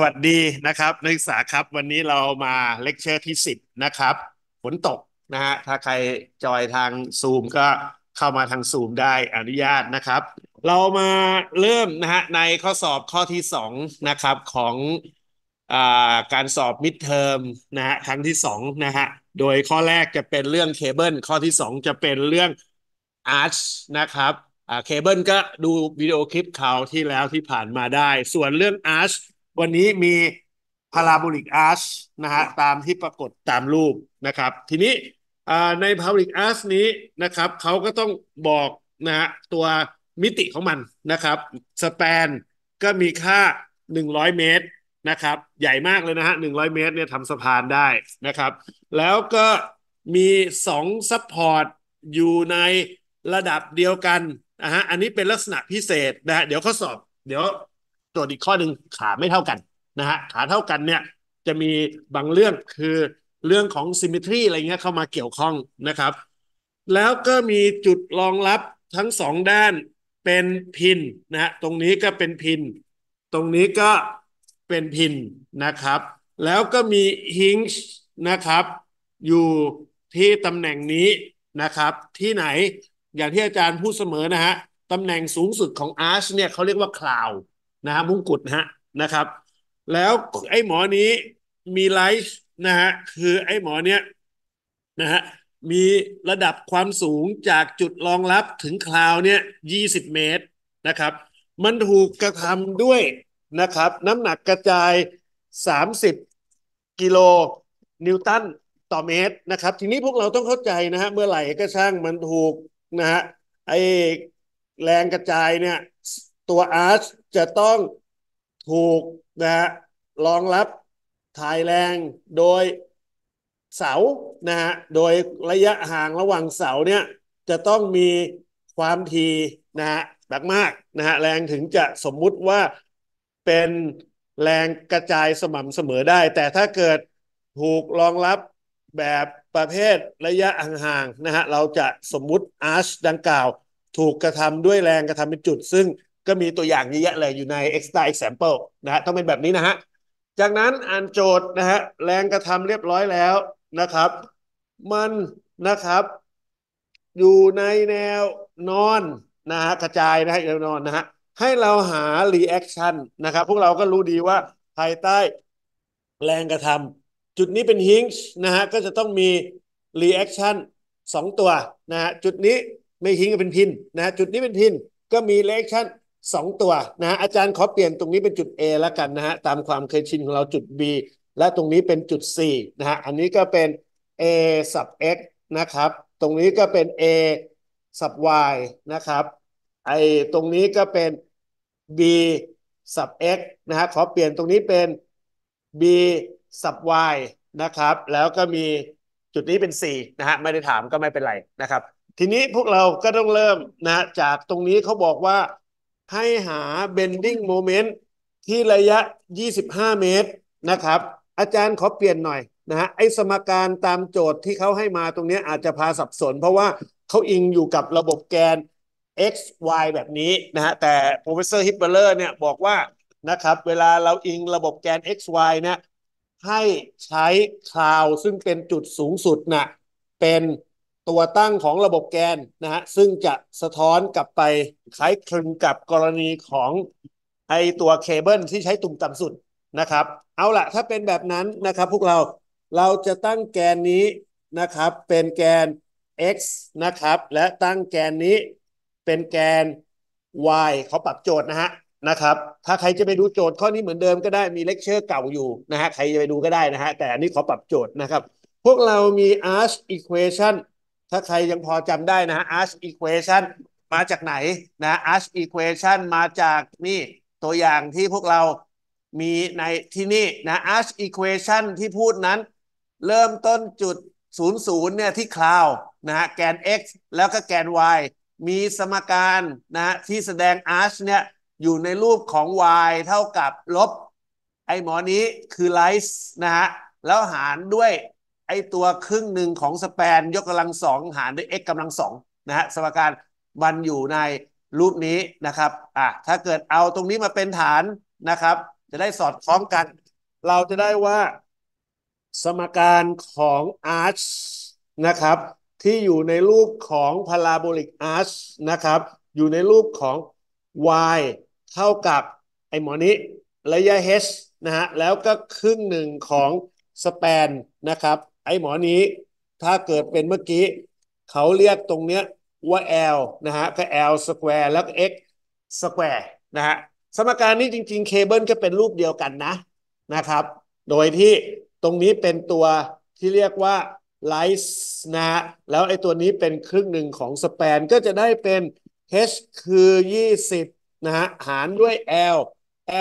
สวัสดีนะครับนักศึกษาครับวันนี้เรามาเลคเชอร์ที่ 10 นะครับฝนตกนะฮะถ้าใครจอยทางซูมก็เข้ามาทางซูมได้อนุญาตนะครับ เรามาเริ่มนะฮะในข้อสอบข้อที่2นะครับของอาการสอบมิดเทอมนะฮะครั้งที่ 2 นะฮะโดยข้อแรกจะเป็นเรื่องเคเบิลข้อที่ 2 จะเป็นเรื่องอาร์ชนะครับเคเบิลก็ดูวิดีโอคลิปเขาที่แล้วที่ผ่านมาได้ ส่วนเรื่องอาร์ชวันนี้มีพาราโบลิกอาร์ชนะฮะ ตามที่ปรากฏตามรูปนะครับ ทีนี้ในพาราโบลิกอาร์ชนี้นะครับเขาก็ต้องบอกนะฮะ ตัวมิติของมันนะครับ สแปนก็มีค่า 100 เมตรนะครับ ใหญ่มากเลยนะฮะ 100 เมตรเนี่ยทำสะพานได้นะครับ แล้วก็มี2ซัพพอร์ตอยู่ในระดับเดียวกันนะฮะ อันนี้เป็นลักษณะพิเศษนะฮะเดี๋ยวข้อสอบ เดี๋ยวตรวยอีกข้อหนึ่งขาไม่เท่ากันนะฮะขาเท่ากันเนี่ยจะมีบางเรื่องคือเรื่องของซิมมิทรีอะไรเงี้ยเข้ามาเกี่ยวข้องนะครับ แล้วก็มีจุดรองรับทั้งสองด้านเป็นพินนะฮะตรงนี้ก็เป็นพิน ตรงนี้ก็เป็นพินนะครับ แล้วก็มีฮิงช์นะครับอยู่ที่ตำแหน่งนี้นะครับ ที่ไหนอย่างที่อาจารย์พูดเสมอนะฮะตำแหน่งสูงสุดของอาร์ชเนี่ยเขาเรียกว่าคลาวนะฮะมุงกุฎฮะนะครับ แล้วไอ้หมอนี้มีไลฟ์นะฮะคือไอ้หมอเนี้ยนะฮะมีระดับความสูงจากจุดรองรับถึงคลาวเนี่ยยี่สิบเมตรนะครับ มันถูกกระทำด้วยนะครับ น้ำหนักกระจายสามสิบกิโลนิวตันต่อเมตรนะครับ ทีนี้พวกเราต้องเข้าใจนะฮะเมื่อไหร่ก็ช่างมันถูกนะฮะไอแรงกระจายเนี่ยตัวอาร์ชจะต้องถูกนะฮะรองรับถ่ายแรงโดยเสานะฮะโดยระยะห่างระหว่างเสาเนี่ยจะต้องมีความทีนะฮะมากกนะฮะแรงถึงจะสมมุติว่าเป็นแรงกระจายสม่ำเสมอได้ แต่ถ้าเกิดถูกรองรับแบบประเภทระยะห่างๆนะฮะเราจะสมมุติอาร์ชดังกล่าว ถูกกระทำด้วยแรงกระทำเป็นจุดซึ่งก็มีตัวอย่างเยอะแยะเลยอยู่ใน extra example นะฮะ ต้องเป็นแบบนี้นะฮะ จากนั้นอ่านโจทย์นะฮะแรงกระทำเรียบร้อยแล้วนะครับ มันนะครับอยู่ในแนวนอนนะฮะกระจายนะฮะแนวนอนนะฮะให้เราหา reaction นะครับพวกเราก็รู้ดีว่าภายใต้แรงกระทำจุดนี้เป็น hinge นะฮะก็จะต้องมี reaction 2 ตัวนะฮะจุดนี้ไม่ hinge เป็นพินนะฮะจุดนี้เป็นพินก็มี reaction สองตัวนะอาจารย์ขอเปลี่ยนตรงนี้เป็นจุด A แล้วกันนะฮะตามความเคยชินของเราจุด B และตรงนี้เป็นจุด C นะฮะอันนี้ก็เป็น A สับ x นะครับ ตรงนี้ก็เป็น A สับ y นะครับไอตรงนี้ก็เป็น b สับ x นะฮะขอเปลี่ยนตรงนี้เป็น b สับ y นะครับ แล้วก็มีจุดนี้เป็น C นะฮะไม่ได้ถามก็ไม่เป็นไรนะครับ ทีนี้พวกเราก็ต้องเริ่มนะจากตรงนี้เขาบอกว่าให้หา bending moment ที่ระยะ 25 เมตร นะครับ อาจารย์ขอเปลี่ยนหน่อยนะฮะ ไอสมการตามโจทย์ที่เขาให้มาตรงนี้อาจจะพาสับสนเพราะว่าเขาอิงอยู่กับระบบแกน x y แบบนี้นะฮะ แต่ professor h i p p e r เนี่ย บอกว่า นะครับ เวลาเราอิงระบบแกน x y เนี่ยให้ใช้คลาวซึ่งเป็นจุดสูงสุดนะ่ะเป็นตัวตั้งของระบบแกนนะฮะซึ่งจะสะท้อนกลับไปคล้ายคลึงกับกรณีของไอตัวเคเบิลที่ใช้ตุ่มต่ำสุดนะครับเอาละถ้าเป็นแบบนั้นนะครับพวกเราเราจะตั้งแกนนี้นะครับ เป็นแกน x นะครับ และตั้งแกนนี้เป็นแกน y เขาปรับโจทย์นะฮะนะครับถ้าใครจะไปดูโจทย์ข้อนี้เหมือนเดิมก็ได้มีเลคเชอร์เก่าอยู่ นะฮะใครจะไปดูก็ได้นะฮะแต่อันนี้ขอปรับโจทย์นะครับพวกเรามี arch equation ถ้าใครยังพอจำได้นะ a s k equation มาจากไหนนะ a s k equation มาจากนี่ ตัวอย่างที่พวกเรามีในที่นี่นะ a s k equation ที่พูดนั้น เริ่มต้นจุด 00 เนี่ยที่คลาวนะฮะแกน x แล้วก็แกน y มีสมการนะฮะที่แสดง a s k เนี่ยอยู่ในรูปของ y เท่ากับลบไอหมอนี้คือไลซ์นะฮะแล้วหารด้วยไอตัวครึ่งหนึ่งของสแปนยกกำลังสองหารด้วย x กำลังสองนะฮะสมการมันอยู่ในรูปนี้นะครับอ่ะถ้าเกิดเอาตรงนี้มาเป็นฐานนะครับ จะได้สอดคล้องกัน เราจะได้ว่า สมการของอาร์ชนะครับ ที่อยู่ในรูปของพาราโบลิกอาร์ชนะครับ อยู่ในรูปของ y เท่ากับ ไอหมอนี้ระยะ h นะฮะแล้วก็ครึ่งหนึ่งของสแปนนะครับไอ้หมอนี้ถ้าเกิดเป็นเมื่อกี้ เขาเรียกตรงเนี้ยว่า L นะฮะก็ L สแควร์แล้วก็ x สแควร์นะฮะ สมการนี้จริงๆเคเบิลก็เป็นรูปเดียวกันนะนะครับโดยที่ตรงนี้เป็นตัวที่เรียกว่าไลส์นะฮะแล้วไอ้ตัวนี้เป็นครึ่งหนึ่งของสแปนก็จะได้เป็น h คือ 20 นะฮะ หารด้วย l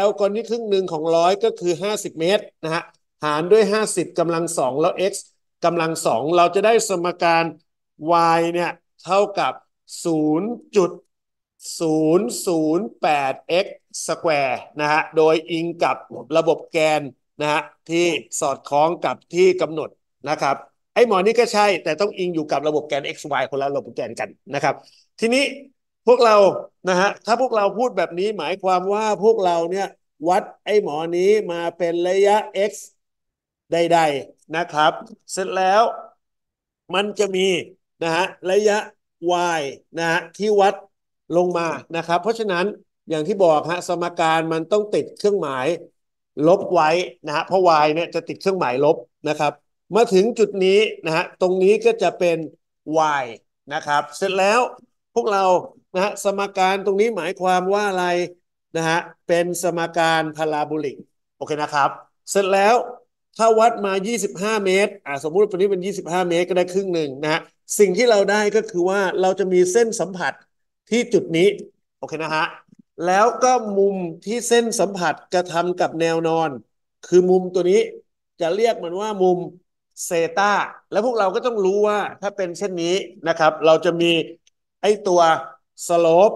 l ก่อนนี้ครึ่งหนึ่งของร้อยก็คือ 50 เมตรนะฮะหารด้วย 50กำลังสองแล้ว x กำลังสองเราจะได้สมการ y เนี่ยเท่ากับ 0.008x สแควร์นะฮะ โดยอิงกับระบบแกนนะฮะที่สอดคล้องกับที่กำหนดนะครับไอ้หมอนี่ก็ใช่แต่ต้องอิงอยู่กับระบบแกน x y คนละระบบแกนกันนะครับทีนี้พวกเรานะฮะถ้าพวกเราพูดแบบนี้หมายความว่าพวกเราเนี่ยวัดไอ้หมอนี้มาเป็นระยะ x ใด ๆนะครับเสร็จแล้ว มันจะมีนะฮะระยะ y นะฮะที่วัดลงมานะครับเพราะฉะนั้นอย่างที่บอกฮะสมการมันต้องติดเครื่องหมาย ลบไว้นะฮะเพราะ y เนี่ยจะติดเครื่องหมายลบนะครับมาถึงจุดนี้นะฮะตรงนี้ก็จะเป็น y นะครับเสร็จแล้วพวกเรานะฮะสมการตรงนี้หมายความว่าอะไรนะฮะเป็นสมการพาราโบลิก โอเคนะครับ เสร็จแล้วถ้าวัดมา 25 เมตรอ่าสมมุติตันนี้เป็น 25 เมตรก็ได้ครึ่งหนึ่งนะฮะ สิ่งที่เราได้ก็คือว่าเราจะมีเส้นสัมผัสที่จุดนี้ โอเคนะฮะ แล้วก็มุมที่เส้นสัมผัสกระทำกับแนวนอน คือมุมตัวนี้จะเรียกมันว่ามุมเซตาแล้วพวกเราก็ต้องรู้ว่าถ้าเป็นเช่นนี้นะครับ เราจะมีไอตัวสโลป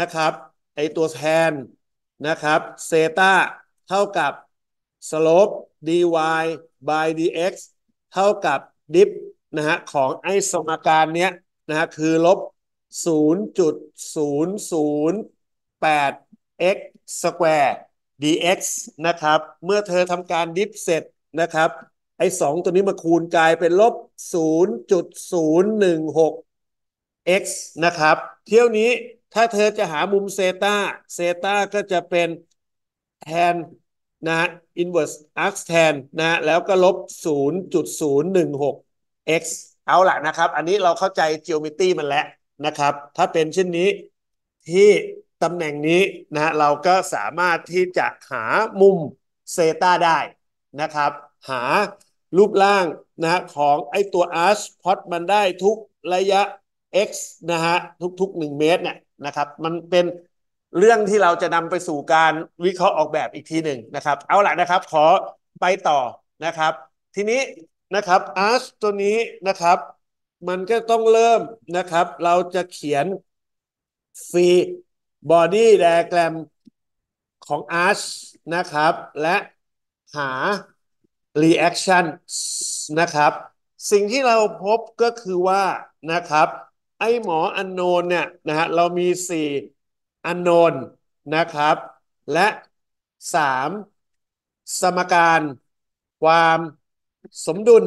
นะครับ ไอตัวแทนนะครับ เซตาเท่ากับ slope dy by dx เท่ากับดิฟนะฮะของไอสมการเนี้ยนะฮะคือลบ0.008 x square dx นะครับเมื่อเธอทำการดิฟเสร็จนะครับไอ้สองตัวนี้มาคูณกลายเป็นลบ0.016 x นะครับเที่ยวนี้ถ้าเธอจะหามุมเซตาเซตาก็จะเป็นแทนนะฮะ inverse arctan นะแล้วก็ลบ0.016 x เอาละนะครับ อันนี้เราเข้าใจ geometry มันแล้วนะครับ ถ้าเป็นเช่นนี้ที่ตำแหน่งนี้นะเราก็สามารถที่จะหามุมเซตาได้นะครับ หารูปร่างนะของไอตัว arch plot มันได้ทุกระยะ x นะฮะทุกๆ 1 เมตรเนี่ยนะครับมันเป็นเรื่องที่เราจะนำไปสู่การวิเคราะห์ออกแบบอีกทีหนึ่งนะครับเอาละนะครับ ขอไปต่อนะครับ ทีนี้นะครับอาร์ตตัวนี้นะครับมันก็ต้องเริ่มนะครับเราจะเขียนฟรีบอดี้แดกแกรมของอาร์ตนะครับและหา reaction นะครับสิ่งที่เราพบก็คือว่านะครับไอหมออันโนนเนี่ยนะฮะเรามี 4อนนนท์นะครับ และ 3. สมการความสมดุล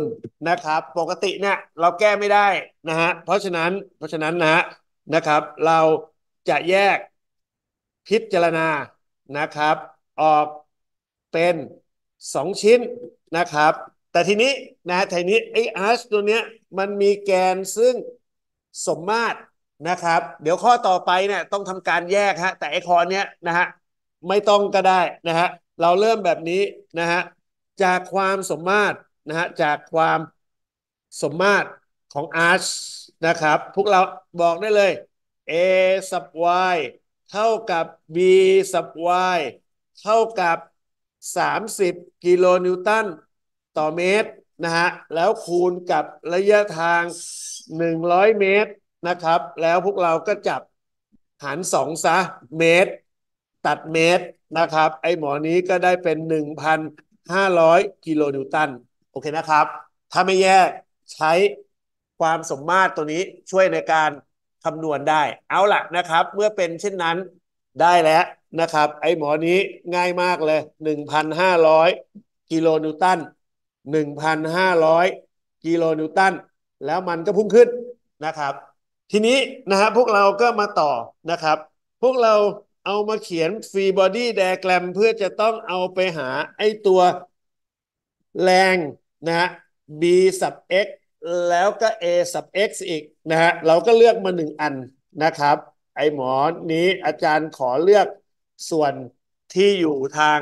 นะครับ ปกติเนี่ยเราแก้ไม่ได้นะฮะเพราะฉะนั้นเพราะฉะนั้นนะนะครับ เราจะแยกพิจารณานะครับ ออกเป็นสองชิ้นนะครับ แต่ทีนี้นะทีนี้ไอ้อาร์ตัวเนี้ยมันมีแกนซึ่งสมมาตรนะครับเดี๋ยวข้อต่อไปเนี่ยต้องทำการแยกฮะแต่ไอคอนเนี้ยนะฮะไม่ต้องก็ได้นะฮะเราเริ่มแบบนี้นะฮะจากความสมมาตรนะฮะจากความสมมาตรของ a r c นะครับพวกเราบอกได้เลย a sub y เท่ากับ b sub y เท่ากับ 30 กิโลนิวตันต่อเมตรนะฮะแล้วคูณกับระยะทาง 100 เมตรนะครับแล้วพวกเราก็จับหารสองซะเมตร ตัดเมตรนะครับไอหมอนี้ก็ได้เป็น 1,500 กิโลนิวตันโอเคนะครับ ถ้าไม่แย่ใช้ความสมมาตรตัวนี้ช่วยในการคำนวณได้เอาละนะครับ เมื่อเป็นเช่นนั้นได้แล้วนะครับ ไอหมอนี้ง่ายมากเลย 1,500 กิโลนิวตัน1,500 กิโลนิวตันแล้วมันก็พุ่งขึ้นนะครับทีนี้นะฮะพวกเราก็มาต่อนะครับ พวกเราเอามาเขียนฟรีบอดี้แดแกรมเพื่อจะต้องเอาไปหาไอตัว แรงนะฮะ b สับ x แล้วก็ a สับ x อีกนะฮะเราก็เลือกมาหนึ่งอันนะครับ ไอหมอนนี้อาจารย์ขอเลือกส่วนที่อยู่ทาง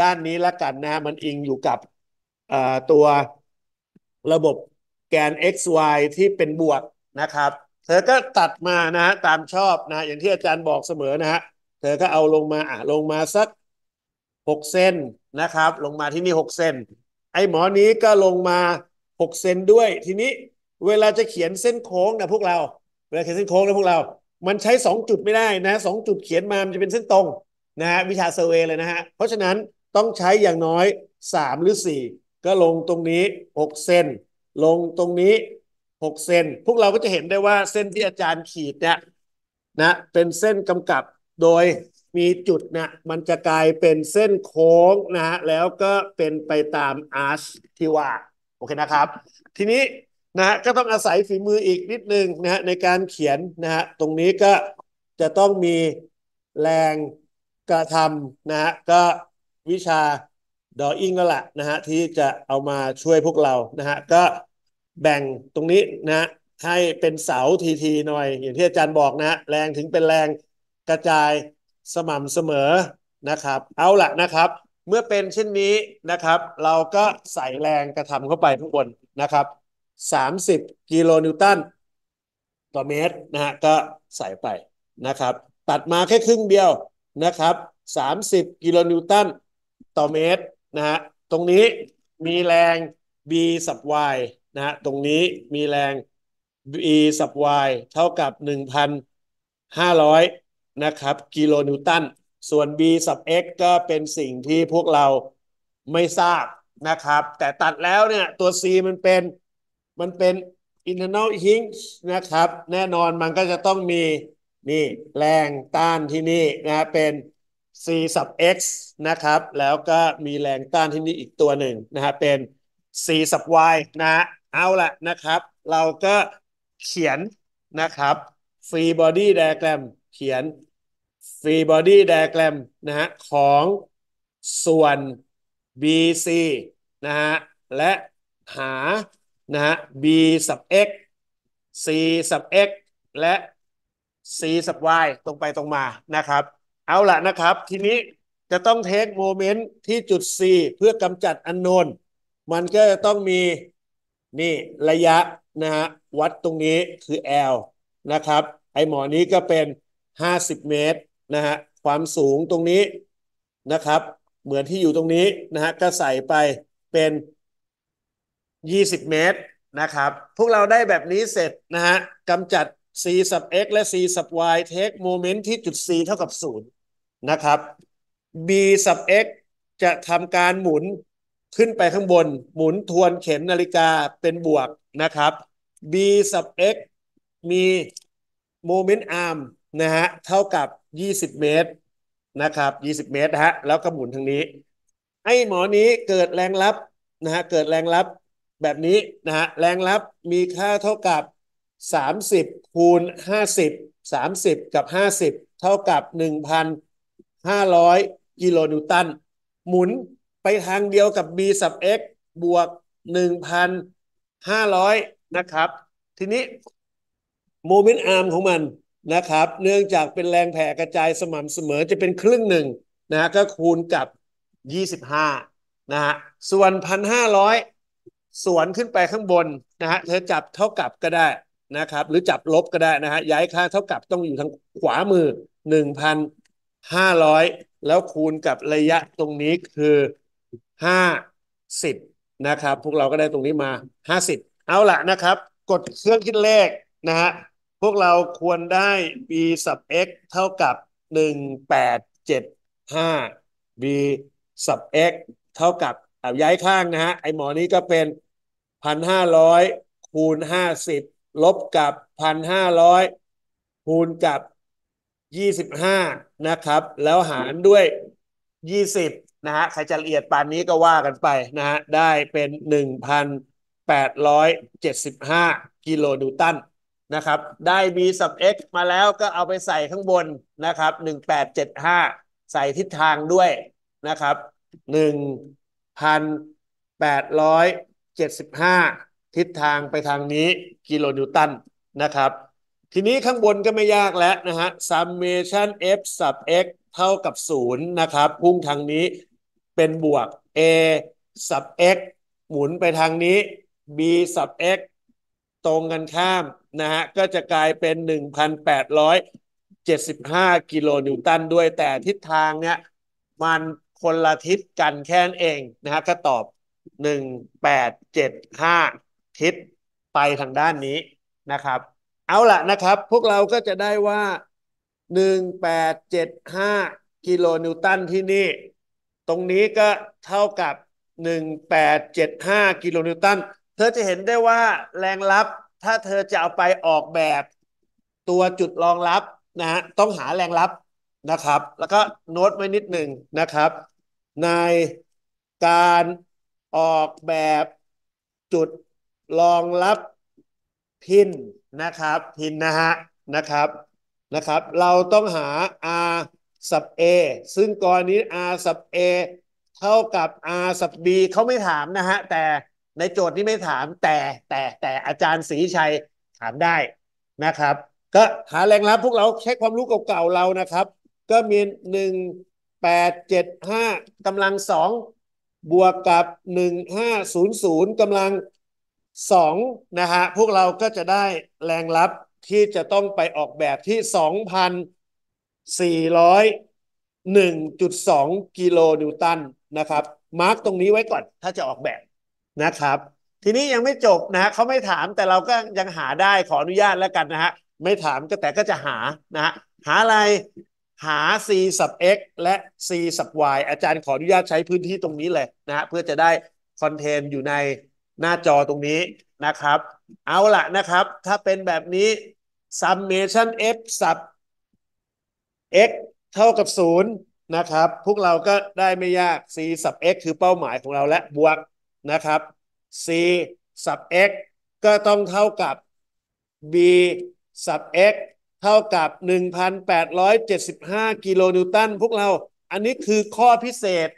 ด้านนี้ละกันนะฮะมันอิงอยู่กับตัวระบบแกน x y ที่เป็นบวกนะครับเธอก็ตัดมานะฮะตามชอบนะอย่างที่อาจารย์บอกเสมอนะฮะเธอก็เอาลงมาอ่ะลงมาสักหกเซนนะครับลงมาที่นี่หกเซนไอ้หมอนี้ก็ลงมาหกเซนด้วย ทีนี้เวลาจะเขียนเส้นโค้งนะพวกเราเวลาเขียนเส้นโค้งนะพวกเรา มันใช้สองจุดไม่ได้นะสองจุดเขียนมามันจะเป็นเส้นตรงนะฮะวิชาเซอร์เวยเลยนะฮะเพราะฉะนั้นต้องใช้อย่างน้อยสามหรือสี่ก็ลงตรงนี้หกเซนลงตรงนี้หกเซนพวกเราก็จะเห็นได้ว่าเส้นที่อาจารย์ขีดเนี่ยนะ เป็นเส้นกำกับโดยมีจุดเนี่ยมันจะกลายเป็นเส้นโค้งนะฮะแล้วก็เป็นไปตามอาร์ชที่ว่าโอเคนะครับ ทีนี้นะฮะก็ต้องอาศัยฝีมืออีกนิดนึงนะฮะในการเขียนนะฮะตรงนี้ก็จะต้องมีแรงกระทำนะฮะก็วิชาดออิ่งก็แหละนะฮะที่จะเอามาช่วยพวกเรานะฮะก็แบ่งตรงนี้นะให้เป็นเสาทีทีหน่อย อย่างที่อาจารย์บอกนะ แรงถึงเป็นแรงกระจายสม่ำเสมอนะครับ เอาละนะครับ เมื่อเป็นเช่นนี้นะครับ เราก็ใส่แรงกระทำเข้าไปข้างบนนะครับ 30 กิโลนิวตันต่อเมตรนะฮะก็ใส่ไปนะครับ ตัดมาแค่ครึ่งเดียวนะครับ 30 กิโลนิวตันต่อเมตรนะฮะตรงนี้มีแรง b สับ y นะฮะตรงนี้มีแรง v สับ y เท่ากับ 1,500 นะครับ กิโลนิวตัน ส่วน b สับ x ก็เป็นสิ่งที่พวกเราไม่ทราบนะครับ แต่ตัดแล้วเนี่ยตัว c มันเป็นมันเป็น internal hinge นะครับ แน่นอนมันก็จะต้องมีนี่แรงต้านที่นี่นะเป็น c สับ x นะครับ แล้วก็มีแรงต้านที่นี่อีกตัวหนึ่งนะฮะเป็น c สับ y นะเอาละนะครับ เราก็เขียนนะครับ free body diagram เขียน free body diagram นะฮะของส่วน BC นะฮะและหานะฮะ b sub x c sub x และ c sub y ตรงไปตรงมานะครับ เอาละนะครับ ทีนี้จะต้องเทคโมเมนต์ที่จุด c เพื่อกำจัดอันโนน มันก็จะต้องมีนี่ระยะนะฮะวัดตรงนี้คือ L นะครับไอหมอนี้ก็เป็น 50 เมตรนะฮะความสูงตรงนี้นะครับเหมือนที่อยู่ตรงนี้นะฮะก็ใส่ไปเป็น 20 เมตรนะครับพวกเราได้แบบนี้เสร็จนะฮะกำจัด c sub x และ c sub y เทคโมเมนต์ที่จุด c เท่ากับ0นะครับ b sub x จะทำการหมุนขึ้นไปข้างบนหมุนทวนเข็มนาฬิกาเป็นบวกนะครับ b sub x มี moment arm นะฮะเท่ากับ 20 เมตร นะครับ 20 เมตรฮะแล้วก็หมุนทางนี้ ไอ้หมอนี้เกิดแรงลับนะฮะเกิดแรงลับแบบนี้นะฮะแรงลับมีค่าเท่ากับ 30 คูณ 50 30 กับ 50 เท่ากับ 1,500 กิโลนิวตันหมุนไปทางเดียวกับ b สับ x บวก1,500 นะครับ ทีนี้ โมเมนต์อาร์มของมันนะครับ เนื่องจากเป็นแรงแผ่กระจายสม่ำเสมอจะเป็นครึ่งหนึ่งนะฮะก็คูณกับ 25 นะฮะ ส่วน 1,500 ส่วนขึ้นไปข้างบนนะฮะ เธอจับเท่ากับก็ได้นะครับ หรือจับลบก็ได้นะฮะ ย้ายค่าเท่ากับต้องอยู่ทางขวามือ 1,500 แล้วคูณกับระยะตรงนี้คือห้าสิบนะครับ พวกเราก็ได้ตรงนี้มาห้าสิบเอาละนะครับ กดเครื่องคิดเลขนะฮะพวกเราควรได้ b สับ x เท่ากับหนึ่งแปดเจ็ดห้า b สับ x เท่ากับเอาย้ายข้างนะฮะไอหมอนี้ก็เป็นพันห้าร้อยคูณห้าสิบลบกับพันห้าร้อยคูณกับยี่สิบห้านะครับ แล้วหารด้วยยี่สิบนะฮะใครจะละเอียดปานนี้ก็ว่ากันไปนะฮะได้เป็นหน7ึ่งพัแปดร้อยเจ็ดสิบห้ากิโลนิวตันนะครับได้ b sub x มาแล้วก็เอาไปใส่ข้างบนนะครับหนึ่งแปดเจ็ดห้าใส่ทิศทางด้วยนะครับหนึ่งพันแปดร้อยเจ็ดสิบห้าทิศทางไปทางนี้กิโลนิวตันนะครับทีนี้ข้างบนก็ไม่ยากแล้วนะฮะ summation f sub x เท่ากับศูนย์นะครับพุ่งทางนี้เป็นบวก a สับ x หมุนไปทางนี้ b สับ x ตรงกันข้ามนะฮะก็จะกลายเป็น 1,875 กิโลนิวตันด้วยแต่ทิศทางเนี้ยมันคนละทิศกันแค่นเองนะฮะก็ตอบ 1875 ทิศไปทางด้านนี้นะครับ เอาละนะครับ พวกเราก็จะได้ว่าหนึ่งแปดเจ็ดห้ากิโลนิวตันที่นี่ ตรงนี้ก็เท่ากับหนึ่งแปดเจ็ดห้ากิโลนิวตันเธอจะเห็นได้ว่าแรงลับ ถ้าเธอจะเอาไปออกแบบตัวจุดรองรับนะฮะต้องหาแรงลับนะครับ แล้วก็โน้ตไว้นิดหนึ่งนะครับ ในการออกแบบจุดรองรับพินนะครับพินนะฮะนะครับนะครับ เราต้องหา r สับ a ซึ่งกรณี r สับ a เท่ากับ r สับ b เขาไม่ถามนะฮะ แต่ในโจทย์นี้ไม่ถาม แต่ แต่ แต่อาจารย์ศรีชัยถามได้นะครับ ก็หาแรงรับพวกเราใช้ความรู้เก่าๆ เรานะครับ ก็มีหนึ่งแปดเจ็ดห้ากำลังสองบวกกับหนึ่งห้าศูนย์ศูนย์กำลังสองนะฮะ พวกเราก็จะได้แรงรับที่จะต้องไปออกแบบที่ 2,401.2 กิโลนิวตันนะครับ มาร์กตรงนี้ไว้ก่อน ถ้าจะออกแบบนะครับ ทีนี้ยังไม่จบนะฮะเขาไม่ถามแต่เราก็ยังหาได้ขออนุญาตแล้วกันนะฮะไม่ถามก็แต่ก็จะหานะฮะหาอะไรหา c สับ x และ c สับ y อาจารย์ขออนุญาตใช้พื้นที่ตรงนี้เลยนะฮะเพื่อจะได้คอนเทนต์อยู่ในหน้าจอตรงนี้นะครับ เอาละนะครับ ถ้าเป็นแบบนี้ summation f สับ x เท่ากับ0นะครับ พวกเราก็ได้ไม่ยาก c สับ x คือเป้าหมายของเราและบวกนะครับ c สับ x ก็ต้องเท่ากับ b สับ x เท่ากับ 1,875 กิโลนิวตันพวกเราอันนี้คือข้อพิเศษ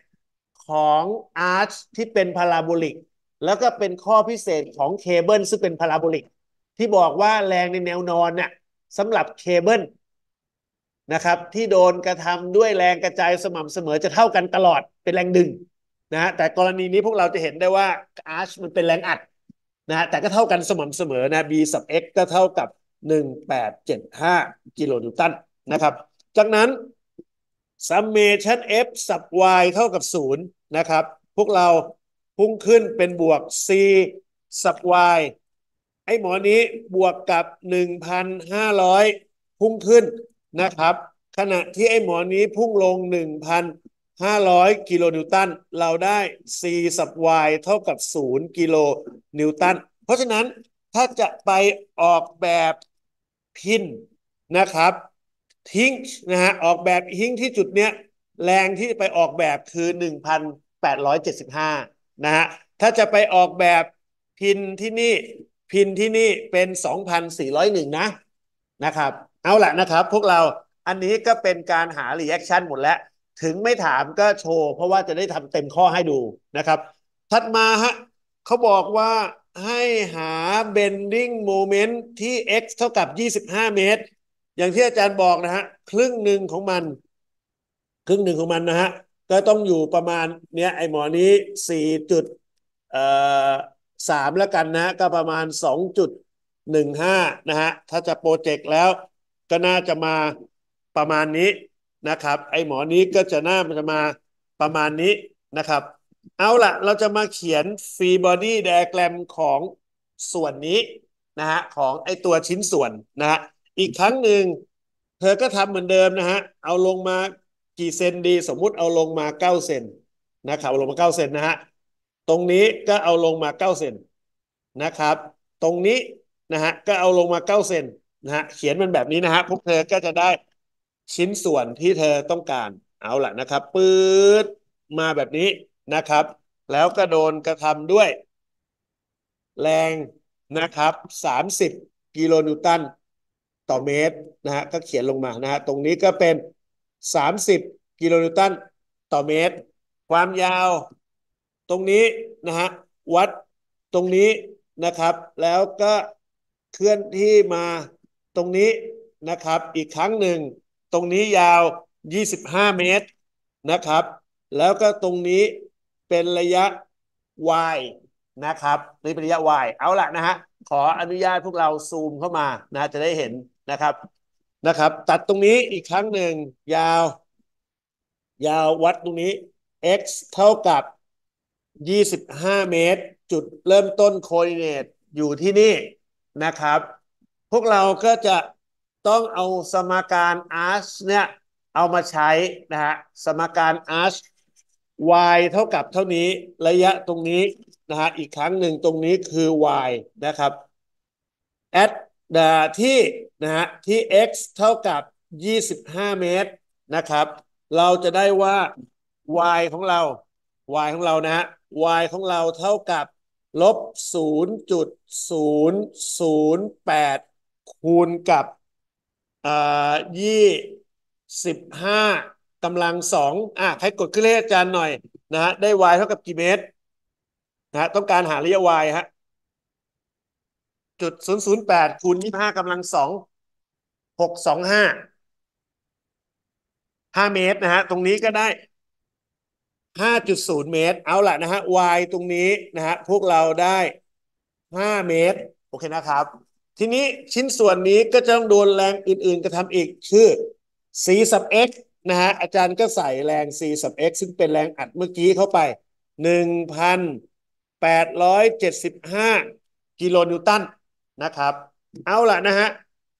ของอาร์ชที่เป็นพาราโบลิกแล้วก็เป็นข้อพิเศษของเคเบิลซึ่งเป็นพาราโบลิก ที่บอกว่าแรงในแนวนอนน่ะสำหรับเคเบิลนะครับ ที่โดนกระทำด้วยแรงกระจายสม่ำเสมอจะเท่ากันตลอดเป็นแรงดึงนะฮะแต่กรณีนี้พวกเราจะเห็นได้ว่าอาร์ชมันเป็นแรงอัดนะฮะแต่ก็เท่ากันสม่ำเสมอนะ b สับ x ก็เท่ากับ 1875กิโลนิวตันนะครับจากนั้น summation f สับ y เท่ากับ0นะครับพวกเราพุ่งขึ้นเป็นบวก c สับ y ไอ้หมอนี้บวกกับ 1,500 พุ่งขึ้นนะครับ ขณะที่ไอ้หมอนี้พุ่งลง 1,500 กิโลนิวตัน เราได้ c สับ y เท่ากับ 0 กิโลนิวตัน เพราะฉะนั้นถ้าจะไปออกแบบพินนะครับทิ้งนะฮะออกแบบทิ้งที่จุดเนี้ย แรงที่ไปออกแบบคือ 1,875นะฮะถ้าจะไปออกแบบพินที่นี่พินที่นี่เป็น 2,401นะนะครับเอาละนะครับ พวกเราอันนี้ก็เป็นการหา reaction หมดแล้ว ถึงไม่ถามก็โชว์ เพราะว่าจะได้ทำเต็มข้อให้ดูนะครับ ถัดมาฮะเขาบอกว่าให้หา bending moment ที่ x เท่ากับ 25 เมตร อย่างที่อาจารย์บอกนะฮะครึ่งหนึ่งของมัน ครึ่งหนึ่งของมันนะฮะก็ต้องอยู่ประมาณเนี้ยไอหมอนี้สี่จุดสามแล้วกันนะก็ประมาณสองจุดหนึ่งห้านะฮะ ถ้าจะโปรเจกต์แล้วก็น่าจะมาประมาณนี้นะครับ ไอหมอนี้ก็จะน่ามันจะมาประมาณนี้นะครับ เอาละเราจะมาเขียนฟรีบอดี้ไดแกรมของส่วนนี้นะฮะ ของไอตัวชิ้นส่วนนะฮะ อีกครั้งหนึ่ง เธอก็ทำเหมือนเดิมนะฮะ เอาลงมากี่เซนดีสมมุติเอาลงมาเก้าเซนนะครับเอาลงมาเก้าเซนนะฮะตรงนี้ก็เอาลงมาเก้าเซนนะครับตรงนี้นะฮะก็เอาลงมาเก้าเซนนะฮะเขียนมันแบบนี้นะฮะพวกเธอก็จะได้ชิ้นส่วนที่เธอต้องการเอาละนะครับปื๊ดมาแบบนี้นะครับ แล้วก็โดนกระทำด้วย แรงนะครับสามสิบกิโลนิวตันต่อเมตรนะฮะก็เขียนลงมานะฮะตรงนี้ก็เป็นสามสิบกิโลนิวตันต่อเมตร ความยาวตรงนี้นะฮะวัดตรงนี้นะครับ แล้วก็เคลื่อนที่มาตรงนี้นะครับ อีกครั้งหนึ่งตรงนี้ยาว 25 เมตรนะครับ แล้วก็ตรงนี้เป็นระยะ y นะครับนี่เป็นระยะ y เอาละนะฮะขออนุญาตพวกเราซูมเข้ามานะจะได้เห็นนะครับนะครับตัดตรงนี้อีกครั้งหนึ่งยาว ยาววัดตรงนี้ x เท่ากับ 25 เมตร จุดเริ่มต้นโคดิเนตอยู่ที่นี่นะครับพวกเราก็จะต้องเอาสมการ r เนี่ยเอามาใช้นะฮะสมการ r y เท่ากับเท่านี้ระยะตรงนี้นะฮะอีกครั้งหนึ่งตรงนี้คือ y นะครับ at ที่นะฮะที่ x เท่ากับ 25 เมตรนะครับเราจะได้ว่า y ของเรา y ของเรานะฮะ y ของเราเท่ากับลบ 0.008 คูณกับอ่ายี่สิบห้ากำลังสองอ่ะใครกดขึ้นเลขอาจารย์หน่อยนะฮะได้ y เท่ากับกี่เมตรนะฮะต้องการหาระยะ y ฮะจุดศูนย์ศูนย์แปดคูณยี่ห้ากำลังสองหกสองห้าห้าเมตรนะฮะตรงนี้ก็ได้ห้าจุดศูนย์เมตร เอาละนะฮะ y ตรงนี้นะฮะพวกเราได้ห้าเมตร โอเคนะครับ ทีนี้ชิ้นส่วนนี้ก็จะต้องโดนแรงอื่นๆกระทำอีกคือ c สับ x นะฮะอาจารย์ก็ใส่แรง c สับ x ซึ่งเป็นแรงอัดเมื่อกี้เข้าไปหนึ่งพันแปดร้อยเจ็ดสิบห้ากิโลนิวตันนะครับ เอาล่ะนะฮะ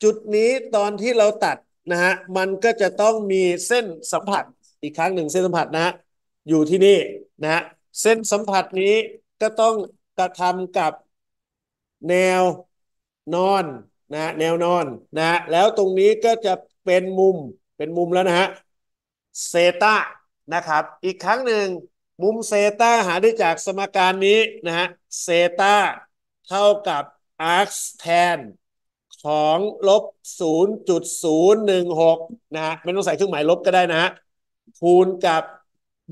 จุดนี้ตอนที่เราตัดนะฮะ มันก็จะต้องมีเส้นสัมผัสอีกครั้งหนึ่งเส้นสัมผัสนะฮะ อยู่ที่นี่นะฮะเส้นสัมผัสนี้ก็ต้องกระทากับ แนวนอนนะแนวนอนนะ แล้วตรงนี้ก็จะเป็นมุมเป็นมุมแล้วนะฮะ เซตานะครับ อีกครั้งหนึ่งมุมเซตาหาได้จากสมการนี้นะฮะ เซตาเท่ากับ arcs แทนของลบ0.016นะฮะไม่ต้องใส่เครื่องหมายลบก็ได้นะฮะ คูณกับ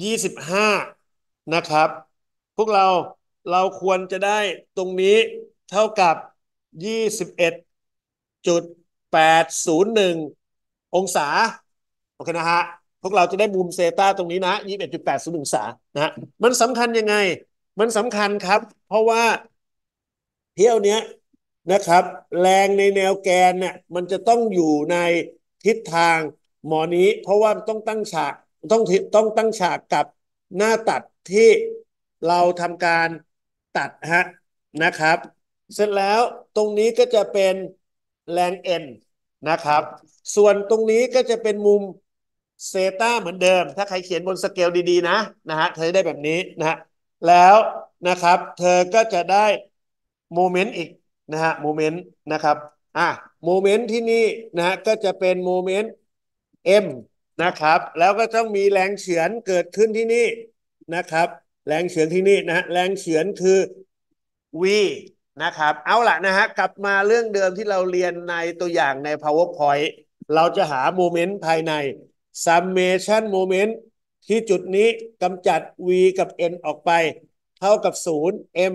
25 นะครับ พวกเราเราควรจะได้ตรงนี้เท่ากับ 21.801 องศา โอเคนะฮะ พวกเราจะได้มุมเซตาตรงนี้นะ 21.801องศานะฮะมันสำคัญยังไงมันสำคัญครับ เพราะว่าเที่ยวนี้นะครับแรงในแนวแกนเนี่ยมันจะต้องอยู่ในทิศทางหมอนี้ เพราะว่าต้องตั้งฉากต้องต้องตั้งฉากกับหน้าตัดที่เราทำการตัดฮะนะครับเสร็จแล้วตรงนี้ก็จะเป็นแรงเอ็นนะครับส่วนตรงนี้ก็จะเป็นมุมเซตาเหมือนเดิม ถ้าใครเขียนบนสเกลดี ๆ นะนะฮะเธอได้แบบนี้นะฮะแล้วนะครับเธอก็จะได้โมเมนต์อีกนะฮะโมเมนต์นะครับอ่ะโมเมนต์ที่นี่นะฮะก็จะเป็นโมเมนต์ M นะครับแล้วก็ต้องมีแรงเฉือนเกิดขึ้นที่นี่นะครับ แรงเฉือนที่นี่นะแรงเฉือนคือ V นะครับเอาละนะฮะกลับมาเรื่องเดิมที่เราเรียนในตัวอย่างใน PowerPoint เราจะหาโมเมนต์ภายใน summation moment ที่จุดนี้กำจัด v กับ n ออกไปเท่ากับ 0 m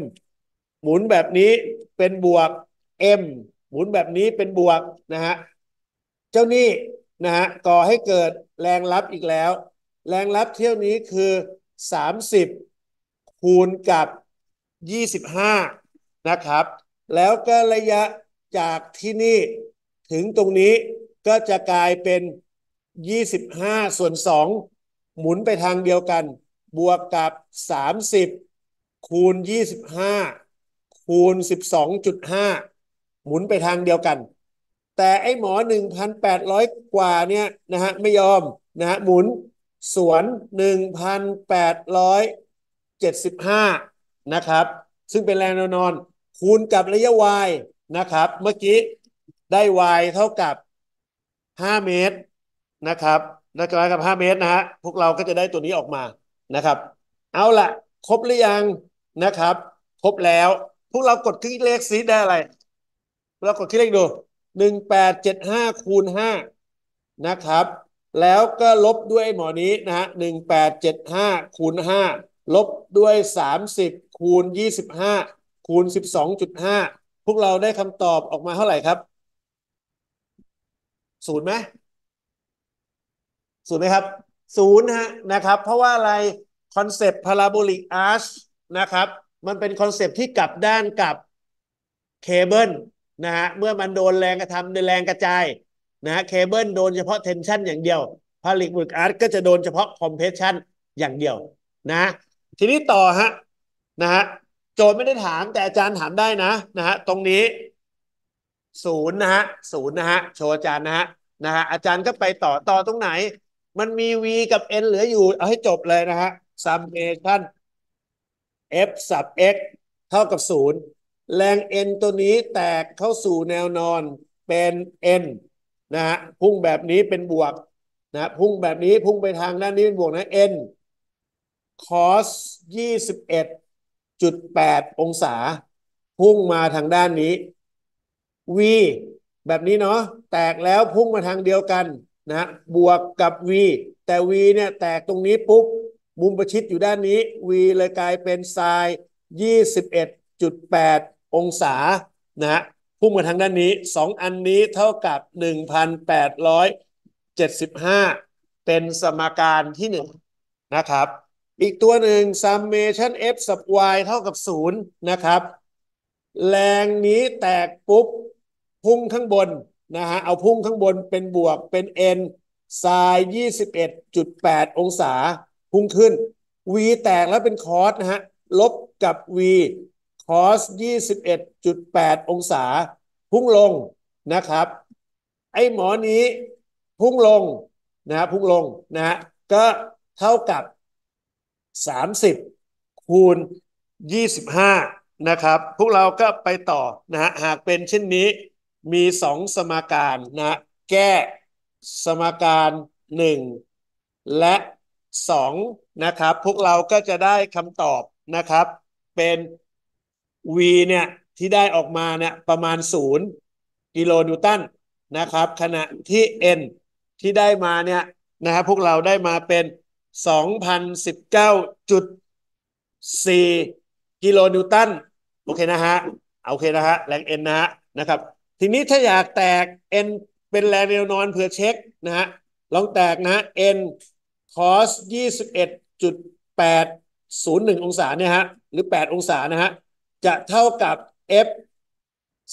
หมุนแบบนี้เป็นบวก m หมุนแบบนี้เป็นบวกนะฮะ เจ้านี้นะฮะก่อให้เกิดแรงรับอีกแล้ว แรงรับเที่ยวนี้คือ 30 คูณกับ 25นะครับ แล้วก็ระยะจากที่นี่ถึงตรงนี้ก็จะกลายเป็น 25 ส่วน 2 หมุนไปทางเดียวกัน บวกกับ 30 คูณ25คูณ 12.5 หมุนไปทางเดียวกัน แต่ไอ้หมอ 1,800 กว่าเนี่ยนะฮะไม่ยอมนะฮะหมุน สวน 1,875 นะครับ ซึ่งเป็นแรงนอนคูณกับระยะ y นะครับเมื่อกี้ ได้ y เท่ากับ 5 เมตรนะครับนะครับกับ 5 เมตรนะฮะพวกเราก็จะได้ตัวนี้ออกมานะครับเอาละครบหรือยังนะครับ ครบแล้วพวกเรากดคลิกเลขซีได้อะไร เรากดคลิกเลขดูหนึ่งแปดเจ็ดห้าคูณห้านะครับ แล้วก็ลบด้วยหมอนี้นะฮะหนึ่งแปดเจ็ดห้าคูณห้าลบด้วยสามสิบคูณยี่สิบห้าคูณสิบสองจุดห้าพวกเราได้คำตอบออกมาเท่าไหร่ครับ ศูนย์ไหม ศูนย์ไหมครับศูนย์ฮะนะครับ เพราะว่าอะไรคอนเซปต์พาราโบลิกอาร์ชนะครับมันเป็นคอนเซปที่กลับด้านกับเคเบิลนะฮะเมื่อมันโดนแรงกระทำในแรงกระจายนะฮะเคเบิลโดนเฉพาะเทนชันอย่างเดียวพาลิกบุกอาร์ตก็จะโดนเฉพาะคอมเพรสชันอย่างเดียวนะ ทีนี้ต่อฮะนะฮะโจทย์ไม่ได้ถามแต่อาจารย์ถามได้นะนะฮะตรงนี้ศูนย์นะฮะศูนย์นะฮะ โชว์อาจารย์นะฮะนะฮะอาจารย์ก็ไปต่อต่อตรงไหน มันมี v กับ n เหลืออยู่ เอาให้จบเลยนะฮะซัมเมชัน f สับ x เท่ากับ0แรง n ตัวนี้แตกเข้าสู่แนวนอนเป็น n นะฮะพุ่งแบบนี้เป็นบวกนะพุ่งแบบนี้พุ่งไปทางด้านนี้เป็นบวกนะ n cos 21.8องศา พุ่งมาทางด้านนี้ v แบบนี้เนาะ แตกแล้วพุ่งมาทางเดียวกัน นะบวกกับ v แต่ v เนี่ยแตกตรงนี้ปุ๊บมุมประชิดอยู่ด้านนี้ v เลยกลายเป็นไซน์21.8 องศานะฮะพุ่งมาทางด้านนี้ 2 อันนี้เท่ากับ 1,875 เป็นสมการที่1นะครับอีกตัวหนึ่ง summation f sub y เท่ากับ0นะครับ แรงนี้แตกปุ๊บ พุ่งข้างบนนะฮะเอาพุ่งข้างบนเป็นบวกเป็น n ไซน์21.8 องศาพุ่งขึ้น v แตกแล้วเป็นคอสนะฮะลบกับ v คอส21.8 องศา พุ่งลงนะครับ ไอหมอนี้พุ่งลงนะพุ่งลงนะก็เท่ากับ 30 คูณ 25 นะครับ พวกเราก็ไปต่อนะฮะหากเป็นเช่นนี้มีสองสมการนะ แก้สมการ 1 และ2นะครับพวกเราก็จะได้คำตอบนะครับเป็น v เนี่ยที่ได้ออกมาเนี่ยประมาณ0กิโลนิวตันนะครับขณะที่ n ที่ได้มาเนี่ยนะครับพวกเราได้มาเป็น 2019.4 กิโลนิวตันโอเคนะฮะโอเคนะฮะแรง n นะฮะนะครับทีนี้ถ้าอยากแตก n เป็นแรงเร็วนอนเผื่อเช็คนะฮะลองแตกนะ n คอสยี่สิบเอ็ดจุดแปดศูนย์หนึ่งองศาเนี่ยฮะ หรือแปดองศานะฮะ จะเท่ากับ f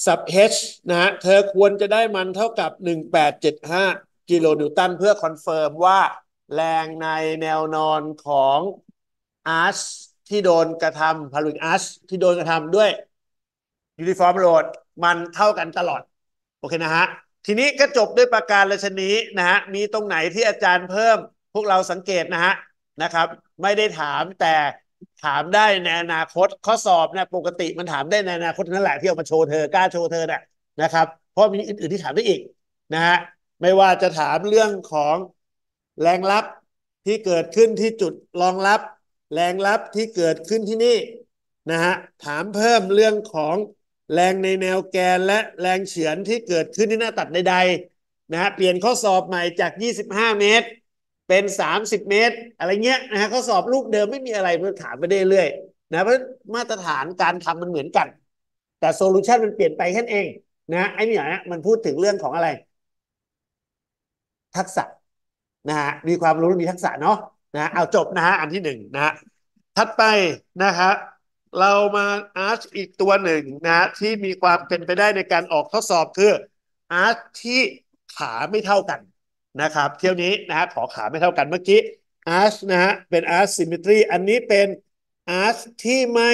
s ับ h นะฮะ เธอควรจะได้มันเท่ากับ 1875กิโลนิวตันเพื่อคอนเฟิร์มว่าแรงในแนวนอนของอาร์ชที่โดนกระทำพลุกอาร์ชที่โดนกระทำด้วยยูนิฟอร์มโหลดมันเท่ากันตลอดโอเคนะฮะทีนี้ก็จบด้วยประการละชนี้นะฮะมีตรงไหนที่อาจารย์เพิ่มวกเราสังเกตนะฮะนะครับไม่ได้ถามแต่ถามได้ในอนาคตข้อสอบเนะปกติมันถามได้ในอนาคตนั่นแหละที่เอามาโชว์เธอกล้าโชว์เธอน่ะนะครับเพราะมีอื่นๆที่ถามได้อีกนะฮะไม่ว่าจะถามเรื่องของแรงรับที่เกิดขึ้นที่จุดรองรับ แรงรับที่เกิดขึ้นที่นี่นะฮะถามเพิ่มเรื่องของแรงในแนวแกนและแรงเฉือนที่เกิดขึ้นที่หน้าตัดใดๆนะฮะเปลี่ยนข้อสอบใหม่จาก 25 เมตรเป็น 30 เมตรอะไรเงี้ยนะฮะเขาสอบลูกเดิมไม่มีอะไรเพื่อถามไปเรื่อยๆนะ เพราะมาตรฐานการทำมันเหมือนกัน แต่โซลูชันมันเปลี่ยนไปแค่นั้นเอง นะไอ้เนี่ยมันพูดถึงเรื่องของอะไร ทักษะนะฮะมีความรู้มีทักษะเนาะนะเอาจบนะฮะอันที่หนึ่งนะฮะถัดไปนะครับเรามาอาร์ชอีกตัวหนึ่งนะ ที่มีความเป็นไปได้ในการออกทดสอบคืออาร์ชที่ขาไม่เท่ากันนะครับ เที่ยวนี้นะฮะขอขาไม่เท่ากันเมื่อกี้อาร์ชนะฮะเป็นอาร์ m m ิมม y ทรีอันนี้เป็นอาร์ที่ไม่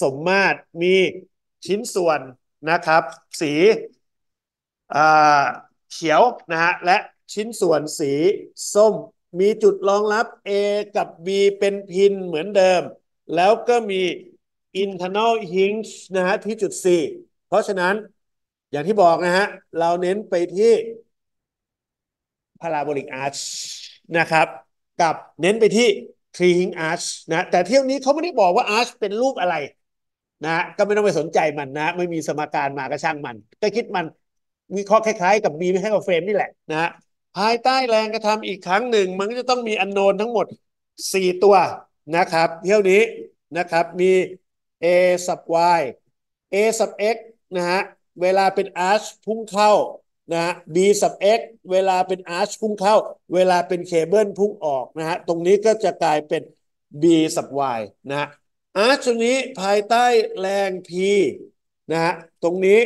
สมมาตรมีชิ้นส่วนนะครับ สีเขียวนะฮะและชิ้นส่วนสีส้ม มีจุดรองรับ A กับ B เป็นพินเหมือนเดิม แล้วก็มี internal hinge นะฮะที่จุด C เพราะฉะนั้นอย่างที่บอกนะฮะเราเน้นไปที่พาราโบลิกอาร์ชนะครับกับเน้นไปที่ทรีฮิงอาร์ชนะ แต่เที่ยวนี้เขาไม่ได้บอกว่าอาร์ชเป็นรูปอะไรนะก็ไม่ต้องไปสนใจมันนะ ไม่มีสมการมากระช่างมัน ก็คิดมันมีขคอคล้ายๆ กับมีไม่ให้กับเฟรมนี่แหละนะภายใต้แรงกระทำอีกครั้งหนึ่ง มันก็จะต้องมีอันโนนทั้งหมด 4 ตัวนะครับ เที่ยวนี้นะครับมี a ส u b y a ส u b x นะฮะเวลาเป็น arch พุ่งเข้านะฮะ B สับ x เวลาเป็นอาร์ชพุ่งเข้า เวลาเป็นเคเบิลพุ่งออกนะฮะ ตรงนี้ก็จะกลายเป็น B สับ y นะฮะ อาร์ชตรงนี้ภายใต้แรง P นะฮะ ตรงนี้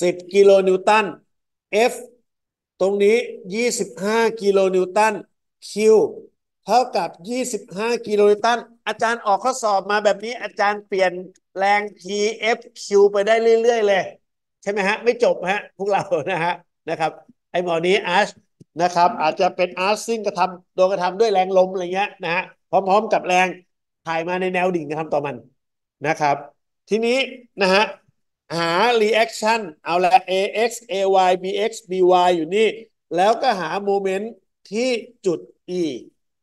10 กิโลนิวตัน F ตรงนี้ 25 กิโลนิวตัน Q เท่ากับ 25 กิโลนิวตัน อาจารย์ออกข้อสอบมาแบบนี้อาจารย์เปลี่ยนแรง PFQ ไปได้เรื่อยๆเลยช่ไหมฮะ ไม่จบฮะ พวกเรานะฮะนะครับ ไอหมอนี้อาร์ชนะครับ อาจจะเป็นอาร์ชซึ่งกระทำโดนกระทำด้วยแรงลม อะไรเงี้ยนะฮะพร้อมๆ กับแรงถ่ายมาในแนวดิ่งกระทำต่อมันนะครับ ทีนี้นะฮะหา reaction เอาละ ax ay bx by อยู่นี่ แล้วก็หาโมเมนต์ที่จุด e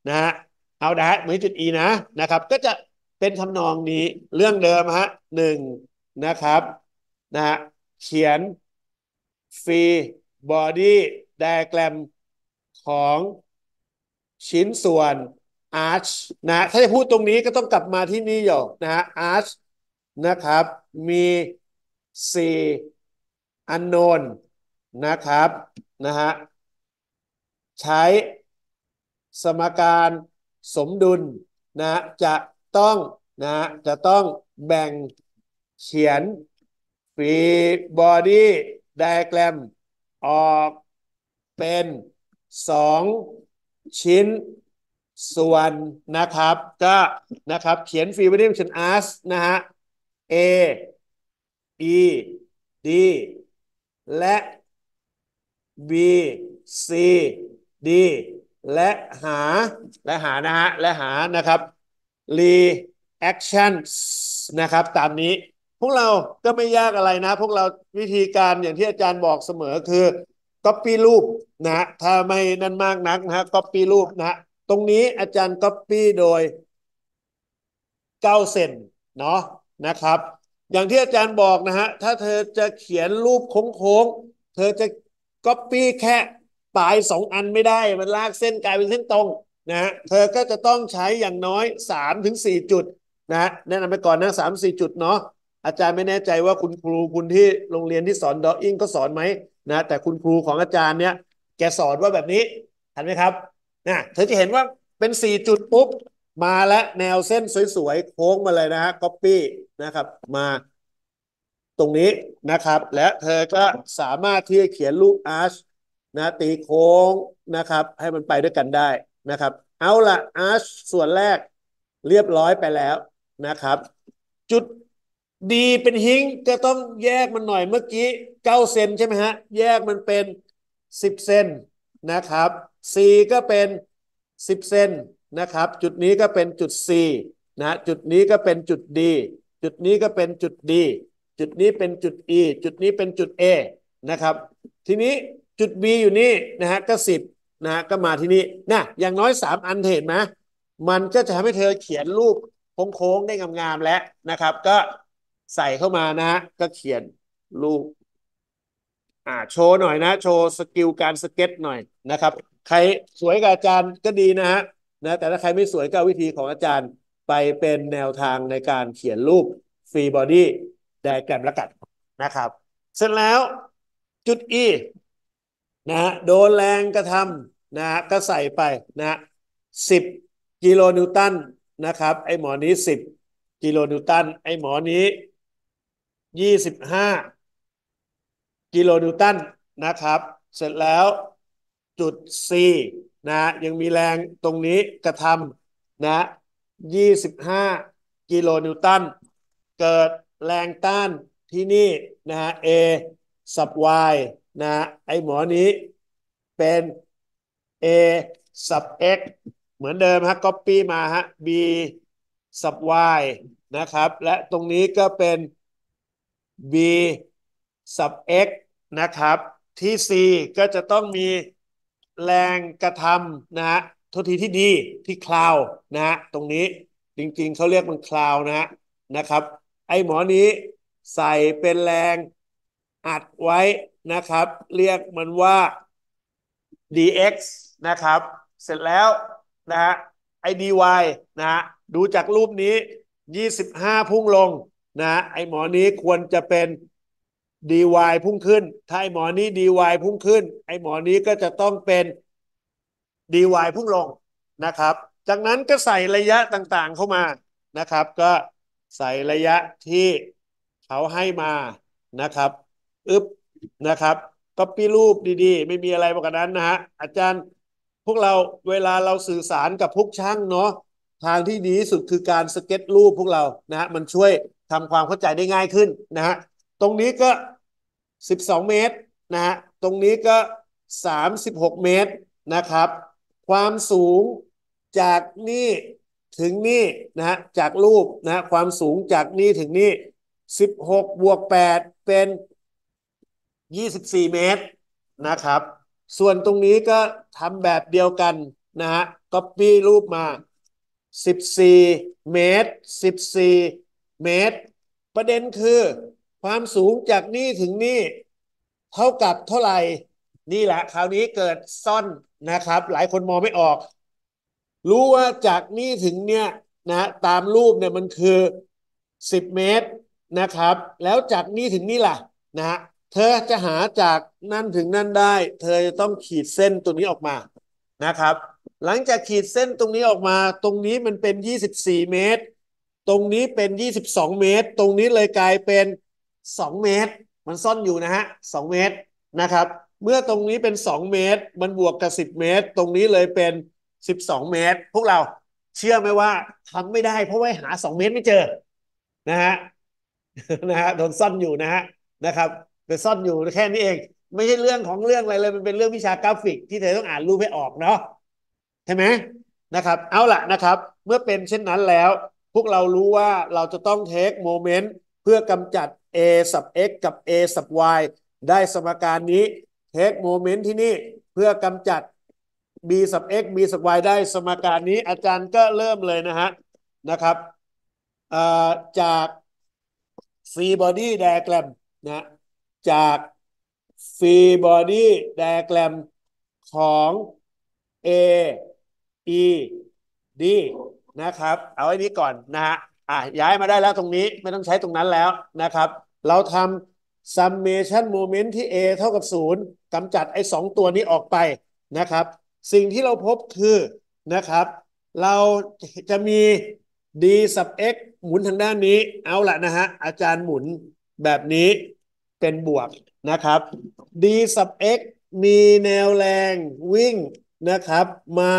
นะฮะเอาได้เหมือนจุด e นะนะครับ ก็จะเป็นทำนองนี้เรื่องเดิมฮะหนึ่งนะครับนะฮะเขียนฟรีบอดี้ไดแกรมของชิ้นส่วนอาร์ชนะถ้าจะพูดตรงนี้ก็ต้องกลับมาที่นี่อยู่นะฮะอาร์ชนะครับ มีสี่อันโนนนะครับนะฮะใช้สมการสมดุลนะจะต้องนะจะต้องแบ่งเขียนฟีบอดี้ไดแกรมออกเป็นสองชิ้นส่วนนะครับ ก็นะครับเขียนฟีบอดี้เช็นอาร์สนะฮะ A E D และ B C D และหา และหานะฮะ และหานะครับ reactions นะครับตามนี้พวกเราก็ไม่ยากอะไรนะ พวกเราวิธีการอย่างที่อาจารย์บอกเสมอคือก๊อปปี้รูปนะถ้าไม่นั่นมากนักนะก๊อปปี้รูปนะตรงนี้อาจารย์ก๊อปปี้โดยเก้าเซนเนาะนะครับอย่างที่อาจารย์บอกนะฮะถ้าเธอจะเขียนรูปโค้งๆเธอจะก๊อปปี้แค่ปลายสองอันไม่ได้ มันลากเส้นกลายเป็นเส้นตรงนะเธอก็จะต้องใช้อย่างน้อย3-4ถึงจุดนะแนะนำไปก่อนนะสามสี่จุดเนาะอาจารย์ไม่แน่ใจว่าคุณครูคุณที่โรงเรียนที่สอนดออิ่งก็สอนไหมนะ แต่คุณครูของอาจารย์เนี้ยแกสอนว่าแบบนี้ทันไหมครับนะเธอจะเห็นว่าเป็นสี่จุดปุ๊บมาแล้วแนวเส้นสวยๆโค้งมาเลยนะฮะก๊อปปี้นะครับมาตรงนี้นะครับ และเธอก็สามารถที่จะเขียนลูกอาร์ชนะตีโค้งนะครับ ให้มันไปด้วยกันได้นะครับ เอาละอาร์ชส่วนแรกเรียบร้อยไปแล้วนะครับ จุดดีเป็นหิ้งก็ต้องแยกมันหน่อยเมื่อกี้เก้าเซนใช่ไหมฮะแยกมันเป็นสิบเซนนะครับ C ก็เป็นสิบเซนนะครับ จุดนี้ก็เป็นจุด C นะจุดนี้ก็เป็นจุดดีจุดนี้ก็เป็นจุดดีจุดนี้เป็นจุด E จุดนี้เป็นจุด A นะครับทีนี้จุด B อยู่นี่นะฮะก็สิบนะฮะก็มาที่นี่นะอย่างน้อยสามอันเห็นไหมมันก็จะทำให้เธอเขียนรูปโค้งๆได้งามๆแล้วนะครับก็ใส่เข้ามานะฮะก็เขียนรูปอ่าโชว์หน่อยนะโชว์สกิลการสเก็ตหน่อยนะครับ ใครสวยกับอาจารย์ก็ดีนะฮะนะแต่ถ้าใครไม่สวยก็วิธีของอาจารย์ไปเป็นแนวทางในการเขียนรูปฟรีบอดี้ไดแกรมละกันนะครับ เสร็จแล้วจุด E นะฮะโดนแรงกระทำนะฮะก็ใส่ไปนะะสิบกิโลนิวตันนะครับไอหมอนี้สิบกิโลนิวตัน ไอหมอนี้ยี่สิบห้ากิโลนิวตันนะครับ เสร็จแล้วจุด C นะยังมีแรงตรงนี้กระทำนะยี่สิบห้ากิโลนิวตันเกิดแรงต้านที่นี่นะฮะ A สับ Y นะไอหมอนี้เป็น A สับ X เหมือนเดิมฮะก็ปี้มาฮะ B สับ Y นะครับ และตรงนี้ก็เป็น b sub x นะครับ ที่ c ก็จะต้องมีแรงกระทำนะฮะททีที่ดีที่คลาวนะฮะตรงนี้ จริงๆเขาเรียกมันคลาวนะฮะนะครับ ไอหมอนี้ใส่เป็นแรงอัดไว้นะครับ เรียกมันว่า dx นะครับ เสร็จแล้วนะฮะไอ dy นะฮะดูจากรูปนี้ 25 พุ่งลงนะไอหมอนี้ควรจะเป็นดีวายพุ่งขึ้น ถ้าไอหมอนี้ดีวายพุ่งขึ้นไอหมอนี้ก็จะต้องเป็นดีวายพุ่งลงนะครับ จากนั้นก็ใส่ระยะต่างๆเข้ามานะครับก็ใส่ระยะที่เขาให้มานะครับอึบนะครับก็ปี้รูปดีๆไม่มีอะไรมากกว่านั้นนะฮะอาจารย์พวกเราเวลาเราสื่อสารกับพวกช่างเนาะทางที่ดีที่สุดคือการสเก็ตรูปพวกเรานะฮะมันช่วยทำความเข้าใจได้ง่ายขึ้นนะฮะตรงนี้ก็ 12 เมตรนะฮะตรงนี้ก็ 36 เมตรนะครับ ความสูงจากนี่ถึงนี่นะฮะจากรูปนะฮะความสูงจากนี่ถึงนี่16บวก8 เป็น 24 เมตรนะครับส่วนตรงนี้ก็ทำแบบเดียวกันนะฮะ็ปี้รูปมา 14 เมตร 14เมตรประเด็นคือความสูงจากนี่ถึงนี่เท่ากับเท่าไหร่นี่แหละ คราวนี้เกิดซ่อนนะครับ หลายคนมองไม่ออก รู้ว่าจากนี่ถึงเนี่ยนะตามรูปเนี่ยมันคือ 10 เมตรนะครับ แล้วจากนี่ถึงนี่ล่ะนะ เธอจะหาจากนั่นถึงนั่นได้ เธอจะต้องขีดเส้นตัวนี้ออกมานะครับ หลังจากขีดเส้นตรงนี้ออกมา ตรงนี้มันเป็น 24 เมตรตรงนี้เป็น 22 เมตร ตรงนี้เลยกลายเป็น 2 เมตร มันซ่อนอยู่นะฮะ2 เมตรนะครับ เมื่อตรงนี้เป็น 2 เมตร มันบวกกับ 10 เมตร ตรงนี้เลยเป็น12เมตรพวกเราเชื่อไหมว่าทำไม่ได้ เพราะว่าหา2เมตรไม่เจอนะฮะนะฮะโดนซ่อนอยู่นะฮะนะครับไปซ่อนอยู่แค่นี้เอง ไม่ใช่เรื่องของเรื่องอะไรเลยมันเป็นเรื่องวิชากราฟิกที่เธอต้องอ่านรูปให้ออกเนาะใช่ไหมนะครับ เอาล่ะนะครับ เมื่อเป็นเช่นนั้นแล้วพวกเรารู้ว่าเราจะต้องเทคโมเมนต์เพื่อกำจัด a สับ x กับ a สับ y ได้สมการนี้เทคโมเมนต์ที่นี่ เพื่อกำจัด b สับ x b สับ y ได้สมการนี้อาจารย์ก็เริ่มเลยนะฮะนะครับจาก free body diagram นะจาก free body diagram ของ a e d นะครับเอาไอ้นี้ก่อนนะฮะอ่ะย้ายมาได้แล้วตรงนี้ ไม่ต้องใช้ตรงนั้นแล้วนะครับเราทำ summation moment ที่ a เท่ากับ0กำจัดไอ้สองตัวนี้ออกไปนะครับ สิ่งที่เราพบคือนะครับเราจะมี d sub x หมุนทางด้านนี้ เอาละนะฮะ อาจารย์หมุนแบบนี้เป็นบวกนะครับ d sub x มีแนวแรงวิ่งนะครับมา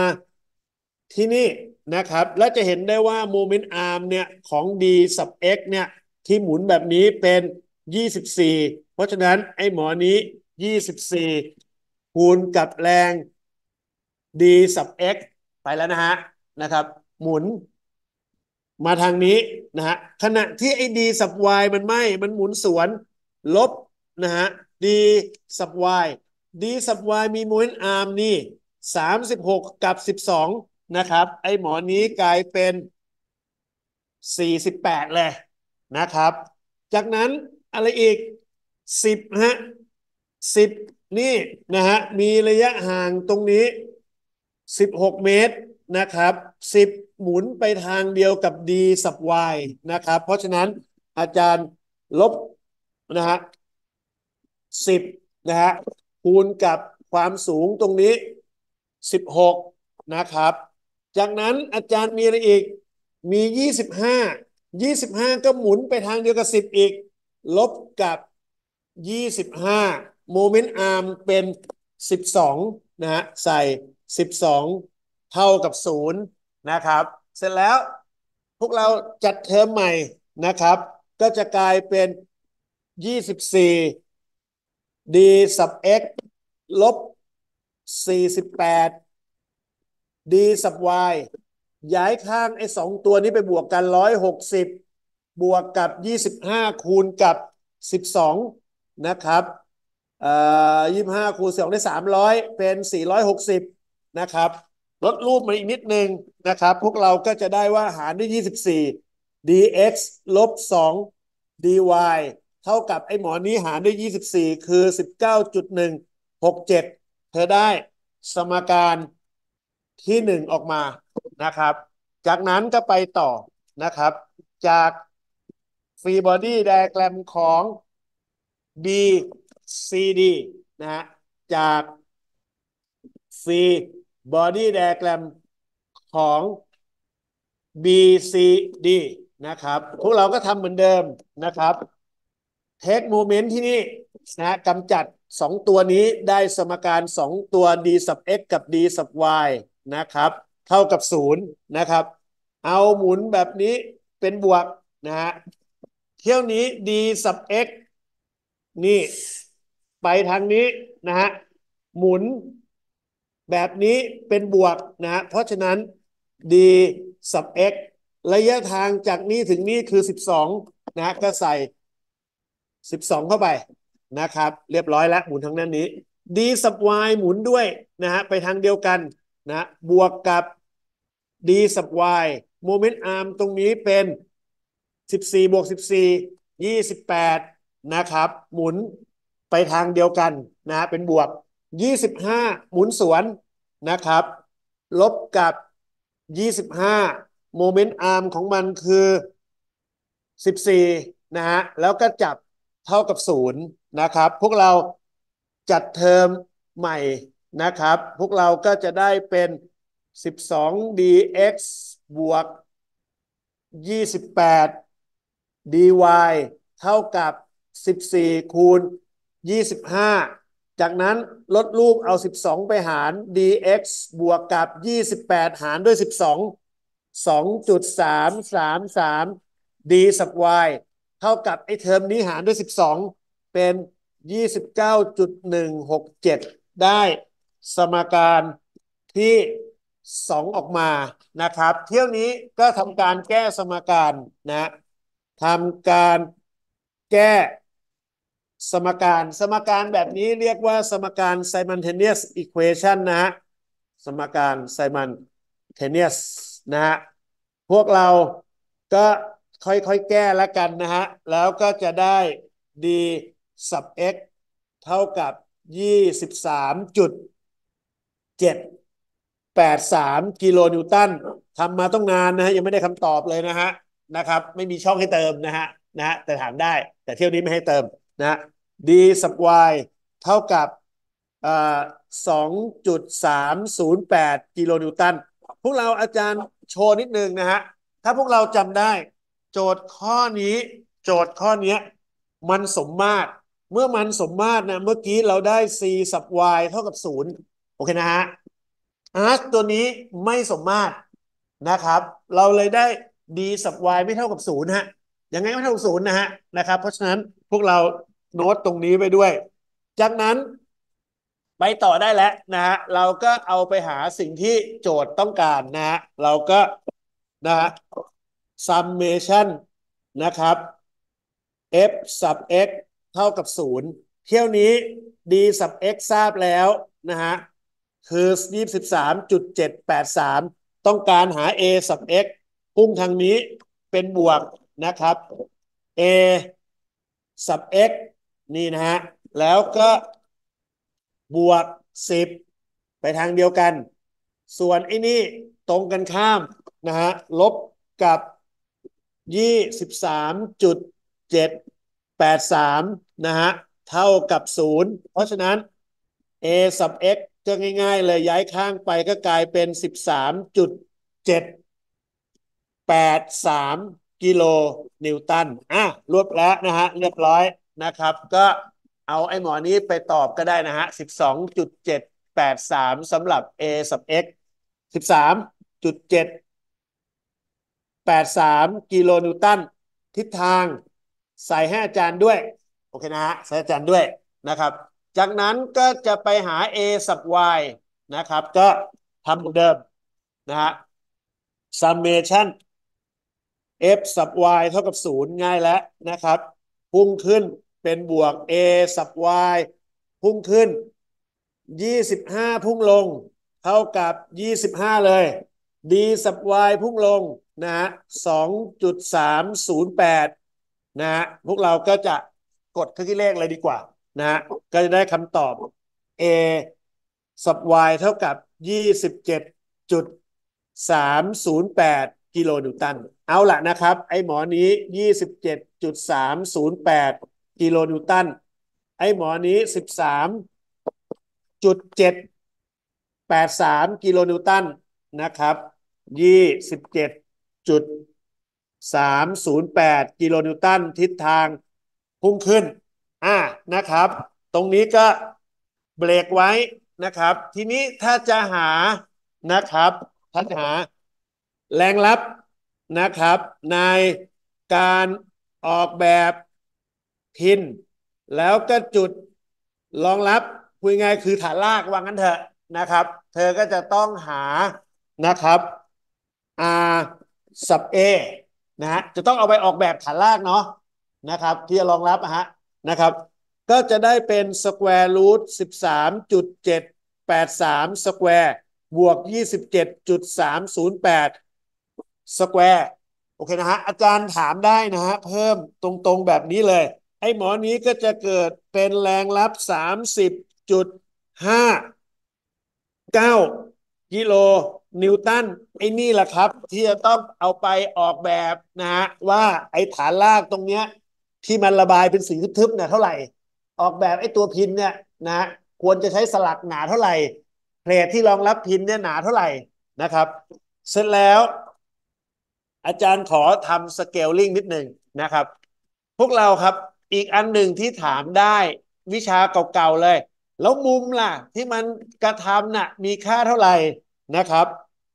ที่นี่นะครับและจะเห็นได้ว่าโมเมนต์อาร์มเนี่ยของ D สับ X เนี่ยที่หมุนแบบนี้เป็น 24 เพราะฉะนั้น ไอ้หมอนี้ 24 คูณกับแรง D สับ X ไปแล้วนะฮะนะครับหมุนมาทางนี้นะฮะขณะที่ไอ้ D สับ Y มันไม่มันหมุนสวน ลบนะฮะ D สับ Y D สับ Y มีโมเมนต์อาร์มนี่ 36 กับ 12นะครับ ไอ้หมอนี้กลายเป็น 48เลยนะครับ จากนั้น อะไรอีก 10 ฮะ 10 นี่นะฮะมีระยะห่างตรงนี้ 16 เมตรนะครับ 10 หมุนไปทางเดียวกับ d สับ y นะครับ เพราะฉะนั้นอาจารย์ลบนะฮะสิบนะฮะคูณกับความสูงตรงนี้สิบหกนะครับจากนั้นอาจารย์มีอะไรอีก มี 25 25 ก็หมุนไปทางเดียวกับ 10 อีก ลบกับ 25โมเมนต์อาร์มเป็น 12 นะฮะ ใส่ 12 เท่ากับ 0 นะครับ เสร็จแล้วพวกเราจัดเทอมใหม่นะครับ ก็จะกลายเป็น 24 d sub x ลบ 48 d สับ y ย้ายข้างไอ้สองตัวนี้ไปบวกกันร้อยหกสิบบวกกับยี่สิบห้าคูณกับสิบสองนะครับเอ่อยี่ห้าคูณสองได้สามร้อยเป็นสี่ร้อยหกสิบนะครับลดรูปมาอีกนิดนึงนะครับพวกเราก็จะได้ว่าหารด้วยยี่สิบสี่ dx ลบสอง dy เท่ากับไอ้หมอนี้หารด้วยยี่สิบสี่คือสิบเก้าจุดหนึ่งหกเจ็ดเธอได้สมการที่หนึ่งออกมานะครับ จากนั้นก็ไปต่อนะครับ จากฟรีบอดี้ไดแกรมของ BCD นะจากฟรีบอดี้ไดแกรมของ BCD นะครับ พวกเราก็ทำเหมือนเดิมนะครับเทคโมเมนต์ที่นี่นะกำจัด 2 ตัวนี้ได้สมการ 2 ตัว d sub x กับ d sub y นะครับเท่ากับศูนย์นะครับ เอาหมุนแบบนี้เป็นบวกนะฮะเที่ยวนี้ d สับ x นี่ไปทางนี้นะฮะหมุนแบบนี้เป็นบวกนะฮะเพราะฉะนั้น d สับ x ระยะทางจากนี้ถึงนี้คือ 12นะฮะก็ใส่ 12 เข้าไปนะครับเรียบร้อยแล้วหมุนทางด้านนี้ d สับ y หมุนด้วยนะฮะไปทางเดียวกันนะบวกกับ d สับ y โมเมนต์อาร์มตรงนี้เป็น 14 บวก14 28 นะครับ หมุนไปทางเดียวกันนะเป็นบวก 25 หมุนสวนนะครับ ลบกับ 25 โมเมนต์อาร์มของมันคือ 14 นะฮะแล้วก็จับเท่ากับ 0 นะครับ พวกเราจัดเทอมใหม่นะครับ พวกเราก็จะได้เป็น 12dx บวก 28dy เท่ากับ 14 คูณ 25 จากนั้นลดรูปเอา 12 ไปหาร dx บวกกับ 28 หารด้วย 12 2.333 d สับ y เท่ากับไอเทอมนี้หารด้วย 12 เป็น 29.167 ได้สมการที่สองออกมา นะครับ เที่ยวนี้ก็ทำการแก้สมการนะทำการแก้สมการสมการแบบนี้เรียกว่าสมการ simultaneous equation นะฮะสมการ simultaneous นะฮะพวกเราก็ค่อยๆแก้แล้วกันนะฮะแล้วก็จะได้ d sub x เท่ากับ23.1จ็ดแปดสามกิโลนิวตันทำมาต้องนานนะฮะยังไม่ได้คำตอบเลยนะฮะนะครับไม่มีช่องให้เติมนะฮะนะฮะแต่ถามได้แต่เที่ยวนี้ไม่ให้เติมนะดีสับวเท่ากับสองจุดสามศูนย์แปดกิโลนิวตันพวกเราอาจารย์โชว์นิดนึงนะฮะถ้าพวกเราจำได้ โจทย์ข้อนี้ โจทย์ข้อนี้มันสมมาตร เมื่อมันสมมาตรนะเมื่อกี้เราได้ c สับ y เท่ากับศูนย์โอเคนะฮะอาร์ตัวนี้ไม่สมมาตรนะครับ เราเลยได้ดีสับยไม่เท่ากับศูนย์ฮะ ยังไงไม่เท่ากับศูนย์นะฮะ นะครับ เพราะฉะนั้นพวกเราโน้ตตรงนี้ไปด้วย จากนั้นไปต่อได้แล้วนะฮะ เราก็เอาไปหาสิ่งที่โจทย์ต้องการนะฮะ เราก็นะฮะ summation นะครับ f sub x เท่ากับ 0 เที่ยวนี้ d sub x ทราบแล้วนะฮะคือยี่สิบสามจุดเจ็ดแปดสามต้องการหา a สับ x พุ่งทางนี้เป็นบวกนะครับ a สับ x นี่นะฮะแล้วก็บวกสิบไปทางเดียวกัน ส่วนไอ้นี่ตรงกันข้ามนะฮะลบกับยี่สิบสามจุดเจ็ดแปดสามนะฮะเท่ากับศูนย์เพราะฉะนั้น a สับ x ก็ง่ายๆ เลยย้ายข้างไปก็กลายเป็นสิบสามจุดเจ็ดแปดสามกิโลนิวตันอ่ะรวบแล้วนะฮะเรียบร้อยนะครับ ก็เอาไอ้หมอนี้ไปตอบก็ได้นะฮะสิบสองจุดเจ็ดแปดสามสำหรับ A สับ x สิบสามจุดเจ็ดแปดสามกิโลนิวตันทิศทางใส่ให้อาจารย์ด้วยโอเคนะฮะใส่อาจารย์ด้วยนะครับจากนั้นก็จะไปหา a สับ y นะครับ ก็ทำเหมือนเดิมนะฮะ summation f สับ y เท่ากับ 0 ง่ายแล้วนะครับ พุ่งขึ้นเป็นบวก a สับ y พุ่งขึ้น 25 พุ่งลงเท่ากับ 25 เลย d สับ y พุ่งลงนะฮะ2.308นะฮะพวกเราก็จะกดเครื่องคิดเลขเลยดีกว่านะฮะก็จะได้คำตอบ a สับ y เท่ากับยี่สิบเจ็ดจุดสามศูนย์แปดกิโลนิวตัน เอาละนะครับ ไอ้หมอนี้ยี่สิบเจ็ดจุดสามศูนย์แปดกิโลนิวตัน ไอ้หมอนี้สิบสามจุดเจ็ดแปดสามกิโลนิวตันนะครับยี่สิบเจ็ดจุดสามศูนย์แปดกิโลนิวตันทิศทางพุ่งขึ้นอ่า นะครับ ตรงนี้ก็เบรกไว้นะครับ ทีนี้ถ้าจะหานะครับถ้าหาแรงรับนะครับในการออกแบบพินแล้วก็จุดรองรับคุยง่ายคือฐานลากวางกันเถอะนะครับ เธอก็จะต้องหานะครับ R สับ A นะฮะ จะต้องเอาไปออกแบบฐานลากเนาะนะครับที่จะรองรับฮะนะครับก็จะได้เป็นสแควร์รูทสิบสามจุดเจ็ดแปดสามสแควร์บวกยี่สิบเจ็ดจุดสามศูนย์แปดสแควร์โอเคนะฮะอาจารย์ถามได้นะฮะเพิ่มตรงๆแบบนี้เลย ไอ้หมอนี้ก็จะเกิดเป็นแรงรับสามสิบจุดห้าเก้ากิโลนิวตันไอ้นี่แหละครับ ที่จะต้องเอาไปออกแบบนะฮะว่าไอ้ฐานลากตรงเนี้ยที่มันระบายเป็นสีทึบๆเนี่ยเท่าไหร่ ออกแบบไอ้ตัวพินเนี่ยนะควรจะใช้สลักหนาเท่าไหร่ เพลทที่รองรับพินเนี่ยหนาเท่าไหร่นะครับ เสร็จแล้ว อาจารย์ขอทำสเกลลิ่งนิดหนึ่งนะครับ พวกเราครับอีกอันหนึ่งที่ถามได้วิชาเก่าๆเลย แล้วมุมล่ะ ที่มันกระทำนะ่ะมีค่าเท่าไหร่นะครับ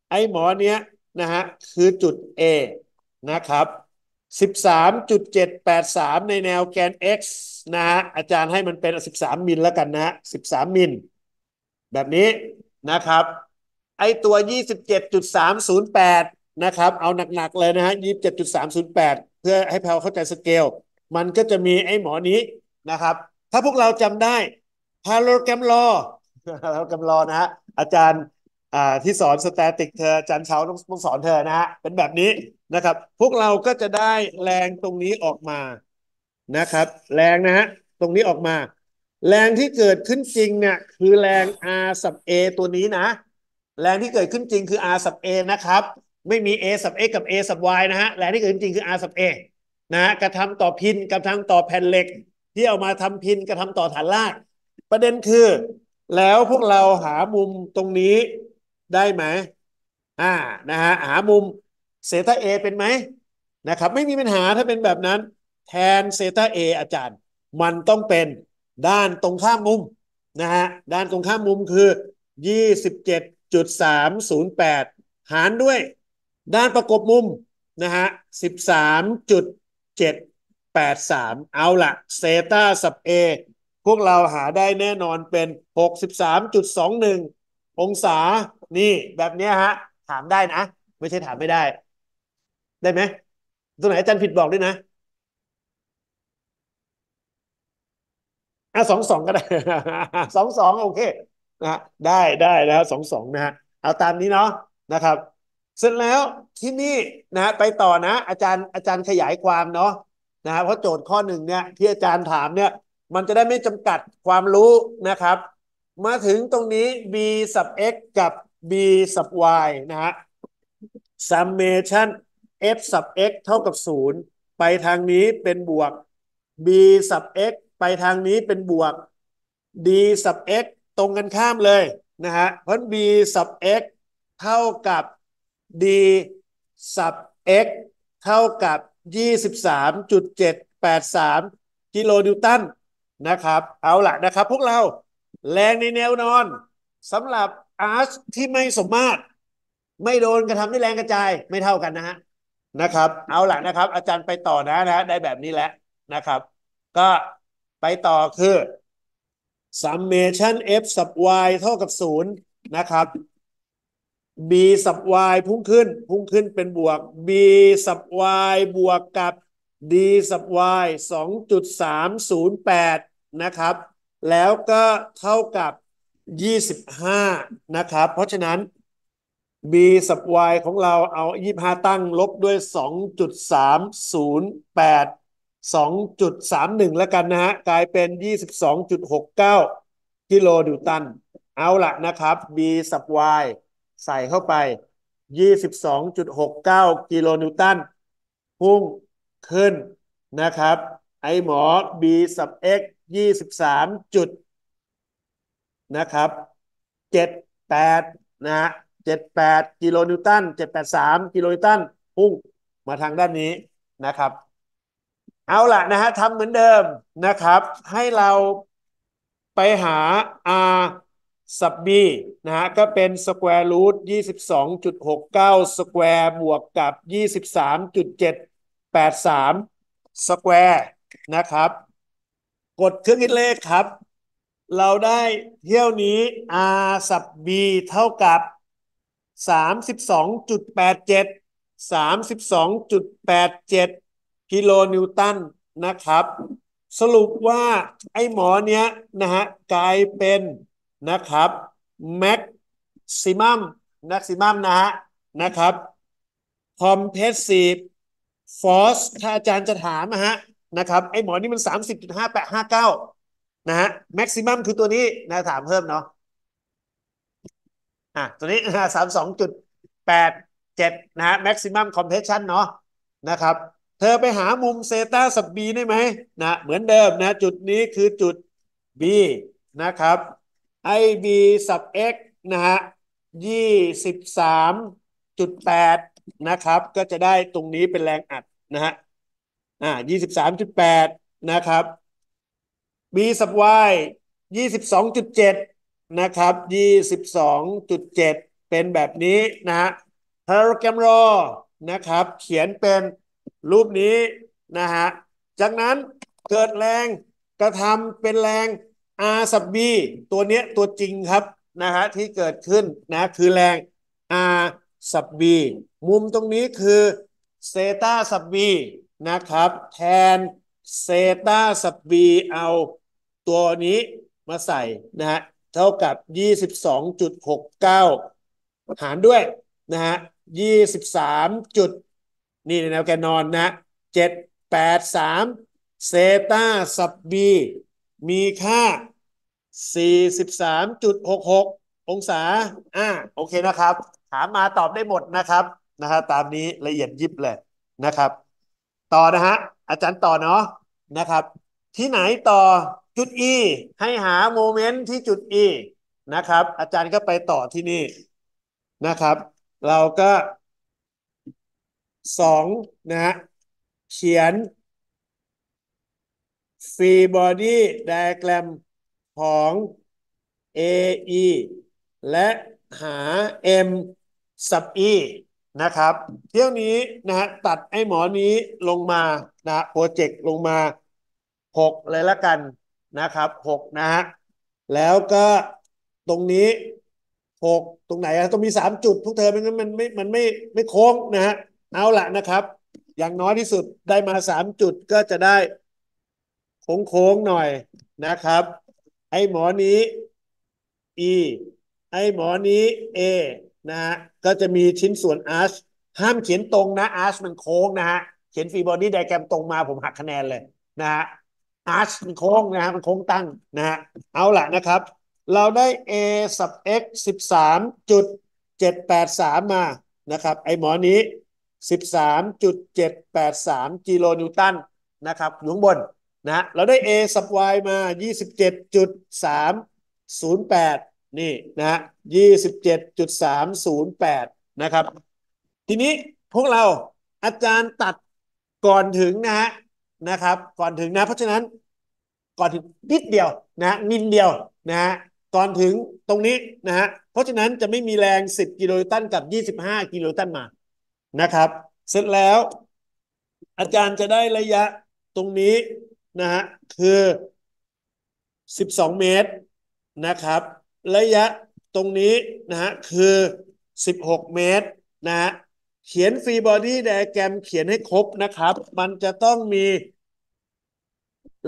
ไอ้หมอเนี้ยนะฮะคือจุด A นะครับ13.783 ในแนวแกน x นะฮะอาจารย์ให้มันเป็น 13 มิลแล้วกันนะ 13 มิลแบบนี้นะครับ ไอตัว 27.308 นะครับ เอาหนักๆ เลยนะฮะ27.308 เพื่อให้แพลวเข้าใจสเกล มันก็จะมีไอหมอนี้นะครับ ถ้าพวกเราจำได้พารลแกรมลอพารลแกรมลอนะฮะอาจารย์อ่าที่สอนสแตติกเธอจันเช้าต้องสอนเธอนะฮะเป็นแบบนี้นะครับ พวกเราก็จะได้แรงตรงนี้ออกมานะครับ แรงนะฮะตรงนี้ออกมา แรงที่เกิดขึ้นจริงเนี่ยคือแรง R สับ A ตัวนี้นะ แรงที่เกิดขึ้นจริงคือ R สับ A นะครับไม่มี A สับ X กับ A สับ Y นะฮะแรงที่เกิดขึ้นจริงคือ R สับ A นะกระทำต่อพินกระทำต่อแผ่นเหล็ก ที่เอามาทำพินกระทำต่อฐานลากประเด็นคือแล้วพวกเราหามุมตรงนี้ได้ไหมอ่านะฮะหามุมเซตาเอเป็นไหมนะครับไม่มีปัญหาถ้าเป็นแบบนั้นแทนเซตาเออาจารย์ มันต้องเป็นด้านตรงข้ามมุมนะฮะด้านตรงข้ามมุมคือ 27.308 หารด้วยด้านประกบมุมนะฮะ13.783 เอาละเซตาสับเอพวกเราหาได้แน่นอนเป็น 63.21 องศานี่แบบเนี้ยฮะ ถามได้นะ ไม่ใช่ถามไม่ได้ ได้ไหมตรงไหนอาจารย์ผิดบอกด้วยนะอ่ะสองสองก็ได้สองสองโอเคนะฮะได้ได้นะฮะสองสองนะฮะเอาตามนี้เนาะนะครับเสร็จแล้วที่นี่นะไปต่อนะ อาจารย์อาจารย์ขยายความเนาะนะเพราะโจทย์ข้อหนึ่งเนี่ยที่อาจารย์ถามเนี่ย มันจะได้ไม่จำกัดความรู้นะครับ มาถึงตรงนี้ b s ับ x กับ b สับ y นะฮะ summation f s ับ x เท่ากับ 0 ไปทางนี้เป็นบวก b s ับ x ไปทางนี้เป็นบวก d s ับ x ตรงกันข้ามเลยนะฮะ เพราะ b s ับ x เท่ากับ d s ับ x เท่ากับ 23.783กิโลนิวตันนะครับ เอาละนะครับพวกเราแรงในแนวนอนสำหรับอาร์ชที่ไม่สมมาตรไม่โดนกระทำาด้วยแรงกระจายไม่เท่ากันนะฮะนะครับ เอาหลังนะครับ อาจารย์ไปต่อนะนะได้แบบนี้แล้วนะครับ ก็ไปต่อคือ summation f sub y เท่ากับศูนย์นะครับ b sub y พุ่งขึ้นพุ่งขึ้นเป็นบวก b sub y บวกกับ d sub y 2.308 นะครับ แล้วก็เท่ากับยี่สิบห้านะครับ เพราะฉะนั้น b สับวายของเราเอายี่ห้าตั้งลบด้วยสองจุดสามศูนย์แปดสองจุดสามหนึ่งแล้วกันนะฮะกลายเป็นยี่สิบสองจุดหกเก้ากิโลนิวตันเอาละนะครับ b สับวายใส่เข้าไปยี่สิบสองจุดหกเก้ากิโลนิวตันพุ่งขึ้นนะครับไอหมอ b สับ x ยี่สิบสามจุดนะครับเจ็ดแปดนะฮะเจ็ดแปดกิโลนิวตันเจ็ดแปดสามกิโลนิวตันพุ่งมาทางด้านนี้นะครับ เอาล่ะนะฮะทำเหมือนเดิมนะครับ ให้เราไปหา r สับ b นะฮะก็เป็นสแควร์รูทยี่สิบสองจุดหกเก้าสแควร์บวกกับยี่สิบสามจุดเจ็ดแปดสามสแควร์นะครับ กดเครื่องคิดเลขครับเราได้เที่ยวนี้ r สับ b เท่ากับ 32.87 32.87 กิโลนิวตันนะครับ สรุปว่าไอ้หมอเนี้ยนะฮะกลายเป็นนะครับแม็กซิมัมแม็กซิมัมนะฮะนะครับคอมเพสซีฟฟอสถ้าอาจารย์จะถามนะฮะนะครับ ไอ้หมอนี่มัน 30.5859นะฮะแม็กซิมัมคือตัวนี้นะถามเพิ่มเนาะอ่ะตัวนี้สามสองจุดแปดเจ็ดนะฮะแม็กซิมัมคอมเพรสชันเนาะนะครับเธอไปหามุมเซตาสับบีได้ไหมนะเหมือนเดิมนะ จุดนี้คือจุด B นะครับ IB สับ X นะฮะยี่สิบสามจุดแปดนะครับ ก็จะได้ตรงนี้เป็นแรงอัดนะฮะอ่ายี่สิบสามจุดแปดนะครับ b สับ y ยี่สิบสองจุดเจ็ดนะครับยี่สิบสองจุดเจ็ดเป็นแบบนี้นะฮะ program r o นะครับ เขียนเป็นรูปนี้นะฮะ จากนั้นเกิดแรงกระทำเป็นแรง r สับ b ตัวเนี้ยตัวจริงครับ นะฮะที่เกิดขึ้นนะคือแรง r สับ b มุมตรงนี้คือเซตาสับ b นะครับแทนเซต้าสับบีเอาตัวนี้มาใส่นะฮะเท่ากับ 22.69 หารด้วยนะฮะ23จุดนี่ในแนวแกนนอนนะ 783เซต้าสับบีมีค่า 43.66 องศาอ่าโอเคนะครับ ถามมาตอบได้หมดนะครับนะฮะตามนี้ละเอียดยิบเลยนะครับ ต่อนะฮะอาจารย์ต่อเนาะนะครับ ที่ไหนต่อจุด E ให้หาโมเมนต์ที่จุด E นะครับ อาจารย์ก็ไปต่อที่นี่ นะครับ เราก็สองนะ เขียนฟรีบอดี้ไดแกรมของ AE และหา M สับ E นะครับเที่ยวนี้นะฮะตัดไอ้หมอนี้ลงมานะโปรเจกต์ลงมา6เลยละกันนะครับ6นะฮะแล้วก็ตรงนี้ 6 ตรงไหนอะต้องมี3จุดพวกเธอไม่งั้นมันไม่มันไม่ไม่โค้งนะฮะเอาละนะครับ อย่างน้อยที่สุดได้มา3จุดก็จะได้โค้งโค้งหน่อยนะครับ ไอ้หมอนี้ E ไอ้หมอนี้ A นะฮะก็จะมีชิ้นส่วนอาร์ชห้ามเขียนตรงนะอาร์ชมันโค้งนะฮะเขียนฟีบอดี้ไดแกรมตรงมาผมหักคะแนนเลยนะฮะอาร์ชมันโค้งนะฮะมันโค้งตั้งนะฮะเอาละนะครับ เราได้ a สับ x ามจุดเจ็ดแปดสามมานะครับไอหมอนี้สสิบามจจุดดเ็แปดสามกิโลนิวตันนะครับอยู่ข้างบนนะเราได้ a สับ y มายี่สสิบเจจ็ดดุามศูนย์แปดนี่นะยี่สิบเจ็ดจุดสามศูนย์แปดนะครับ ทีนี้พวกเราอาจารย์ตัดก่อนถึงนะฮะนะครับ ก่อนถึงนะ เพราะฉะนั้นก่อนถึงนิดเดียวนะ นินเดียวนะฮะก่อนถึงตรงนี้นะฮะ เพราะฉะนั้นจะไม่มีแรง 10 กิโลตันกับ 25 กิโลตันมานะครับ เสร็จแล้ว อาจารย์จะได้ระยะตรงนี้นะฮะคือ 12 เมตรนะครับระยะตรงนี้นะฮะคือ 16 เมตรนะฮะเขียนฟรีบอดี้ไดแกรมเขียนให้ครบนะครับ มันจะต้องมี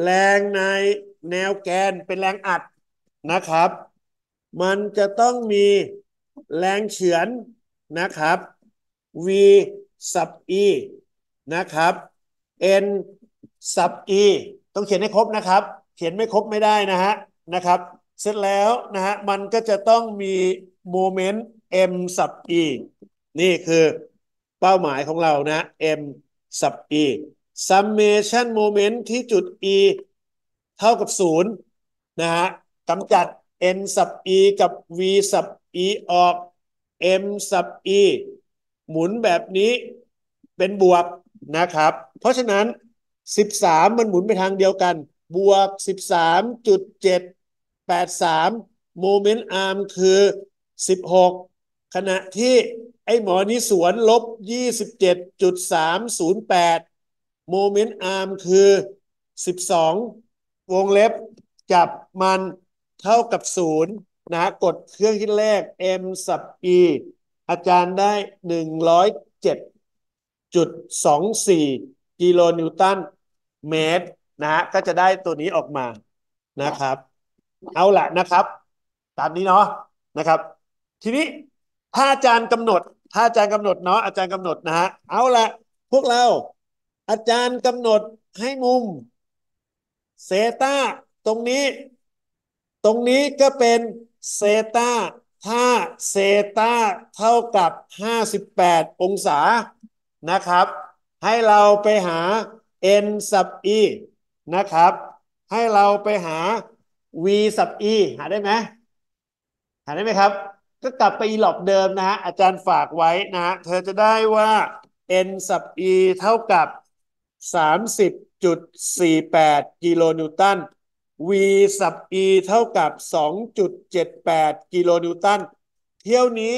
แรงในแนวแกนเป็นแรงอัดนะครับ มันจะต้องมีแรงเฉือนนะครับ v s ับ e นะครับ n s ับ e ต้องเขียนให้ครบนะครับ เขียนไม่ครบไม่ได้นะฮะนะครับเสร็จแล้วนะฮะมันก็จะต้องมีโมเมนต์ m สับ e นี่คือเป้าหมายของเรานะ m สับ e summation moment ที่จุด e เท่ากับ0นะฮะกำจัด n สับ e กับ v สับ e ออก m สับ e หมุนแบบนี้เป็นบวกนะครับ เพราะฉะนั้น 13 มันหมุนไปทางเดียวกัน บวก 13.7 83 โมเมนต์อาร์มคือ 16 ขณะที่ไอ้หมอนี้สวนลบ 27.308โมเมนต์อาร์มคือ 12 วงเล็บจับมันเท่ากับ0นะกดเครื่องคิดเลข m สับ e อาจารย์ได้ 107.24 กิโลนิวตันเมตรนะฮะก็จะได้ตัวนี้ออกมานะครับเอาละนะครับตามนี้เนาะนะครับ ทีนี้ถ้าอาจารย์กำหนด ถ้าอาจารย์กำหนดเนาะอาจารย์กำหนดนะฮะเอาละพวกเรา อาจารย์กำหนดให้มุมเซตาตรงนี้ ตรงนี้ก็เป็นเซตาถ้าเซตาเท่ากับ 58 องศานะครับ ให้เราไปหา n สับ e นะครับ ให้เราไปหา v สับ e หาได้ไหมหาได้ไหมครับ ก็กลับไปอีหลอบเดิมนะฮะ อาจารย์ฝากไว้นะ เธอจะได้ว่า n สับ e เท่ากับ30.48กิโลนิวตัน v สับ e เท่ากับ 2.78 กิโลนิวตัน เที่ยวนี้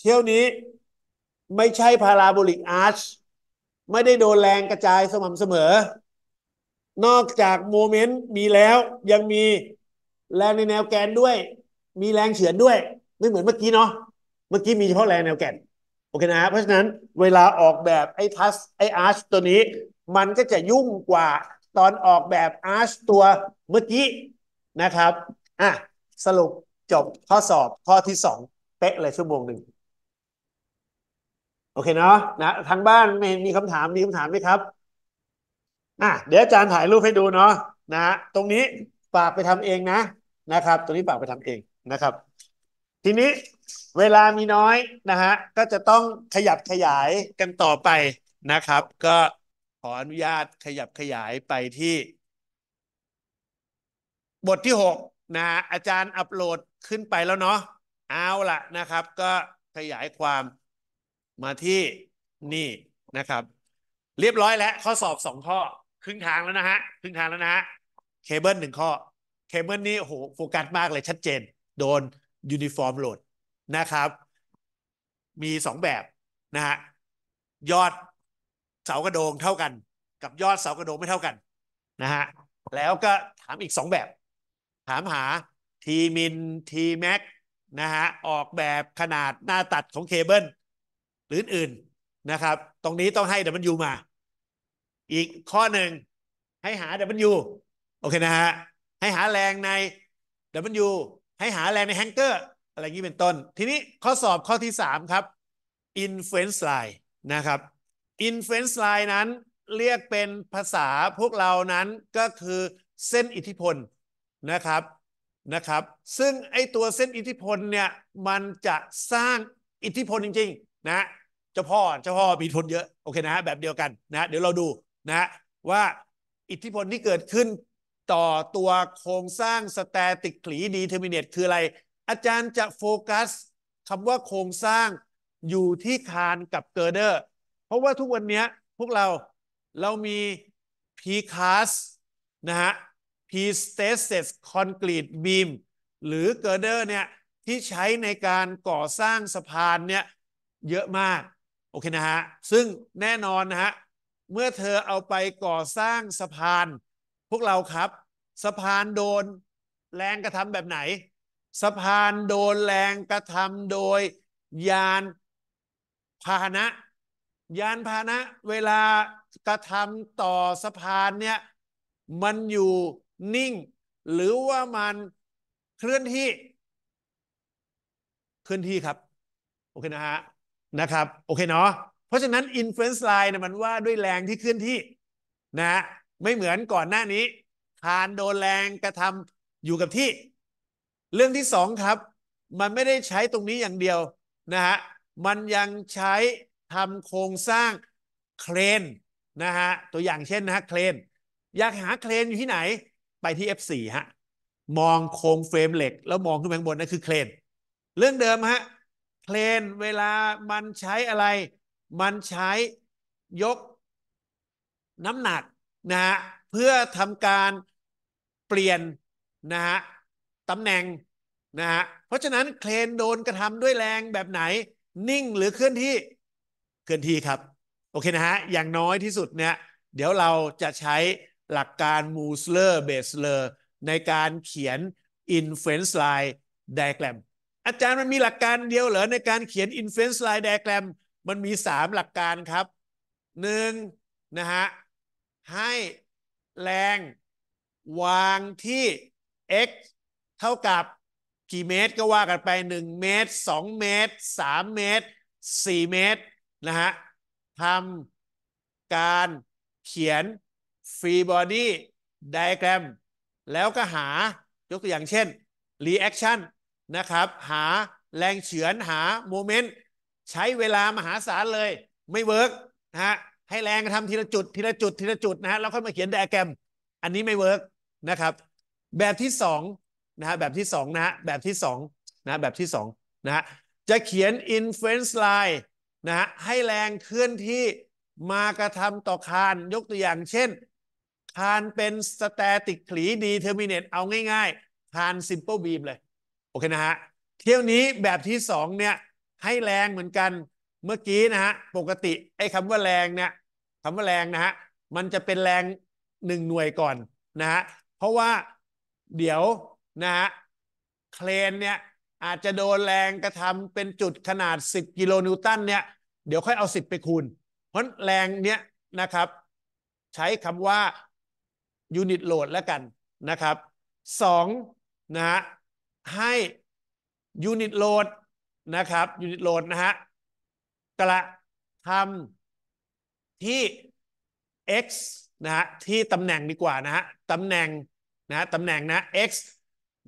เที่ยวนี้ ไม่ใช่พาราโบลิกอาร์ชไม่ได้โดนแรงกระจายสม่ำเสมอนอกจากโมเมนต์มีแล้วยังมี แรงในแนวแกนด้วย มีแรงเฉือนด้วยไม่เหมือนเมื่อกี้เนาะเมื่อกี้มีเฉพาะแรงแนวแกนโอเคนะ เพราะฉะนั้นเวลาออกแบบไอ้ทัสไอ้อาร์ชตัวนี้ มันก็จะยุ่งกว่าตอนออกแบบอาร์ชตัวเมื่อกี้นะครับ อ่ะ สรุปจบ ข้อสอบข้อที่สองเป๊ะเลยชั่วโมงหนึ่งโอเคเนาะนะ ทางบ้านมีคำถาม มีคำถามไหมครับอ่ะเดี๋ยวอาจารย์ถ่ายรูปให้ดูเนาะนะฮะตรงนี้ฝากไปทำเองนะนะครับตรงนี้ฝากไปทำเองนะครับ ทีนี้เวลามีน้อยนะฮะก็จะต้องขยับขยายกันต่อไปนะครับ ก็ขออนุญาตขยับขยายไปที่ บทที่หกนะอาจารย์อัปโหลดขึ้นไปแล้วเนาะเอาละนะครับ ก็ขยายความมาที่นี่นะครับ เรียบร้อยแล้วข้อสอบสองข้อครึ่งทางแล้วนะฮะครึ่งทางแล้วนะฮะเคเบิลหนึ่งข้อเคเบิลนี้โหโฟกัสมากเลยชัดเจนโดนยูนิฟอร์มโหลดนะครับ มีสองแบบนะฮะยอดเสากระโดงเท่ากัน กับยอดเสากระโดงไม่เท่ากันนะฮะแล้วก็ถามอีกสองแบบ ถามหาทีมินทีแม็กนะฮะออกแบบขนาดหน้าตัดของเคเบิลหรืออื่นนะครับตรงนี้ต้องให้มันอยู่มาอีกข้อหนึ่งให้หา W โอเคนะฮะให้หาแรงใน W ให้หาแรงในแฮงเกอร์อะไรอย่างนี้เป็นต้นทีนี้ข้อสอบข้อที่3ครับ influence line นะครับ influence line นั้นเรียกเป็นภาษาพวกเรานั้นก็คือเส้นอิทธิพลนะครับนะครับซึ่งไอตัวเส้นอิทธิพลเนี่ยมันจะสร้างอิทธิพลจริงๆนะเจ้าพ่อเจ้าพ่อมีทนเยอะโอเคนะฮะแบบเดียวกันนะเดี๋ยวเราดูนะว่าอิทธิพลที่เกิดขึ้นต่อตัวโครงสร้างสแตติกขีดีเทอร์มิเนตคืออะไร อาจารย์จะโฟกัสคำว่าโครงสร้างอยู่ที่คานกับเกอร์เดอร์ เพราะว่าทุกวันนี้พวกเราเรามีพีคัสนะฮะพีสเตสเซสคอนกรีตบีมหรือเกอร์เดอร์เนี่ย ที่ใช้ในการก่อสร้างสะพานเนี่ย เยอะมาก โอเคนะฮะ ซึ่งแน่นอนนะฮะเมื่อเธอเอาไปก่อสร้างสะพาน พวกเราครับ สะพานโดน แรงกระทำแบบไหน สะพานโดนแรงกระทำโดย ยานพาหนะ ยานพาหนะเวลากระทำต่อสะพานเนี่ย มันอยู่นิ่งหรือว่ามันเคลื่อนที่ เคลื่อนที่ครับโอเคนะฮะนะครับ โอเคเนาะเพราะฉะนั้น influence line เนี่ยมันว่าด้วยแรงที่เคลื่อนที่นะไม่เหมือนก่อนหน้านี้คานโดนแรงกระทำอยู่กับที่ เรื่องที่สองครับ มันไม่ได้ใช้ตรงนี้อย่างเดียวนะฮะมันยังใช้ทำโครงสร้างเครนนะฮะตัวอย่างเช่นนะฮะเครนอยากหาเครนอยู่ที่ไหนไปที่ F4 ฮะมองโครงเฟรมเหล็ก แล้วมองขึ้นไปข้างบนนั่นคือเครนเรื่องเดิมฮะเครนเวลามันใช้อะไรมันใช้ยกน้ำหนักนะฮะเพื่อทำการเปลี่ยนนะฮะตำแหน่งนะฮะเพราะฉะนั้น เครนโดนกระทำด้วยแรงแบบไหนนิ่งหรือเคลื่อนที่เคลื่อนที่ครับ โอเคนะฮะ อย่างน้อยที่สุดเนี่ยเดี๋ยวเราจะใช้หลักการมูสเลอร์เบสเลอร์ในการเขียน inference line diagram อาจารย์มันมีหลักการเดียวเหรอในการเขียน inference line diagram มันมีสามหลักการครับหนึ่งนะฮะ ให้แรงวางที่ x เท่ากับ กี่เมตรก็ว่ากันไป 1 เมตร 2 เมตร 3 เมตร 4 เมตรนะฮะทำการเขียนฟรีบอดี้ไดแกรมแล้วก็หายกตัวอย่างเช่นีแอคชั่นนะครับ หาแรงเฉือน หาโมเมนต์ใช้เวลามหาศาลเลยไม่เวิร์กนะฮะให้แรงทำทีละจุดทีละจุดทีละจุดนะฮะแล้วค่อยมาเขียนไดอะแกรมอันนี้ไม่เวิร์กนะครับ แบบที่ 2 นะฮะ แบบที่ 2 นะฮะแบบที่2นะ แบบที่2นะฮะจะเขียน inference line นะฮะ ให้แรงเคลื่อนที่มากระทำต่อคาน ยกตัวอย่างเช่น คานเป็น static ขลี determinate เอาง่ายๆ คาน simple beam เลย โอเคนะฮะเที่ยวนี้แบบที่ 2 เนี่ยให้แรงเหมือนกัน เมื่อกี้นะฮะ ปกติไอ้คำว่าแรงเนี่ยคำว่าแรงนะฮะ มันจะเป็นแรงหนึ่งหน่วยก่อนนะฮะ เพราะว่าเดี๋ยวนะฮะ เคลนเนี่ยอาจจะโดนแรงกระทำเป็นจุดขนาด 10 กิโลนิวตันเนี่ย เดี๋ยวค่อยเอา 10 ไปคูณ เพราะแรงเนี่ยนะครับใช้คำว่ายูนิตโหลดแล้วกันนะครับ2นะฮะให้ยูนิตโหลดนะครับยูนิตโหลดนะฮะกระทำที่ x นะฮะที่ตำแหน่งดีกว่านะฮะตำแหน่งนะตำแหน่งนะ x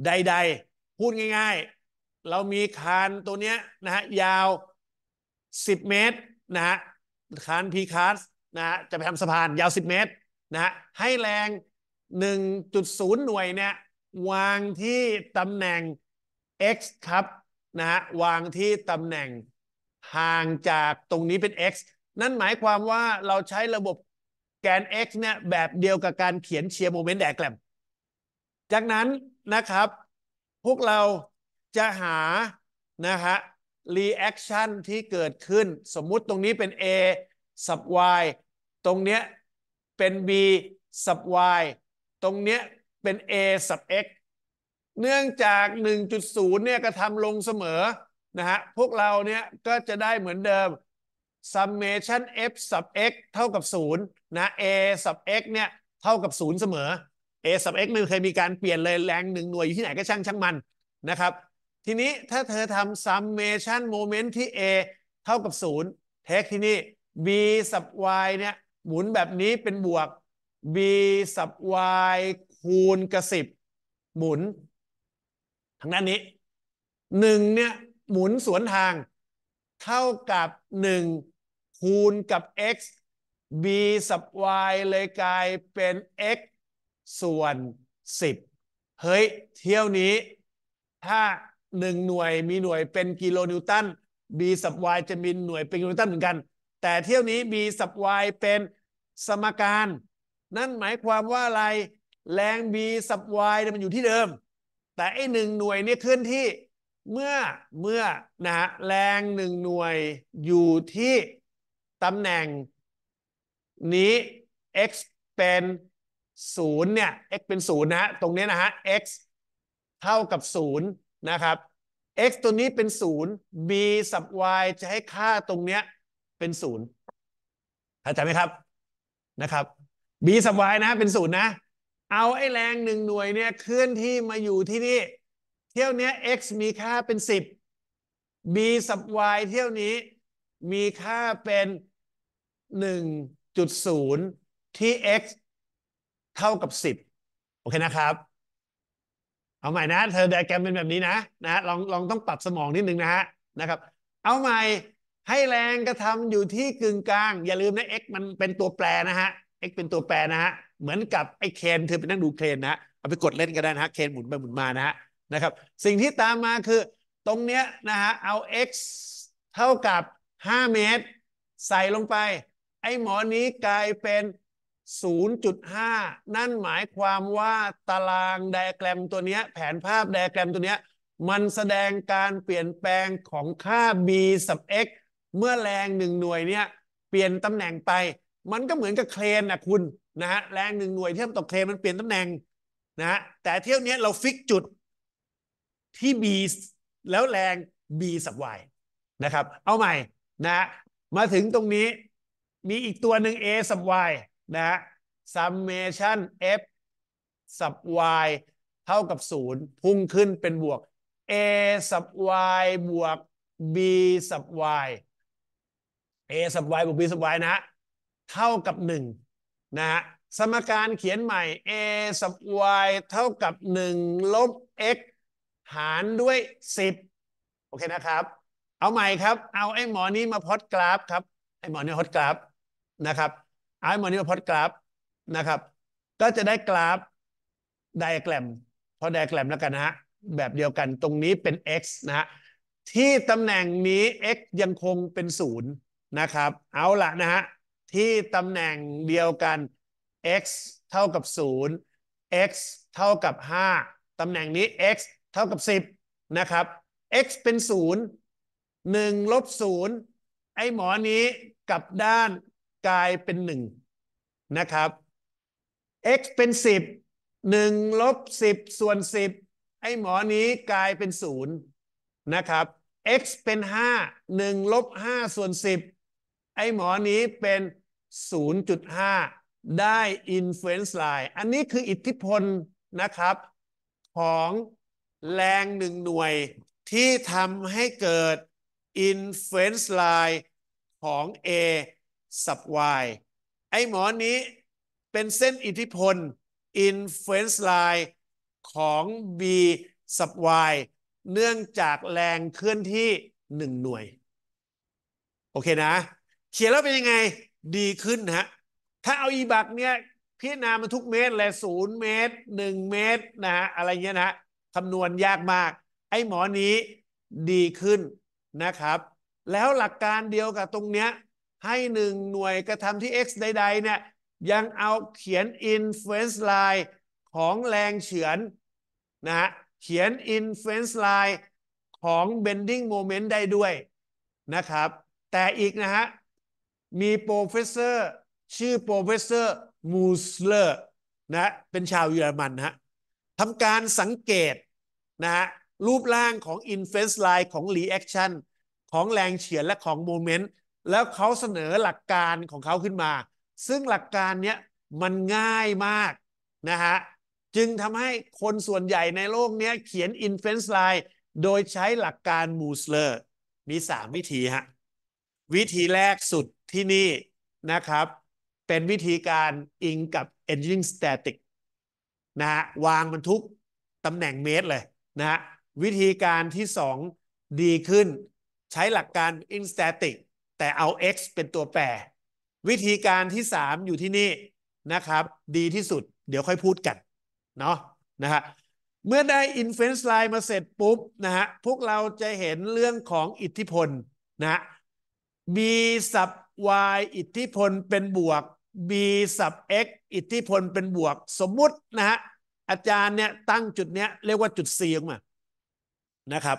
ใดๆพูดง่ายๆ เรามีคานตัวเนี้ยนะฮะยาว 10 เมตรนะฮะคานพีคาสนะฮะจะไปทำสะพานยาว10 เมตรนะฮะให้แรง 1.0 หน่วยเนี่ยวางที่ตำแหน่ง x ครับนะฮะวางที่ตำแหน่ง ห่างจากตรงนี้เป็น x นั่นหมายความว่าเราใช้ระบบแกน x เนี่ยแบบเดียวกับการเขียนเชียร์โมเมนต์แดกแกลมจากนั้นนะครับ พวกเราจะหา นะฮะรีแอคชั่นที่เกิดขึ้น สมมุติตรงนี้เป็น a sub y ตรงเนี้ยเป็น b sub y ตรงเนี้ยเป็น a sub x เนื่องจาก 1.0 เนี่ยกระทำลงเสมอ นะฮะ พวกเราเนี่ย ก็จะได้เหมือนเดิม summation f sub x เท่ากับ0นะ a sub x เนี่ย เท่ากับ 0 เสมอ a sub x ไม่เคยมีการเปลี่ยนเลยแรงหนึ่งหน่วย อยู่ที่ไหนก็ช่างช่างมันนะครับ ทีนี้ถ้าเธอทำ summation moment ที่ a เท่ากับ0เทคที่นี่ b sub y เนี่ยหมุนแบบนี้เป็นบวก b sub y คูณกับ10 หมุนทางด้านนี้หนึ่งเนี่ยหมุนสวนทางเท่ากับหนึ่งคูณกับ x b สับ y เลยกลายเป็น x ส่วน 10 เฮ้ยเที่ยวนี้ถ้าหนึ่งหน่วยมีหน่วยเป็นกิโลนิวตัน b สับ y จะมีหน่วยเป็นกิโลนิวตันเหมือนกัน แต่เที่ยวนี้ b สับ y เป็นสมการ นั่นหมายความว่าอะไรแรง b สับ y มันอยู่ที่เดิมแต่ไอ้หนึ่งหน่วยนี่เคลื่อนที่เมื่อเมื่อนะฮะแรงหนึ่งหน่วยอยู่ที่ตำแหน่ง นี้ x เป็นศูนย์เนี่ย x เป็นศูนย์นะฮะตรงนี้นะฮะ x เท่ากับศูนย์นะครับ x ตัวนี้เป็นศูนย์ b สับ y จะให้ค่าตรงเนี้ยเป็นศูนย์เข้าใจไหมครับ นะครับ b สับ y นะเป็นศูนย์นะเอาไอ้แรงหนึ่งหน่วยเนี่ยเคลื่อนที่มาอยู่ที่นี่ เที่ยวนี้ x มีค่าเป็น 10 b สับ y เที่ยวนี้ มีค่าเป็น 1.0 ที่ x เท่ากับ 10โอเคนะครับเอาใหม่นะเธอไดอแกรมเป็นแบบนี้นะนะลองลองต้องปรับสมองนิดนึงนะฮะนะครับ เอาใหม่ให้แรงกระทำอยู่ที่กึ่งกลาง อย่าลืมนะ x มันเป็นตัวแปรนะฮะ x เป็นตัวแปรนะฮะเหมือนกับไอ้เคนเธอไปนั่งดูเคนนะ เอาไปกดเล่นก็ได้นะฮะเคนหมุนไปหมุนมานะฮะนะครับ สิ่งที่ตามมา คือตรงเนี้ยนะฮะเอา x เท่ากับ 5 เมตร ใส่ลงไป ไอ้หมอนี้กลายเป็น 0.5 นั่นหมายความว่าตารางไดอะแกรมตัวเนี้ย แผนภาพไดอะแกรมตัวเนี้ย มันแสดงการเปลี่ยนแปลงของค่า b สับ x เมื่อแรงหนึ่งหน่วยเนี่ยเปลี่ยนตำแหน่งไป มันก็เหมือนกับเคลนนะคุณนะฮะแรงหนึ่งหน่วยเทียบต่อเคมันเปลี่ยนตำแหน่งนะฮะแต่เที่ยวนี้เราฟิกจุดที่ b แล้วแรง b สับ y นะครับเอาใหม่นะมาถึงตรงนี้มีอีกตัวหนึ่ง a สับ y นะฮะ summation f สับ y เท่ากับ 0 พุ่งขึ้นเป็นบวก a สับ y บวก b สับ y a สับ y บวก b สับ y นะ เท่ากับ 1นะฮะสมการเขียนใหม่ a สับ y เท่ากับ1ลบ x หารด้วย 10 โอเคนะครับ เอาใหม่ครับ เอาไอ้หมอนี้มาพอดกราฟครับไอ้หมอนี้พอดกราฟนะครับเอาไอ้หมอนี้มาพอดกราฟนะครับ ก็จะได้กราฟไดอะแกรม พอไดอะแกรมแล้วกันนะฮะแบบเดียวกันตรงนี้เป็น x นะฮะที่ตำแหน่งนี้ x ยังคงเป็น 0 นะครับเอาละนะฮะที่ตำแหน่งเดียวกัน x เท่ากับ0 x เท่ากับ5ตำแหน่งนี้ x เท่ากับ10นะครับ x เป็น 0 1ลบ0ไอ้หมอนี้กลับด้านกลายเป็น1นะครับ x เป็น 10 1ลบ10ส่วน10ไอ้หมอนี้กลายเป็น0นะครับ x เป็น 5 1ลบ5ส่วน10ไอ้หมอนี้เป็น0.5 ได้ influence line อันนี้คืออิทธิพลนะครับ ของแรงหนึ่งหน่วย ที่ทำให้เกิด influence line ของ A สับ Y ไอ้หมอนี้เป็นเส้นอิทธิพล influence line ของ B สับ Y เนื่องจากแรงเคลื่อนที่ 1 หน่วย โอเคนะ เขียนแล้วเป็นยังไงดีขึ้นฮะ ถ้าเอาอีบักเนี่ยพิจารณามันทุกเมตร แลยศูนย์เมตรหนึ่งเมตรนะฮะ อะไรเงี้ยนะคำนวณยากมาก ไอ้หมอนี้ดีขึ้นนะครับ แล้วหลักการเดียวกับตรงเนี้ยให้หนึ่งหน่วยกระทำที่ x ใดๆเนี่ยยังเอาเขียน influence line ของแรงเฉือน นะฮะ เขียน influence line ของ bending moment ได้ด้วยนะครับ แต่อีกนะฮะมีโปรเฟสเซอร์ ชื่อโปรเฟสเซอร์ มูสเลอร์นะเป็นชาวเยอรมันฮะทำการสังเกตนะรูปร่างของนเฟนส์ไลน์ของรีแอคชั่นของแรงเฉียนและของโมเมนต์แล้วเขาเสนอหลักการของเขาขึ้นมา ซึ่งหลักการเนี้ยมันง่ายมากนะฮะจึงทำให้คนส่วนใหญ่ในโลกเนี้ยเขียนอินเฟนส์ไลน์โดยใช้หลักการมูสเลอร์ มี 3 วิธีฮะวิธีแรกสุดที่นี่นะครับ เป็นวิธีการอิงกับ Engineering Static นะฮะวางมันทุกตำแหน่งเมตรเลยนะฮะวิธีการที่2ดีขึ้น ใช้หลักการ In Static แต่เอา x เป็นตัวแปร วิธีการที่ 3 อยู่ที่นี่นะครับ ดีที่สุดเดี๋ยวค่อยพูดกันเนาะนะฮะเมื่อได้ Inference Line มาเสร็จปุ๊บนะฮะพวกเราจะเห็นเรื่องของอิทธิพลนะ มีศัพ y อิทธิพล เป็นบวก b สับ x อิทธิพล เป็นบวกสมมุตินะฮะ อาจารย์เนี่ยตั้งจุดเนี้ยเรียกว่าจุด c ออกมานะครับ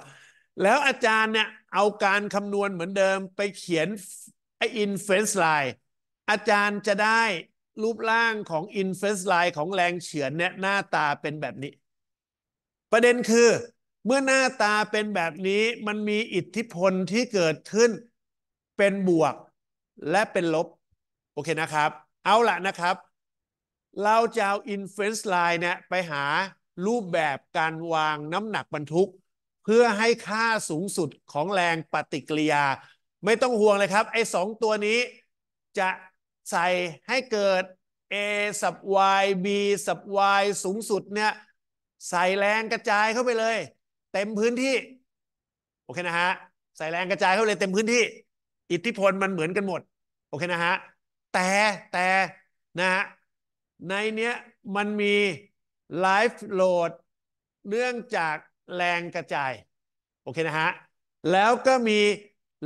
แล้วอาจารย์เนี่ยเอาการคำนวณเหมือนเดิมไปเขียนไออินเฟนส์ไลน์อาจารย์จะได้รูปร่างของอินเฟนส์ไลน์ของแรงเฉือนเนี่ยหน้าตาเป็นแบบนี้ ประเด็นคือ เมื่อหน้าตาเป็นแบบนี้มันมีอิทธิพลที่เกิดขึ้นเป็นบวกและเป็นลบ โอเคนะครับ เอาละนะครับ เราจะเอา inference line เนี่ยไปหารูปแบบการวางน้ำหนักบรรทุก เพื่อให้ค่าสูงสุดของแรงปฏิกิริยา ไม่ต้องห่วงเลยครับ ไอ้สองตัวนี้ จะใส่ให้เกิด a สับ y b สับ y สูงสุดเนี่ยใส่แรงกระจายเข้าไปเลย เต็มพื้นที่ โอเคนะฮะ ใส่แรงกระจายเข้าไปเลยเต็มพื้นที่อิทธิพลมันเหมือนกันหมดโอเคนะฮะแต่แต่นะฮะในเนี้ยมันมีไลฟ์โหลดเนื่องจากแรงกระจายโอเคนะฮะแล้วก็มี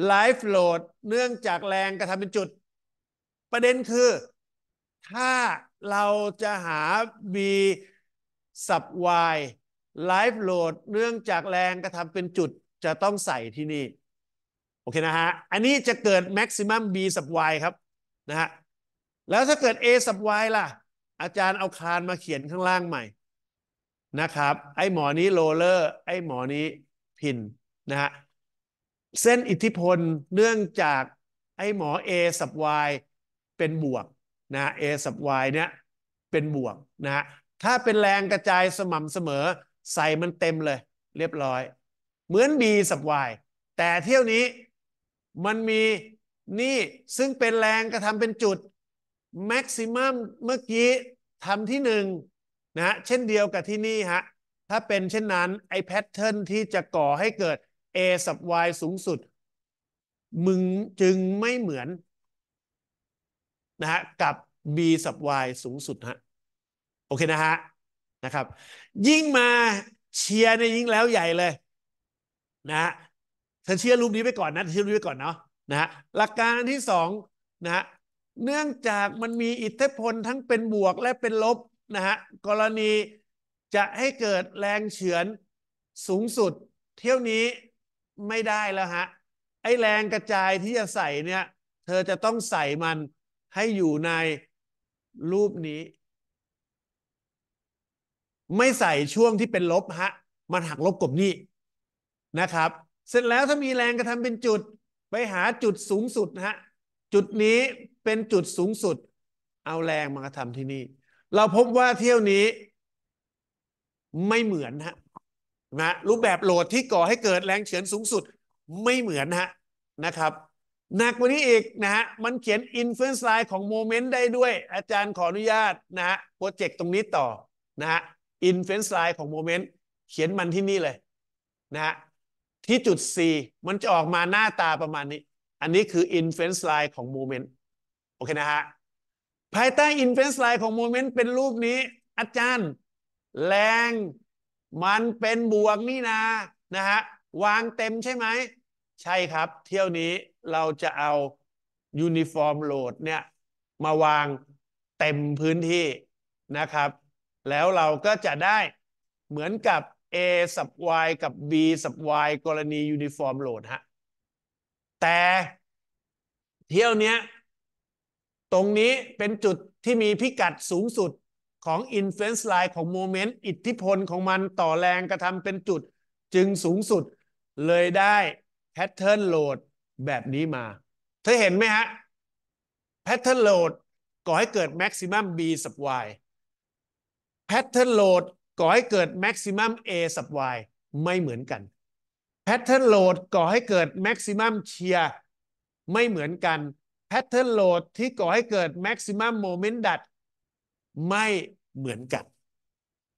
ไลฟ์โหลดเนื่องจากแรงกระทำเป็นจุด ประเด็นคือ ถ้าเราจะหา b สับ y ไลฟ์โหลดเนื่องจากแรงกระทำเป็นจุดจะต้องใส่ที่นี่โอเคนะฮะ อันนี้จะเกิด maximum b สับ y ครับนะฮะ แล้วถ้าเกิด a สับ y ล่ะ อาจารย์เอาคานมาเขียนข้างล่างใหม่นะครับ ไอหมอนี้โรเลอร์ ไอหมอนี้พินนะฮะ เส้นอิทธิพลเนื่องจากไอหมอ a สับ y เป็นบวกนะ a สับ y เนี่ยเป็นบวกนะฮะถ้าเป็นแรงกระจายสม่ำเสมอ ใส่มันเต็มเลยเรียบร้อย เหมือน b สับ y แต่เที่ยวนี้มันมีนี่ซึ่งเป็นแรงกระทำเป็นจุด แม็กซิมัมเมื่อกี้ทำที่หนึ่งนะเช่นเดียวกับที่นี่ฮะถ้าเป็นเช่นนั้น ไอแพทเทิร์นที่จะก่อให้เกิด a สับ y สูงสุด มึงจึงไม่เหมือน นะฮะกับ b สับ y สูงสุดฮะโอเคนะฮะนะครับ ยิ่งมาเชียร์ในยยิ่งแล้วใหญ่เลย นะฉันเชื่อรูปนี้ไปก่อนนะเชื่อรูปนี้ไปก่อนเนาะนะฮะหลักการที่สองนะฮะเนื่องจากมันมีอิทธิพลทั้งเป็นบวกและเป็นลบนะฮะกรณีจะให้เกิดแรงเฉือนสูงสุด เที่ยวนี้ไม่ได้แล้วฮะไอแรงกระจายที่จะใส่เนี่ย เธอจะต้องใส่มันให้อยู่ในรูปนี้ ไม่ใส่ช่วงที่เป็นลบฮะมันหักลบกบหนี้นะครับเสร็จแล้วถ้ามีแรงกระทำเป็นจุด ไปหาจุดสูงสุดนะฮะจุดนี้เป็นจุดสูงสุด เอาแรงมากระทำที่นี่เราพบว่าเที่ยวนี้ ไม่เหมือนฮะนะ รูปแบบโหลดที่ก่อให้เกิดแรงเฉือนสูงสุดไม่เหมือนฮะนะครับหนักกว่านี้อีกนะฮะมันเขียนอินฟลูเอนซ์ไลน์ของโมเมนต์ได้ด้วย อาจารย์ขออนุญาตนะฮะโปรเจกต์ตรงนี้ต่อนะฮะอินฟลูเอนซ์ไลน์ของโมเมนต์เขียนมันที่นี่เลย นะฮะที่จุด C มันจะออกมาหน้าตาประมาณนี้ อันนี้คือ inference line ของ m o เม m e n t โอเคนะฮะ ภายใต้ inference line ของ m o เม m e n t เป็นรูปนี้อาจารย์ แรงมันเป็นบวกนี่นานะฮะวางเต็มใช่ไหมใช่ครับเที่ยวนี้เราจะเอา uniform load เนี่ยมาวางเต็มพื้นที่นะครับ แล้วเราก็จะได้เหมือนกับ A สับ y กับ B สับ y กรณียูนิฟอร์มโหลดฮะ แต่เที่ยวนี้ตรงนี้เป็นจุดที่มีพิกัดสูงสุดของ influence line ของโมเมนต์อิทธิพลของมันต่อแรงกระทำเป็นจุดจึงสูงสุดเลยได้แพทเทิร์นโหลดแบบนี้มา เธอเห็นไหมฮะแพทเทิร์นโหลดก่อให้เกิด maximum b สับ y แพทเทิร์นโหลดก่อให้เกิด maximum a สับ y ไม่เหมือนกัน pattern load ก่อให้เกิด maximum shear ไม่เหมือนกัน pattern load ที่ก่อให้เกิด maximum moment ดัด ไม่เหมือนกัน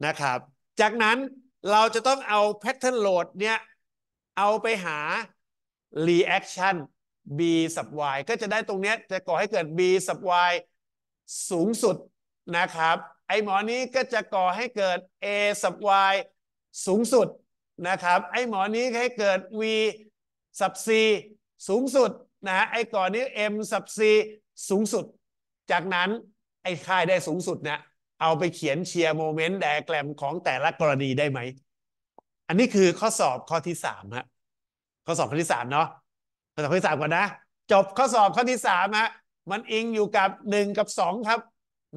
นะครับ จากนั้นเราจะต้องเอา pattern load เนี่ยเอาไปหา reaction b สับ y ก็จะได้ตรงเนี้ย จะก่อให้เกิด b สับ y สูงสุดนะครับไอหมอนี้ก็จะก่อให้เกิด a สับ y สูงสุดนะครับ ไอหมอนี้ให้เกิด v สับ c สูงสุดนะฮะไอก่อนนี้ m สับ c สูงสุด จากนั้นไอค่ายได้สูงสุดเนะเอาไปเขียนเชียร์โมเมนต์แดแกรมของแต่ละกรณีได้ไหมอันนี้คือข้อสอบข้อที่สามฮะข้อสอบข้อที่สามเนาะข้อสอบข้อที่สามก่อนนะจบข้อสอบข้อที่สามฮะมันอิงอยู่กับหนึ่งกับสองครับ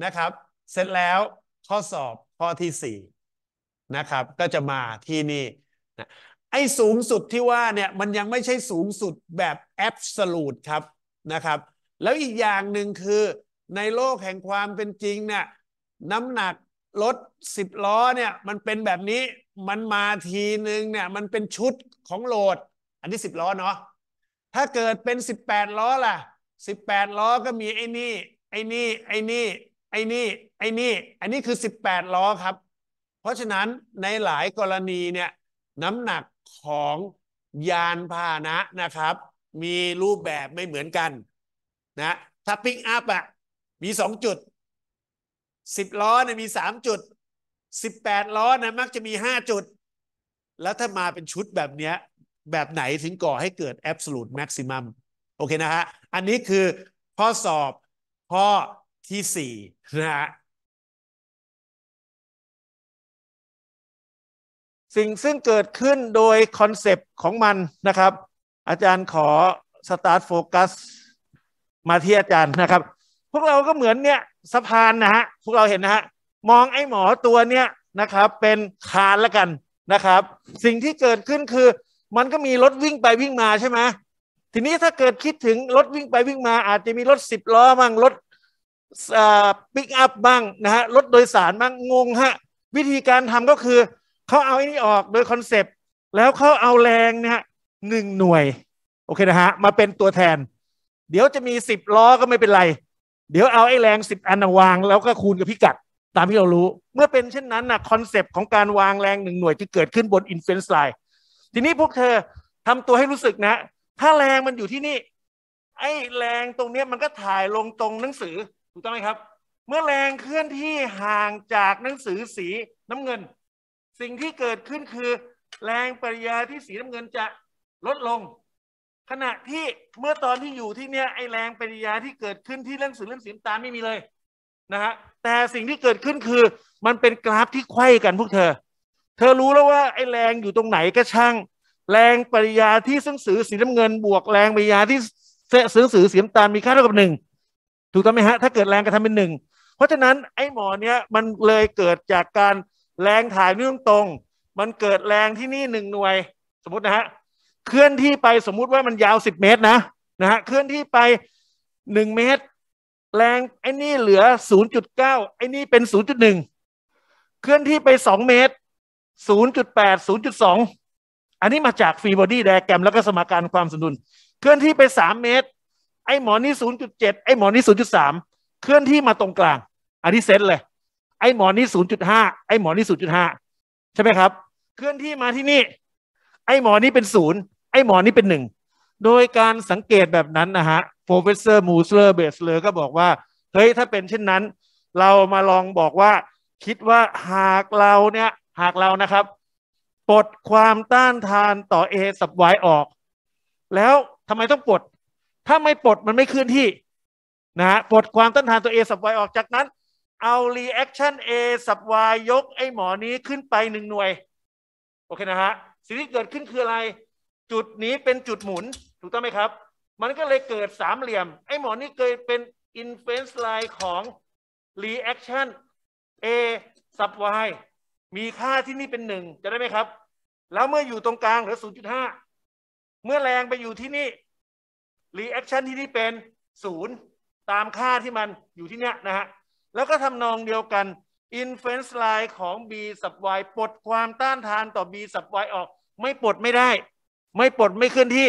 นะครับเสร็จแล้วข้อสอบ ข้อที่สี่นะครับ ก็จะมาที่นี่นะไอ้สูงสุดที่ว่าเนี่ยมันยังไม่ใช่สูงสุดแบบแอบสูตครับนะครับ แล้วอีกอย่างหนึ่งคือในโลกแห่งความเป็นจริงเนี่ยน้ำหนักรถสิบล้อเนี่ยมันเป็นแบบนี้มันมาทีหนึ่งเนี่ยมันเป็นชุดของโหลดอันนี้สิบล้อ เนาะถ้าเกิดเป็นสิบแปดล้อล่ะสิบแปดล้อก็มีไอ้นี่ ไอ้นี่ไอ้นี่ไอ้นี่ไอ้นี่อันนี้คือ 18 ล้อครับ เพราะฉะนั้นในหลายกรณีเนี่ย น้ำหนักของยานพาหนะนะครับ มีรูปแบบไม่เหมือนกัน นะถ้าปิกอัพอ่ะมีสองจุดสิบล้อเนี่ยมีสามจุดสิบแปดล้อเนี่ยมักจะมีห้าจุด แล้วถ้ามาเป็นชุดแบบเนี้ยแบบไหนถึงก่อให้เกิด absolute maximum โอเคนะฮะอันนี้คือข้อสอบข้อที่สี่นะฮะสิ่งซึ่งเกิดขึ้นโดยคอนเซปต์ของมันนะครับอาจารย์ขอสตาร์ทโฟกัสมาที่อาจารย์นะครับ พวกเราก็เหมือนเนี่ยสะพานนะฮะพวกเราเห็นนะฮะมองไอ้หมอตัวเนี้ยนะครับเป็นคานละกันนะครับ สิ่งที่เกิดขึ้นคือมันก็มีรถวิ่งไปวิ่งมาใช่ไหมทีนี้ถ้าเกิดคิดถึง รถวิ่งไปวิ่งมาอาจจะมีรถสิบล้อมั่งรถปิกอัพบ้างนะฮะรถ โดยสารบ้างงงฮะวิธีการทำก็คือ เขาเอา ไอ้ นี่ออกโดยคอนเซปต์แล้วเขาเอาแรงนะฮะหนึ่งหน่วย โอเค นะฮะ มาเป็นตัวแทน เดี๋ยวจะมีสิบล้อก็ไม่เป็นไร เดี๋ยวเอาไอ้แรงสิบอันวาง แล้วก็คูณกับพิกัด ตามที่เรารู้ เมื่อเป็นเช่นนั้นนะคอนเซปต์ของการวางแรงหนึ่งหน่วยจะเกิดขึ้นบนอินฟลูเอนซ์ไลน์ทีนี้พวกเธอทำตัวให้รู้สึกนะถ้าแรงมันอยู่ที่นี่ ไอ้แรงตรงเนี้ยมันก็ถ่ายลงตรงหนังสือถูกต้องไหมครับ เมื่อแรงเคลื่อนที่ห่างจากหนังสือสีน้ำเงิน สิ่งที่เกิดขึ้นคือแรงปริยาที่สีน้ำเงินจะลดลง ขณะที่เมื่อตอนที่อยู่ที่เนี่ยไอแรงปริยาที่เกิดขึ้นที่เรื่องสือเรื่องสีน้ำตาลไม่มีเลยนะฮะแต่สิ่งที่เกิดขึ้นคือมันเป็นกราฟที่ไขว้กันพวกเธอ เธอรู้แล้วว่าไอแรงอยู่ตรงไหนก็ช่าง แรงปริยาที่ซึ่งสือสีน้ำเงิน บวกแรงปริยาที่เสื้อสือสีน้ำตาลมีค่าเท่ากับหนึ่งถูกต้องไหมฮะถ้าเกิดแรงกระทำเป็นหนึ่งเพราะฉะนั้นไอ้หมอเนี้ยมันเลยเกิดจากการแรงถ่ายนิ่งตรง มันเกิดแรงที่นี่หนึ่งหน่วยสมมตินะฮะเคลื่อนที่ไปสมมุติว่ามันยาวสิบเมตรนะนะฮะเคลื่อนที่ไปหนึ่งเมตร แรงไอ้นี่เหลือศูนย์จุดเก้าไอ้นี่เป็นศูนย์จุดหนึ่งเคลื่อนที่ไปสองเมตรศูนย์จุดแปดศูนย์จุดสองอันนี้มาจากฟรีบอดี้แดกแกรมแล้วก็สมการความสมดุลเคลื่อนที่ไปสามเมตรไอ้หมอนี่ศูนย์จุดเจ็ดไอ้หมอนี่ศูนย์จุดสามเคลื่อนที่มาตรงกลาง อันนี้เซตเลยไอ้หมอนี่ศูนย์จุดห้าไอ้หมอนี่ศูนย์จุดห้าใช่ไหมครับ เคลื่อนที่มาที่นี่ ไอ้หมอนี่เป็นศูนย์ไอ้หมอนี่เป็นหนึ่งโดยการสังเกตแบบนั้นนะฮะโปรเฟสเซอร์มูสเลอร์เบสเลอร์ก็บอกว่าเฮ้ยถ้าเป็นเช่นนั้น เรามาลองบอกว่า คิดว่าหากเราเนี่ยหากเรานะครับปลดความต้านทานต่อ A สับ Y ออกแล้วทำไมต้องปลดถ้าไม่ปลด มันไม่ขค้ืนที่ นะฮะปลดความต้านทานตัว A สับ Y ออกจากนั้น เอา reaction A สับ Y ยกไอ้หมอนี้ขึ้นไปหนึ่งหน่วย โอเคนะฮะสิ่งที่เกิดขึ้นคืออะไร จุดนี้เป็นจุดหมุนถูกต้องไหมครับ มันก็เลยเกิดสามเหลี่ยม ไอ้หมอนี้เคยเป็น influence line ของ reaction A สับ Y มีค่าที่นี่เป็นหนึ่งจะได้ไหมครับ แล้วเมื่ออยู่ตรงกลางหรือ 0.5เมื่อแรงไปอยู่ที่นี่รีแอคชั่นที่นี่เป็นศูนย์ตามค่าที่มันอยู่ที่เนี้ยนะฮะแล้วก็ทำนองเดียวกัน inference line ของ b สับ y ปลดความต้านทานต่อ b สับ y ออก ไม่ปลดไม่ได้ ไม่ปลดไม่ขึ้นที่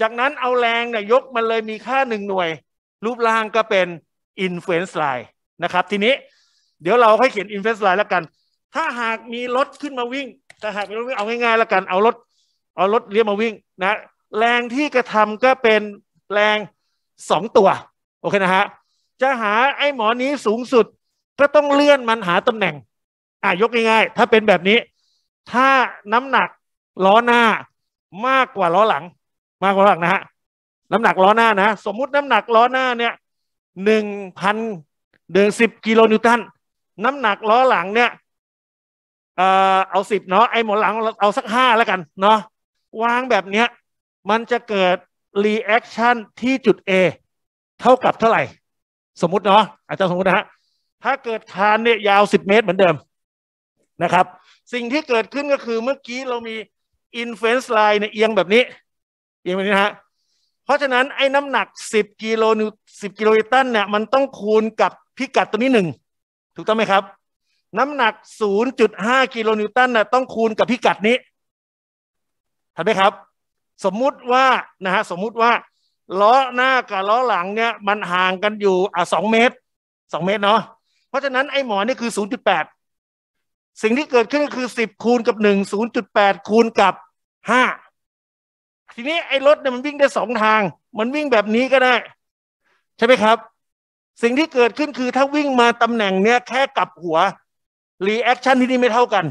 จากนั้นเอาแรงเนี่ยยกมันเลยมีค่าหนึ่งหน่วย รูปร่างก็เป็น inference line นะครับทีนี้เดี๋ยวเราให้เขียน inference line แล้วกัน ถ้าหากมีรถขึ้นมาวิ่ง ถ้าหากมีรถวิ่งเอาง่ายๆแล้วกัน เอารถเอารถเรียกมาวิ่งนะแรงที่กระทำก็เป็นแรงสองตัวโอเคนะฮะจะหาไอ้หมอนี้สูงสุด ก็ต้องเลื่อนมันหาตำแหน่ง อ่ะยกง่าย ๆ ถ้าเป็นแบบนี้ ถ้าน้ำหนักล้อหน้ามากกว่าล้อหลัง มากกว่าหลังนะฮะน้ำหนักล้อหน้านะสมมุติน้ำหนักล้อหน้าเนี่ยหนึ่งพันเดือนสิบกิโลนิวตันน้ำหนักล้อหลังเนี่ย เออเอาสิบเนาะไอ้หมอหลัง เอาสักห้าแล้วกันเนาะวางแบบเนี้ยมันจะเกิดรีแอคชั่นที่จุด A เท่ากับเท่าไหร่ สมมติเนาะอาจารย์สมมตินะฮะถ้าเกิดคานเนี่ยยาว 10 เมตรเหมือนเดิมนะครับ สิ่งที่เกิดขึ้นก็คือเมื่อกี้เรามีอินเฟน c ์ไลน์เนี่ยเอียงแบบนี้ เอียงแบบนี้นะฮะเพราะฉะนั้น ไอ้น้ำหนัก 10กิโลนิว10กิโลนิวตันเนี่ยมันต้องคูณกับพิกัดตัวนี้หนึ่ง ถูกต้องไหมครับน้ำหนัก0.5กิโลนิวตันน่ะต้องคูณกับพิกัดนี้ถูนไหมครับสมมุติว่า นะฮะสมมุติว่าล้อหน้ากับล้อหลังเนี่ยมันห่างกันอยู่อ่ะสองเมตรสองเมตรเนาะเพราะฉะนั้นไอ้หมอนี่คือศูนย์จุดแปดสิ่งที่เกิดขึ้นก็คือสิบคูณกับหนึ่งศูนย์จุดแปดคูณกับห้าทีนี้ไอ้รถเนี่ยมันวิ่งได้สองทาง มันวิ่งแบบนี้ก็ได้ใช่ไหมครับ สิ่งที่เกิดขึ้นคือถ้าวิ่งมาตำแหน่งเนี้ยแค่กลับหัวรีแอคชั่นที่นี่ไม่เท่ากัน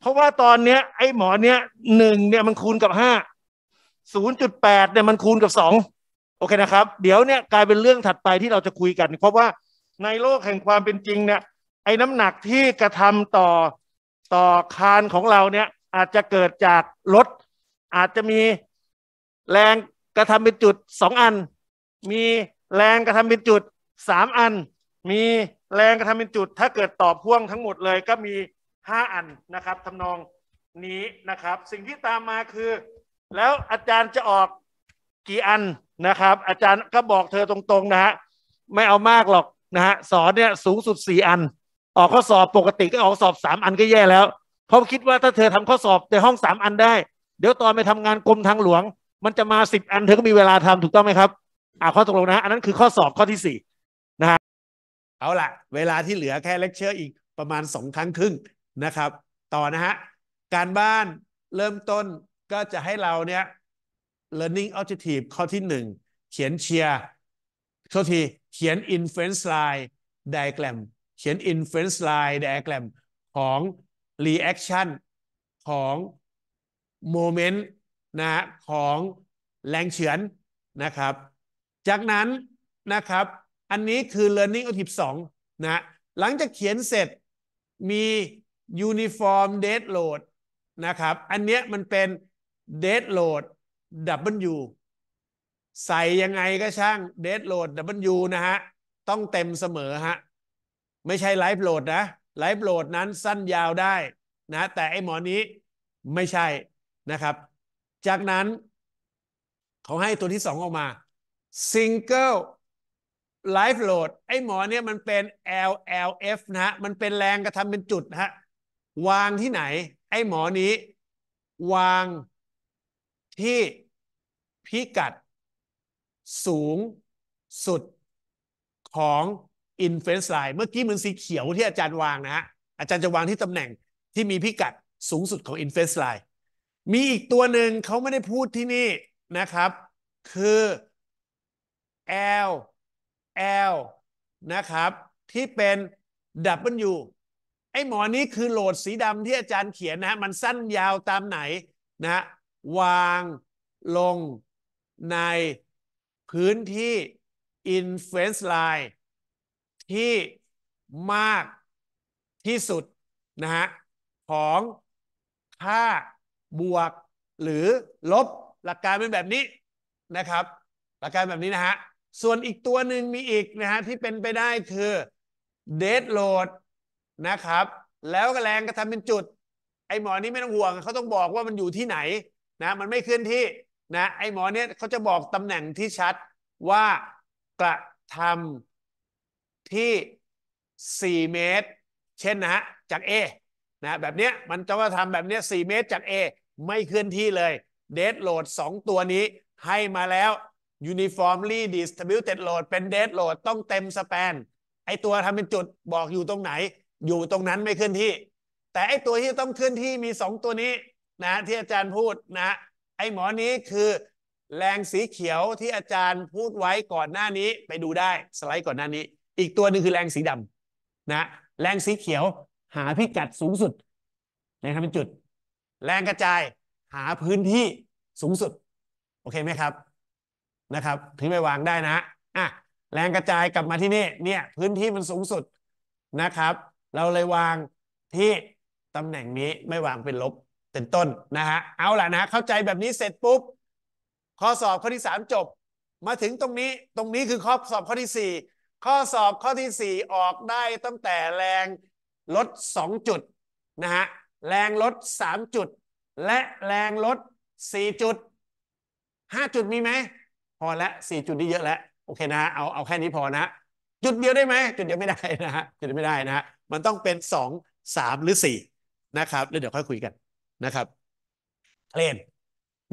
เพราะว่าตอนเนี้ยไอ้หมอเนี้ยหนึ่งเนี่ยมันคูณกับห้า0.8เนี่ยมันคูณกับ 2 โอเคนะครับ เดี๋ยวเนี่ยกลายเป็นเรื่องถัดไปที่เราจะคุยกัน เพราะว่าในโลกแห่งความเป็นจริงเนี่ย ไอ้น้ำหนักที่กระทำต่อต่อคานของเราเนี่ยอาจจะเกิดจากรถอาจจะมี แรงกระทำเป็นจุดสองอัน มีแรงกระทำเป็นจุดสามอัน มีแรงกระทำเป็นจุด ถ้าเกิดต่อพ่วงทั้งหมดเลยก็มีห้าอันนะครับทำนองนี้นะครับ สิ่งที่ตามมาคือแล้วอาจารย์จะออกกี่อันนะครับ อาจารย์ก็บอกเธอตรงๆนะฮะ ไม่เอามากหรอก นะฮะ สอนเนี่ยสูงสุดสี่อัน ออกข้อสอบปกติก็ออกสอบสามอันก็แย่แล้วเพราะคิดว่าถ้าเธอทำข้อสอบในห้องสามอันได้ เดี๋ยวตอนไปทำงานกรมทางหลวง มันจะมาสิบอัน เธอก็มีเวลาทำ ถูกต้องไหมครับอ่าข้อตกลงนะอันนั้นคือข้อสอบข้อที่สี่นะฮะเอาละเวลาที่เหลือแค่เลคเชอร์อีกประมาณสองครั้งครึ่งนะครับต่อนะฮะการบ้านเริ่มต้นก็จะให้เราเนี่ย learning objective ข้อที่หนึ่งเขียนเชียร์ข้อที่เขียน inference line diagram เขียน inference line diagram ของ reaction ของ moment นะของแรงเฉือนนะครับ จากนั้นนะครับอันนี้คือ learning objective 2นะหลังจากเขียนเสร็จมี uniform d e a d load นะครับ อันเนี้ยมันเป็นเดทโหลดดับเบิลยูใส่ยังไงก็ช่างเดทโหลดดับเบิลยูนะฮะ ต้องเต็มเสมอฮะ ไม่ใช่ไลฟ์โหลดนะไลฟ์โหลดนั้นสั้นยาวได้ นะ แต่ไอหมอนี้ไม่ใช่นะครับ จากนั้นเขาให้ตัวที่สองออกมาซิงเกิลไลฟ์โหลดไอหมอเนี่ยมันเป็น LLF นะฮะ มันเป็นแรงกระทำเป็นจุดฮะ วางที่ไหน ไอหมอนี้ วางที่พิกัด สูงสุดของอินเฟนส์ไลน์เมื่อกี้เหมือนสีเขียวที่อาจารย์วางนะฮะอาจารย์จะวางที่ตำแหน่งที่มีพิกัดสูงสุดของอินเฟนส์ไลน์มีอีกตัวหนึ่งเขาไม่ได้พูดที่นี่ นะครับ คือ L L นะครับ ที่เป็น W ไอ้หมอนี้คือโหลดสีดำที่อาจารย์เขียนนะฮะมันสั้นยาวตามไหนนะวางลงในพื้นที่ Influence Line ที่มากที่สุดนะฮะของค่าบวกหรือลบหลักการเป็นแบบนี้นะครับ หลักการแบบนี้นะฮะส่วนอีกตัวหนึ่งมีอีกนะฮะที่เป็นไปได้คือเดดโหลดนะครับ แล้วกแรงกระทำเป็นจุด ไอหมอนี้ไม่ต้องห่วงเขาต้องบอกว่ามันอยู่ที่ไหนนะมันไม่เคลื่อนที่นะไอ้หมอเนี่ยเขาจะบอกตำแหน่งที่ชัดว่ากระทำที่ 4 เมตร เช่นนะฮะ จาก A นะแบบเนี้ยมันจะกราทำแบบเนี้ย4เมตรจาก A ไม่เคลื่อนที่เลยเดทโหลด2ตัวนี้ให้มาแล้ว uniformly distributed load เป็นเดทโหลดต้องเต็มสแปน ไอตัวทำเป็นจุดบอกอยู่ตรงไหน อยู่ตรงนั้นไม่เคลื่อนที่ แต่ไอตัวที่ต้องเคลื่อนที่มี 2 ตัวนี้นะที่อาจารย์พูดนะ ไอหมอนี้คือ แรงสีเขียวที่อาจารย์พูดไว้ก่อนหน้านี้ไปดูได้สไลด์ก่อนหน้านี้ อีกตัวหนึ่งคือแรงสีดำนะ แรงสีเขียวหาพิกัดสูงสุด นะครับเป็นจุด แรงกระจายหาพื้นที่สูงสุด โอเคไหมครับนะครับ ถึงไปวางได้นะอ่ะแรงกระจายกลับมาที่นี่เนี่ย พื้นที่มันสูงสุดนะครับ เราเลยวางที่ตำแหน่งนี้ไม่วางเป็นลบป็นต้นนะฮะเอาล่ะนะเข้าใจแบบนี้เสร็จปุ๊บ ข้อสอบข้อที่ 3 จบ มาถึงตรงนี้ตรงนี้คือข้อสอบข้อที่ 4 ข้อสอบข้อที่ 4 ออกได้ตั้งแต่แรงลด2จุดนะฮะแรงลด3จุด และแรงลด4จุด 5 จุดมีไหม พอละ 4 จุดนี่เยอะแล้วโอเคนะเอาเอาแค่นี้พอนะ จุดเดียวได้ไหม จุดเดียวไม่ได้นะฮะจุดเดียวไม่ได้นะฮะมันต้องเป็น2 3หรือ4นะครับแล้วเดี๋ยวค่อยคุยกันนะครับเลน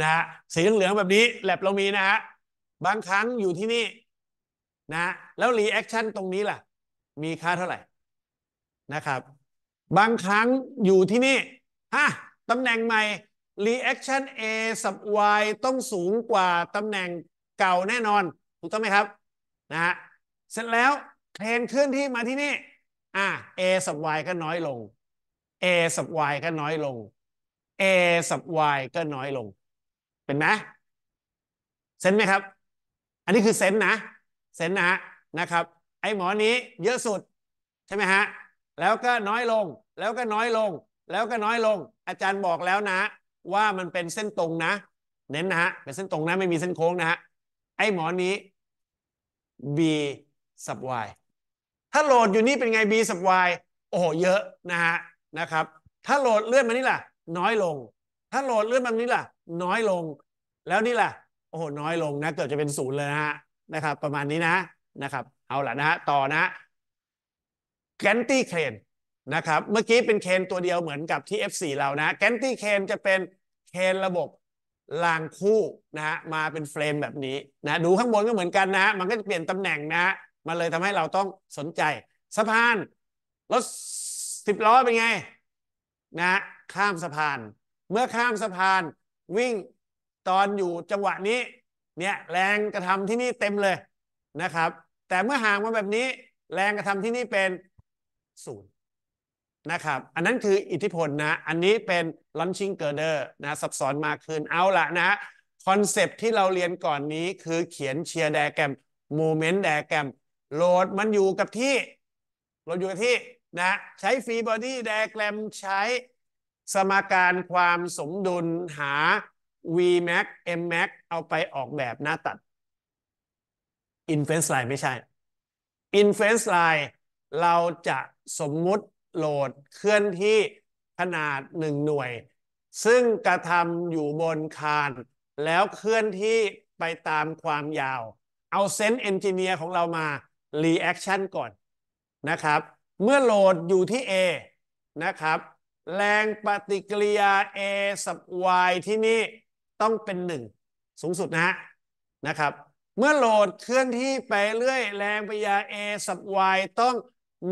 นะฮะสีเหลืองแบบนี้ แลบเรามีนะฮะบางครั้งอยู่ที่นี่นะแล้วรีแอคชั่นตรงนี้ล่ะมีค่าเท่าไหร่ นะครับ บางครั้งอยู่ที่นี่ฮะตำแหน่งใหม่ reaction A สับ Y ต้องสูงกว่าตำแหน่งเก่าแน่นอน ถูกต้องไหมครับนะฮะเสร็จแล้วเทรนเคลื่อนที่มาที่นี่ อ่ะ A สับ Y ก็น้อยลง A สับ Y ก็น้อยลง a สับ y ก็น้อยลง เป็นไหมเซนไหมครับ อันนี้คือเซนนะเซนนะนะครับ ไอหมอนี้ เยอะสุดใช่ไหมฮะแล้วก็น้อยลงแล้วก็น้อยลง แล้วก็น้อยลง อาจารย์บอกแล้วนะ ว่ามันเป็นเส้นตรงนะ เน้นนะฮะเป็นเส้นตรงนะ ไม่มีเส้นโค้งนะฮะไอหมอนี้ b สับ y ถ้าโหลดอยู่นี่เป็นไง b สับ y โอ้โหเยอะนะฮะนะครับ ถ้าโหลดเลื่อนมานี่ล่ะน้อยลง ถ้าโหลดเลือดแบบนี้ล่ะ น้อยลง แล้วนี่ล่ะโอ้โห น้อยลงนะเกือบจะเป็นศูนย์เลยนะฮะนะครับ ประมาณนี้นะ นะครับ เอาล่ะนะฮะต่อนะแกนตี้เคนนะครับ เมื่อกี้เป็นเคนตัวเดียวเหมือนกับที่ F4 เรานะแกนตี้เคนจะเป็นเคนระบบรางคู่นะฮะมาเป็นเฟรมแบบนี้ นะดูข้างบนก็เหมือนกันนะมันก็จะเปลี่ยนตำแหน่งนะมันเลยทำให้เราต้องสนใจ สะพานรถสิบล้อเป็นไง นะข้ามสะพาน เมื่อข้ามสะพานวิ่งตอนอยู่จังหวะนี้ เนี่ยแรงกระทำที่นี่เต็มเลยนะครับ แต่เมื่อห่างมาแบบนี้แรงกระทำที่นี่เป็นศูนย์นะครับ อันนั้นคืออิทธิพลนะ อันนี้เป็นลอนชิงเกอร์เดอร์นะซับซ้อนมากขึ้น เอาละนะคอนเซปที่เราเรียนก่อนนี้คือเขียนเชียร์แดกแกรมโมเมนต์แดกแกรมโหลดมันอยู่กับที่เราอยู่กับที่นะ ใช้ฟรีบอดี้แดกแกรมใช้สมการความสมดุลหา v max m max เอาไปออกแบบหน้าตัด inference line ไม่ใช่ inference line เราจะสมมุติโหลดเคลื่อนที่ขนาดหนึ่งหน่วย ซึ่งกระทำอยู่บนคานแล้วเคลื่อนที่ไปตามความยาว เอาเซนต์เอนจิเนียร์ของเรามา reaction ก่อนนะครับ เมื่อโหลดอยู่ที่ A นะครับแรงปฏิกิริยา A สับ Y ที่นี่ต้องเป็นหนึ่งสูงสุดนะฮะนะครับ เมื่อโหลดเคลื่อนที่ไปเรื่อยแรงปฏิกิริยา A สับ Y ต้อง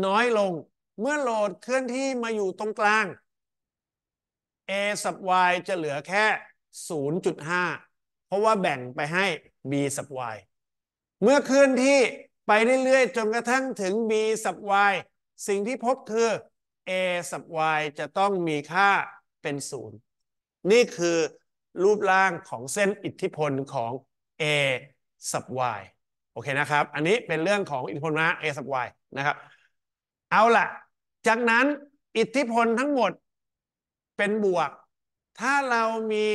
น้อยลง เมื่อโหลดเคลื่อนที่มาอยู่ตรงกลาง A สับ Y จะเหลือแค่ 0.5 เพราะว่าแบ่งไปให้ B สับ Y เมื่อเคลื่อนที่ไปเรื่อยๆจนกระทั่งถึง B สับ Y สิ่งที่พบคือ a สับ y จะต้องมีค่าเป็นศูนย์นี่คือรูปร่างของเส้นอิทธิพล ของ a สับ y โอเค นะ ครับ อันนี้เป็นเรื่องของอิทธิพลนะ a สับ y นะ ครับ เอาล่ะจากนั้นอิทธิพล ทั้งหมดเป็นบวก ถ้าเรามี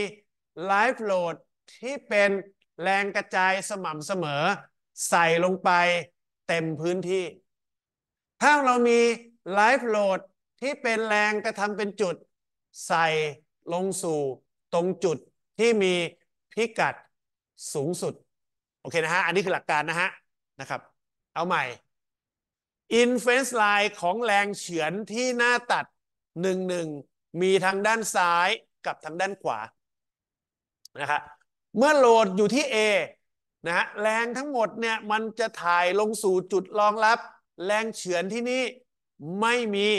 ไลฟ์โหลดที่เป็นแรงกระจายสม่ำเสมอ ใส่ลงไปเต็มพื้นที่ ถ้าเรามี ไลฟ์โหลดที่เป็นแรงกระทำเป็นจุดใส่ลงสู่ตรงจุดที่มีพิกัดสูงสุด โอเคนะฮะ อันนี้คือหลักการนะฮะนะครับ เอาใหม่ i n f เฟ e n c e line ของแรงเฉือนที่หน้าตัดหนึ่งหนึ่งมีทางด้านซ้ายกับทางด้านขวานะครับเมื่อโหลดอยู่ที่ A นะฮะแรงทั้งหมดเนี่ยมันจะถ่ายลงสู่จุดรองรับ แรงเฉือนที่นี่ไม่มี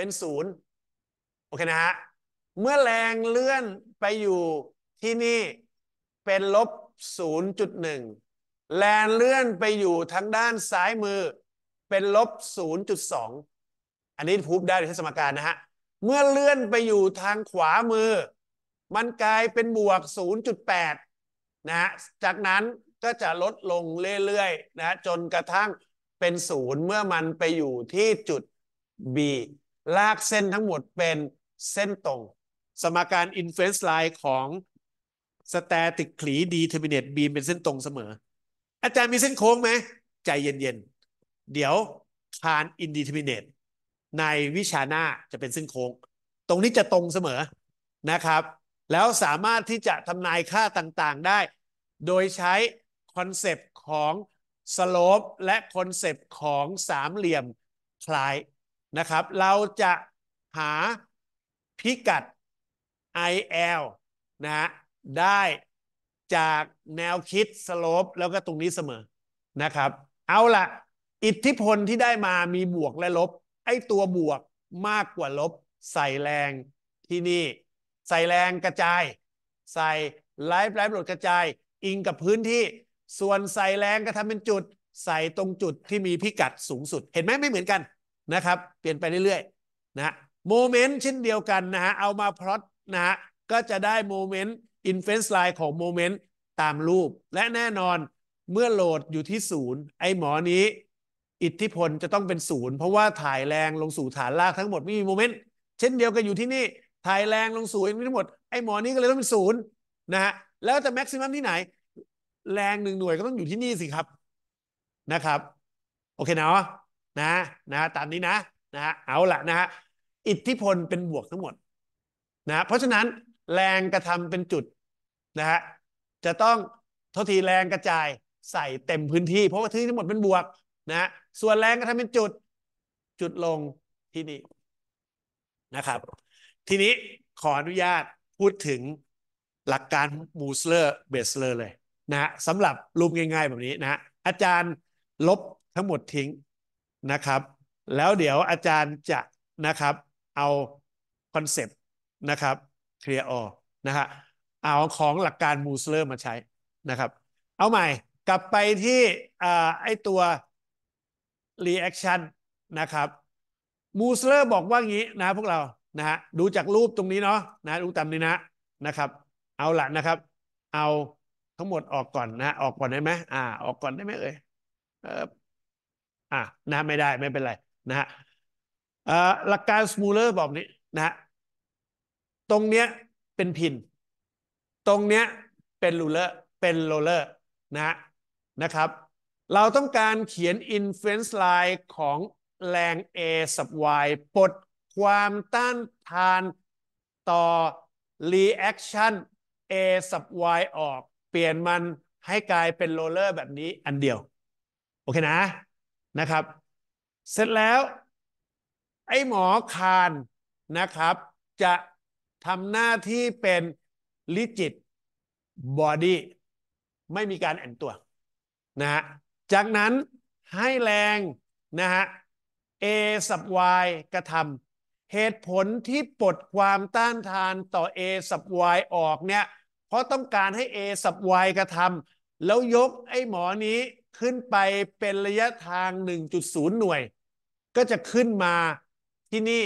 เป็นศูนย์โอเคนะฮะเมื่อแรงเลื่อนไปอยู่ที่นี่ เป็นลบ0.1แรงเลื่อนไปอยู่ทางด้านซ้ายมือเป็นลบ0.2อันนี้พูดได้ในสมการนะฮะเมื่อเลื่อนไปอยู่ทางขวามือ มันกลายเป็นบวก 0.8นะฮะจากนั้นก็จะลดลงเรื่อยๆนะจนกระทั่งเป็นศูนย์เมื่อมันไปอยู่ที่จุด B ลากเส้นทั้งหมดเป็นเส้นตรง สมการ inference line ของ static คลี determinate beam เป็นเส้นตรงเสมอ อาจารย์มีเส้นโค้งไหมใจเย็นๆเดี๋ยวคาน indeterminate ในวิชาหน้าจะเป็นเส้นโค้ง ตรงนี้จะตรงเสมอนะครับ แล้วสามารถที่จะทำนายค่าต่างๆได้ โดยใช้คอนเซปต์ของสโลปและคอนเซปต์ของสามเหลี่ยมคล้ายนะครับเราจะหาพิกัด IL นะฮะได้จากแนวคิดสโลปแล้วก็ตรงนี้เสมอนะครับเอาละอิทธิพลที่ได้มามีบวกและลบ ไอ้ตัวบวกมากกว่าลบใส่แรงที่นี่ ใส่แรงกระจาย ใส่ไลฟ์ไลฟ์โหลดกระจาย อิงกับพื้นที่ ส่วนใส่แรงก็ทำเป็นจุด ใส่ตรงจุดที่มีพิกัดสูงสุด เห็นไหมไม่เหมือนกันนะครับเปลี่ยนไปเรื่อยๆนะโมเมนต์เช่นเดียวกันนะฮะเอามาพลอตนะฮะก็จะได้โมเมนต์อินเฟนส์ไลน์ของโมเมนต์ตามรูป และแน่นอนเมื่อโหลดอยู่ที่ศูนย์ไอหมอนี้ อิทธิพลจะต้องเป็นศูนย์เพราะว่าถ่ายแรงลงสู่ฐานลากทั้งหมดไม่มีโมเมนต์เช่นเดียวกันอยู่ที่นี่ถ่ายแรงลงสู่ทั้งหมดไอหมอนี้ก็เลยต้องเป็นศูนย์นะฮะแล้วจะแม็กซิมัมที่ไหนแรงหนึ่งหน่วยก็ต้องอยู่ที่นี่สิครับนะครับโอเคนะนะนะตามนี้นะนะเอาละนะฮะอิทธิพลเป็นบวกทั้งหมดนะเพราะฉะนั้นแรงกระทำเป็นจุดนะฮะจะต้องททีแรงกระจายใส่เต็มพื้นที่ เพราะว่าที่ทั้งหมดเป็นบวกนะส่วนแรงกระทำเป็นจุด จุดลงที่นี่นะครับทีนี้ขออนุญาตพูดถึงหลักการมูสเลอร์เบสเลอร์เลยนะสำหรับรูปง่ายๆ แบบนี้นะอาจารย์ลบทั้งหมดทิ้งนะครับแล้วเดี๋ยวอาจารย์จะนะครับเอาคอนเซปต์นะครับเลียร์ออ l นะฮะเอาของหลักการมูสเลอร์มาใช้นะครับ เอาใหม่กลับไปที่ไอตัว reaction นะครับมูสเลอร์บอกว่างี้นะพวกเรานะฮะดูจากรูปตรงนี้เนาะนะดูตามนี้นะนะครับ เอาละนะครับ เอาทั้งหมดออกก่อนนะ ออกก่อนได้ไหมอ่าออกก่อนได้ไหมเอ่ยอ่ะนะไม่ได้ไม่เป็นไรนะฮะหลักการสมูลเลอร์บอกนี้นะฮะตรงเนี้ยเป็นพิน ตรงเนี้ยเป็นรูเลอร์เป็นโรเลอร์นะฮะนะครับ เราต้องการเขียน influence line ของแรง A สับ Y ปลดความต้านทานต่อ reaction A สับ Y ออกเปลี่ยนมันให้กลายเป็นโรเลอร์แบบนี้อันเดียว โอเคนะนะครับเสร็จแล้ว ไอ้หมอคานนะครับจะทำหน้าที่เป็นลิจิตบอดี้ไม่มีการแอนตัวนะฮะจากนั้นให้แรงนะฮะ A สับ Y กระทำเหตุผลที่ปลดความต้านทานต่อ A สับ Y ออกเนี่ยเพราะต้องการให้ A สับ Y กระทำแล้วยกไอ้หมอนี้ขึ้นไปเป็นระยะทาง 1.0 หน่วย ก็จะขึ้นมาที่นี่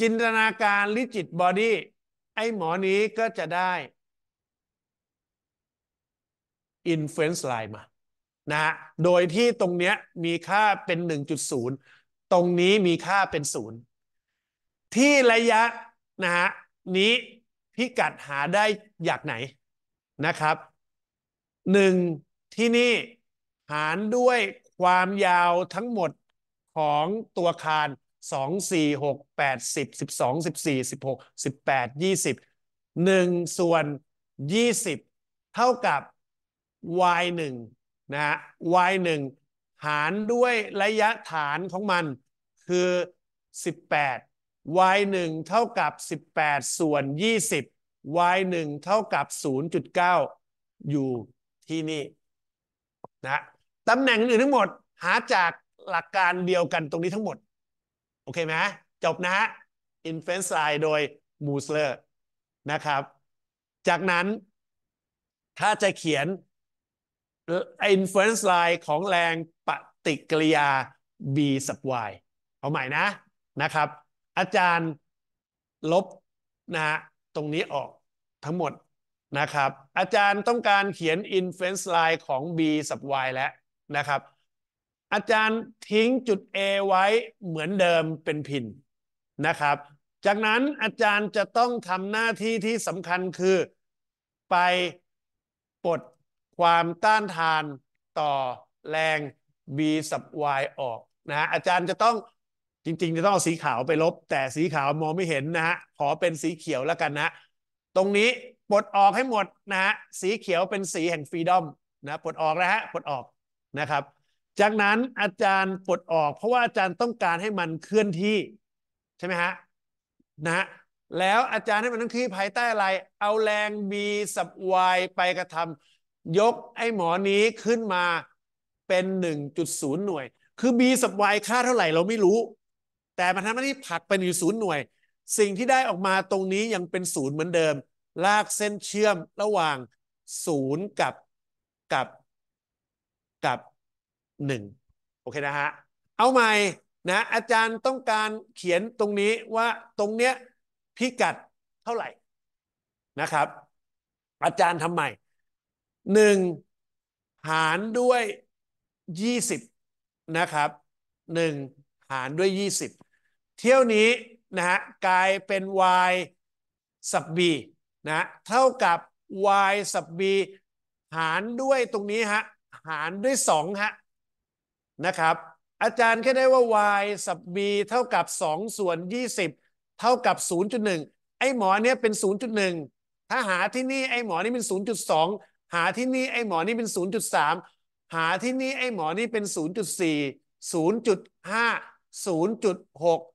จินตนาการลิจิตบอดี้ไอ้หมอนี้ก็จะได้อินฟลูเอนซ์ไลน์มานะะโดยที่ตรงเนี้ยมีค่าเป็น 1.0 ตรงนี้มีค่าเป็น 0 ที่ระยะนะฮะนี้พิกัดหาได้อยากไหนนะครับ1ที่นี่หารด้วยความยาวทั้งหมดของตัวคาน2 4 6 8 10 12 14 16 18 20 1ส่วน 20 เท่ากับ y 1นะฮะ y 1หารด้วยระยะฐานของมัน คือ 18 y 1เท่ากับ 18 ส่วน 20 y 1เท่ากับ 0.9 อยู่ที่นี่ นะตำแหน่งอื่นทั้งหมดหาจากหลักการเดียวกันตรงนี้ทั้งหมด โอเคไหมจบนะฮะ inference line โดยมูสเลอร์นะครับจากนั้นถ้าจะเขียน inference line ของแรงปฏิกิริยา b sub y เอาใหม่นะนะครับ อาจารย์ลบนะฮะตรงนี้ออกทั้งหมดนะครับอาจารย์ต้องการเขียน inference line ของ b sub y แล้วนะครับอาจารย์ทิ้งจุด A ไว้เหมือนเดิมเป็นพินนะครับจากนั้นอาจารย์จะต้องทำหน้าที่ที่สำคัญคือ ไปปลดความต้านทานต่อแรง B สับ Y ออกนะอาจารย์จะต้องจริงๆ จะต้องเอาสีขาวไปลบ แต่สีขาวมองไม่เห็นนะฮะขอเป็นสีเขียวแล้วกันนะ ตรงนี้ปลดออกให้หมดนะฮะสีเขียวเป็นสีแห่งฟรีดอมนะปลดออกนะฮะปลดออกนะครับ จากนั้นอาจารย์ปลดออก เพราะว่าอาจารย์ต้องการให้มันเคลื่อนที่ใช่ไหมฮะนะฮะแล้วอาจารย์ให้มันต้องที่ภายใต้อะไร เอาแรง b สับ y ไปกระทำยกไอ้หมอนี้ขึ้นมาเป็น 1.0 หน่วย คือ b สับ y ค่าเท่าไหร่เราไม่รู้ แต่มันทำหน้าที่ผักเป็นอยู่ศูนย์หน่วย สิ่งที่ได้ออกมาตรงนี้ยังเป็นศูนย์เหมือนเดิม ลากเส้นเชื่อมระหว่างศูนย์กับกับับหนึ่งโอเคนะฮะเอาใหม่นะอาจารย์ต้องการเขียนตรงนี้ว่าตรงเนี้ยพิกัดเท่าไหร่นะครับ อาจารย์ทำใหม่หนึ่งหารด้วยยี่สิบนะครับหนึ่งหารด้วยยี่สิบเที่ยวนี้นะฮะกลายเป็น y สับ b นะเท่ากับ y สับ b หารด้วยตรงนี้ฮะหารด้วย2ฮะนะครับอาจารย์แค่ได้ว่า y สับ b เท่ากับ 2 ส่วน 20 เท่ากับ 0.1 ไอ้หมอเนี้ยเป็น 0.1 ถ้าหาที่นี่ไอ้หมอนี่เป็น 0.2 หาที่นี่ไอ้หมอนี่เป็น 0.3 หาที่นี่ไอ้หมอนี่เป็น 0.4 0.5 0.6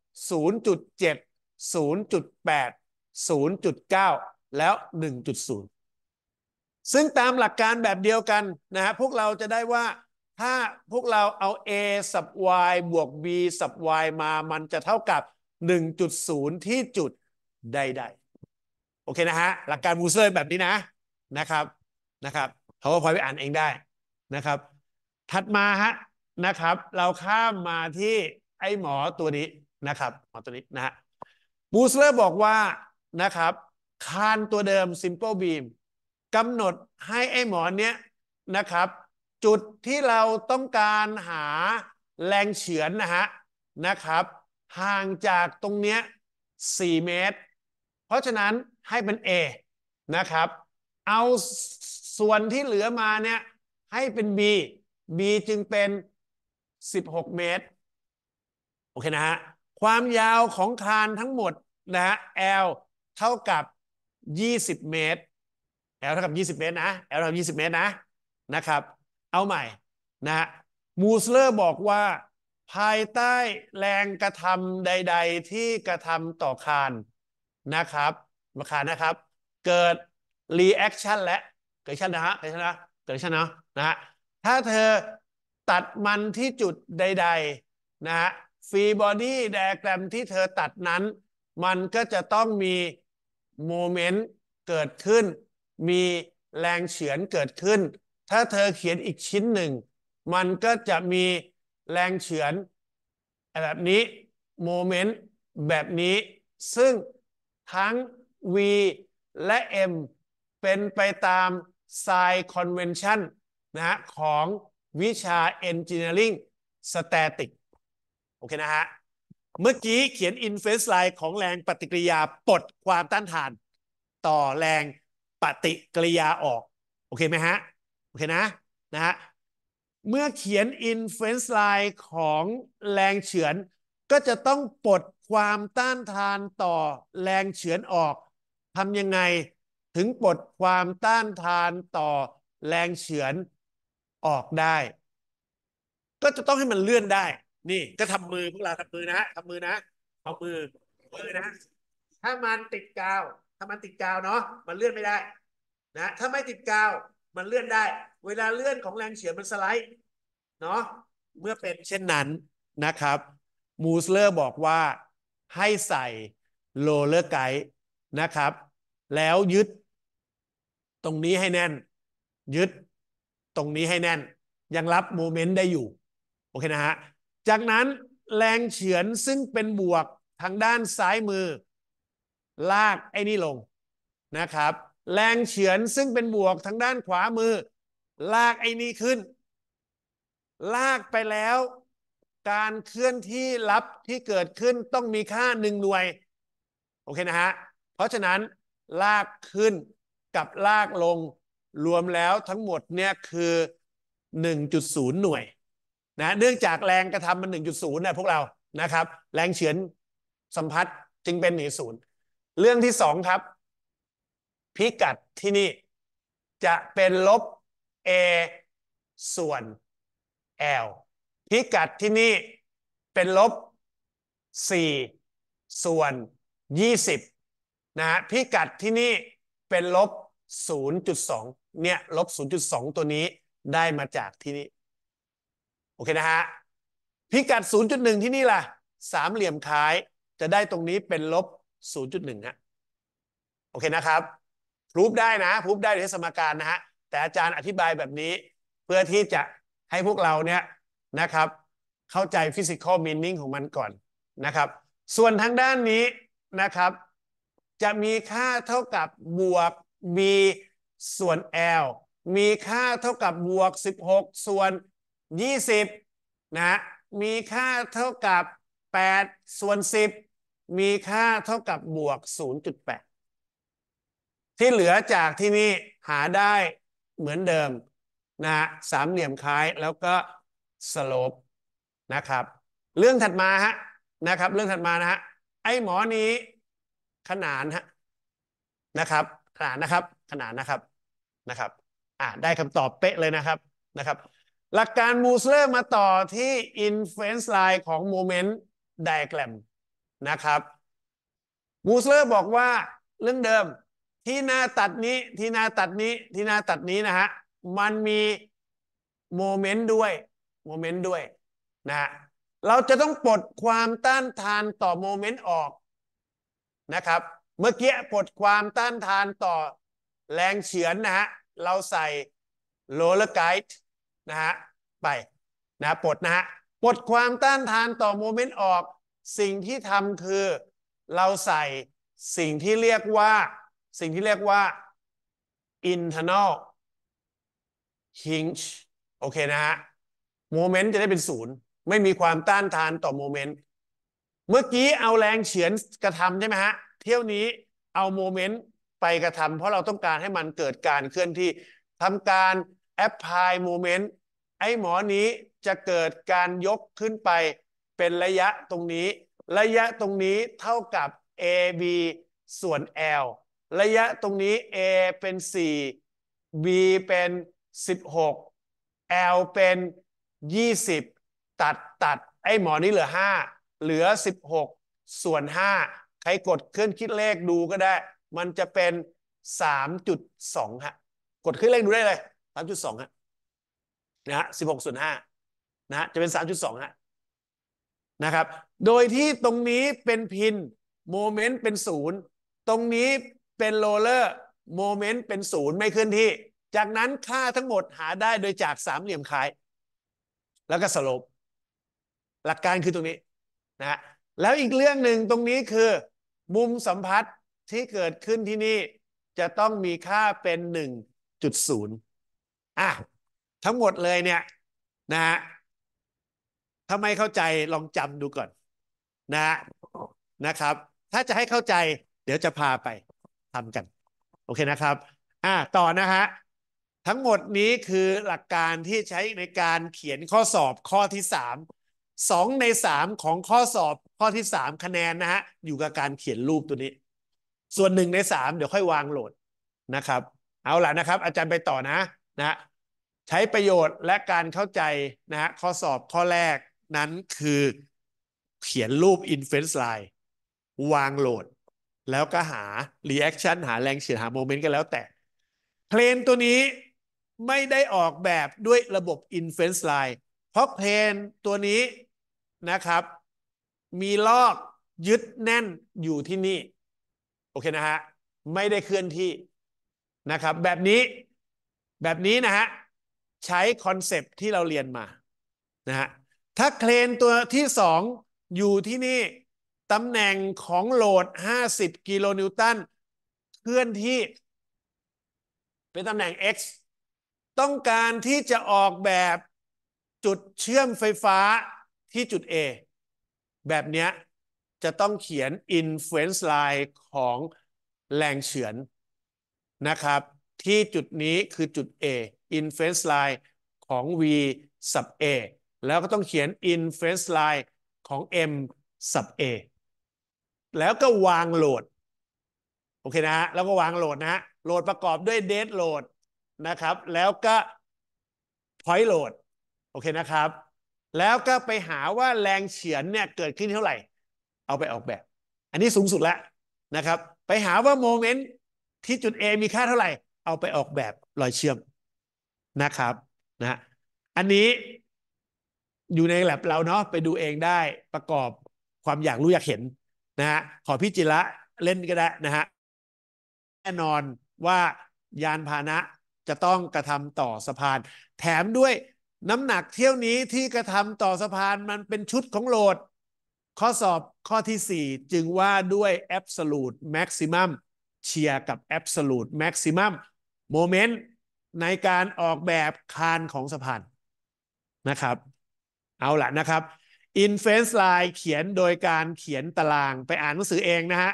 0.7 0.8 0.9 แล้ว 1.0ซึ่งตามหลักการแบบเดียวกันนะฮะพวกเราจะได้ว่าถ้าพวกเราเอา a สับ y บวก b สับ y มามันจะเท่ากับ 1.0 ที่จุดใดๆโอเคนะฮะหลักการบูเซอร์แบบนี้นะนะครับนะครับเขาก็พอไปอ่านเองได้นะครับ ถัดมาฮะนะครับ เราข้ามมาที่ไอ้หมอตัวนี้นะครับหมอตัวนี้นะฮะบูสเซอร์บอกว่านะครับ คานตัวเดิม simple beam กำหนดให้ไอ้หมอนเนี้ยนะครับจุดที่เราต้องการหาแรงเฉือนนะฮะนะครับห่างจากตรงเนี้ย 4 เมตร เพราะฉะนั้นให้เป็น A นะครับเอาส่วนที่เหลือมาเนี่ยให้เป็น B B จึงเป็น 16 เมตรโอเคนะฮะความยาวของคานทั้งหมดนะฮะ L เท่ากับ 20 เมตร L เท่ากับ20เมตรนะ L เท่ากับ20เมตรนะ นะครับ เอาใหม่นะฮะมูสเลอร์บอกว่าภายใต้แรงกระทำใดๆ ที่กระทำต่อคานนะครับมาคานนะครับ เกิดรีแอคชั่นและเกิดชั่นนะฮะ เกิดชั่นนะ เกิดชันนะนะฮะ ถ้าเธอตัดมันที่จุดใดๆนะฮะ ฟรีบอดี้ไดอแกรมที่เธอตัดนั้น มันก็จะต้องมีโมเมนต์เกิดขึ้นมีแรงเฉือนเกิดขึ้น ถ้าเธอเขียนอีกชิ้นหนึ่ง มันก็จะมีแรงเฉือนแบบนี้ โมเมนต์แบบนี้ ซึ่งทั้ง v และ m เป็นไปตาม sign convention นะของวิชา engineering static โอเคนะฮะ เมื่อกี้เขียน inference line ของแรงปฏิกิริยา ปลดความต้านทานต่อแรงปฏิกิริยาออกโอเคไหมฮะโอเคนะนะฮะเมื่อเขียน influence line ของแรงเฉือน ก็จะต้องปลดความต้านทานต่อแรงเฉือนออกทำยังไงถึงปลดความต้านทานต่อแรงเฉือนออกได้ ก็จะต้องให้มันเลื่อนได้ นี่ก็ทำมือพวกเราทำมือนะทำมือนะเอามือมือนะถ้ามันติดกาวถ้ามันติดกาวเนาะมันเลื่อนไม่ได้นะถ้าไม่ติดกาวมันเลื่อนได้ เวลาเลื่อนของแรงเฉือนมันสไลด์เนาะเมื่อเป็นเช่นนั้นนะครับมูสเลอร์บอกว่าให้ใส่โรเลอร์ไกด์นะครับแล้วยึด ตรงนี้ให้แน่น ยึดตรงนี้ให้แน่น ยังรับโมเมนต์ได้อยู่โอเคนะฮะจากนั้นแรงเฉือนซึ่งเป็นบวกทางด้านซ้ายมือลากไอ้นี่ลงนะครับแรงเฉือนซึ่งเป็นบวกทางด้านขวามือ ลากไอ้นี่ขึ้น ลากไปแล้ว การเคลื่อนที่ลับที่เกิดขึ้นต้องมีค่าหนึ่งหน่วย โอเคนะฮะเพราะฉะนั้นลากขึ้นกับลากลงรวมแล้วทั้งหมดเนี่ยคือ 1.0 หน่วยนะเนื่องจากแรงกระทำมัน 1.0นะพวกเรานะครับแรงเฉือนสัมพัทธ์จึงเป็น1์เรื่องที่สองครับพิกัดที่นี่จะเป็นลบ a ส่วน l พิกัดที่นี่เป็นลบ4ส่วน20นะฮะพิกัดที่นี่เป็นลบ 0.2เนี่ยลบ0.2 ตัวนี้ได้มาจากที่นี่ โอเคนะฮะพิกัด 0.1 ที่นี่ล่ะสามเหลี่ยมคล้าย จะได้ตรงนี้เป็นลบ0.1ฮะโอเคนะครับพูฟได้นะพูฟได้ในสมการนะฮะแต่อาจารย์อธิบายแบบนี้เพื่อที่จะให้พวกเราเนี่ยนะครับ เข้าใจฟิสิกอลมีนิ่งของมันก่อนนะครับ ส่วนทางด้านนี้นะครับ จะมีค่าเท่ากับบวก b ส่วน l มีค่าเท่ากับบวก 16 ส่วน 20 นะ มีค่าเท่ากับ 8 ส่วน10มีค่าเท่ากับบวก 0.8 ที่เหลือจากที่นี่หาได้เหมือนเดิมนะสามเหลี่ยมคล้ายแล้วก็สโลปนะครับ เรื่องถัดมาฮะนะครับเรื่องถัดมานะฮะไอ้หมอนี้ขนานฮะนะครับขนานนะครับขนานนะครับนะครับอ่าได้คำตอบเป๊ะเลยนะครับนะครับ หลักการมูสเลอร์มาต่อที่น n f e เ e น c ์ไลน์ของโมเมนต์ไดแกรมนะครับบูสเลอร์บอกว่าเรื่องเดิมที่หน้าตัดนี้ที่หน้าตัดนี้ที่หน้าตัดนี้นะฮะมันมีโมเมนต์ด้วยโมเมนต์ด้วยนะเราจะต้องปลดความต้านทานต่อโมเมนต์ออกนะครับเมื่อกี้ปลดความต้านทานต่อแรงเฉือนนะฮะเราใส่โรลเลอร์ไกด์นะฮะไปนะปลดนะฮะปลดความต้านทานต่อโมเมนต์ออกสิ่งที่ทำคือเราใส่สิ่งที่เรียกว่า สิ่งที่เรียกว่า internal hinge โอเคนะฮะโมเมนต์จะได้เป็นศูนย์ไม่มีความต้านทานต่อโมเมนต์เมื่อกี้เอาแรงเฉือนกระทำใช่ไหมฮะ เที่ยวนี้เอาโมเมนต์ไปกระทำเพราะเราต้องการให้มันเกิดการเคลื่อนที่ทำการแอปพลายโมเมนต์ไอ้หมอนี้จะเกิดการยกขึ้นไปเป็นระยะตรงนี้ระยะตรงนี้เท่ากับ AB ส่วน L ระยะตรงนี้ A เป็น 4 B เป็น 16 L เป็น 20 ตัดตัดไอ้หมอนี่เหลือ 5 เหลือ 16 ส่วน 5 ใครกดเคลื่อนคิดเลขดูก็ได้ มันจะเป็น 3.2 ฮะ กดเคลื่อนเลขดูได้เลย3.2 ฮะนะฮะ16ส่วน5นะฮะจะเป็น 3.2 ฮะนะครับ โดยที่ตรงนี้เป็นพินโมเมนต์เป็นศูนย์ตรงนี้เป็นโรเลอร์โมเมนต์เป็นศูนย์ไม่เคลื่อนที่ จากนั้นค่าทั้งหมดหาได้โดยจากสามเหลี่ยมคล้าย แล้วก็สลบหลักการคือตรงนี้นะฮะแล้วอีกเรื่องหนึ่งตรงนี้คือ มุมสัมพัทธ์ที่เกิดขึ้นที่นี่ จะต้องมีค่าเป็น 1.0อ่ะทั้งหมดเลยเนี่ย นะฮะถ้าไม่เข้าใจลองจำดูก่อนนะนะครับ ถ้าจะให้เข้าใจเดี๋ยวจะพาไปทำกันโอเคนะครับอ่าต่อนะฮะทั้งหมดนี้คือหลักการที่ใช้ในการเขียนข้อสอบข้อที่สามสองในสามของข้อสอบข้อที่สามคะแนนนะฮะอยู่กับการเขียนรูปตัวนี้ ส่วนหนึ่งในสามเดี๋ยวค่อยวางโหลดนะครับเอาล่ะนะครับ อาจารย์ไปต่อนะนะ ใช้ประโยชน์และการเข้าใจนะฮะข้อสอบข้อแรกนั้นคือเขียนรูป inference line วางโหลด แล้วก็หา reaction หาแรงเฉียดหาโมเมนต์ก็แล้วแต่เพลนตัวนี้ไม่ได้ออกแบบด้วยระบบ inference line เพราะเพลนตัวนี้นะครับมีลอกยึดแน่นอยู่ที่นี่ โอเคนะฮะ ไม่ได้เคลื่อนที่นะครับ แบบนี้แบบนี้นะฮะใช้คอนเซปที่เราเรียนมานะฮะถ้าเครนตัวที่สองอยู่ที่นี่ ตำแหน่งของโหลด 50 กิโลนิวตัน เคลื่อนที่เป็นตำแหน่ง x ต้องการที่จะออกแบบจุดเชื่อมไฟฟ้าที่จุด A แบบนี้จะต้องเขียน influence line ของแรงเฉือน นะครับ ที่จุดนี้คือจุด A influence line ของ v sub A แล้วก็ต้องเขียน in face line ของ m sub a แล้วก็วางโหลดโอเคนะฮะ แล้วก็วางโหลดนะฮะ โหลดประกอบด้วย date load นะครับ แล้วก็ point load โอเคนะครับ แล้วก็ไปหาว่าแรงเฉือนเนี่ยเกิดขึ้นเท่าไหร่ เอาไปออกแบบ อันนี้สูงสุดแล้วนะครับ ไปหาว่าโมเมนต์ที่จุด A มีค่าเท่าไหร่ เอาไปออกแบบ รอยเชื่อมนะครับนะ อันนี้อยู่ในแ l บเราเนาะไปดูเองได้ประกอบความอยากรู้อยากเห็นนะฮะขอพี่จิระเล่นก็ได้นะฮะแน่นอนว่ายานพาหนะจะต้องกระทำต่อสะพาน แถมด้วยน้ำหนักเที่ยวนี้ที่กระทำต่อสะพานมันเป็นชุดของโหลด ข้อสอบข้อที่ 4 จึงว่าด้วย absolute maximum เชียร์กับ absolute maximum moment ในการออกแบบคานของสะพานนะครับเอาละนะครับ i n f e n c e line เขียนโดยการเขียนตารางไปอ่านหนังสือเองนะฮะ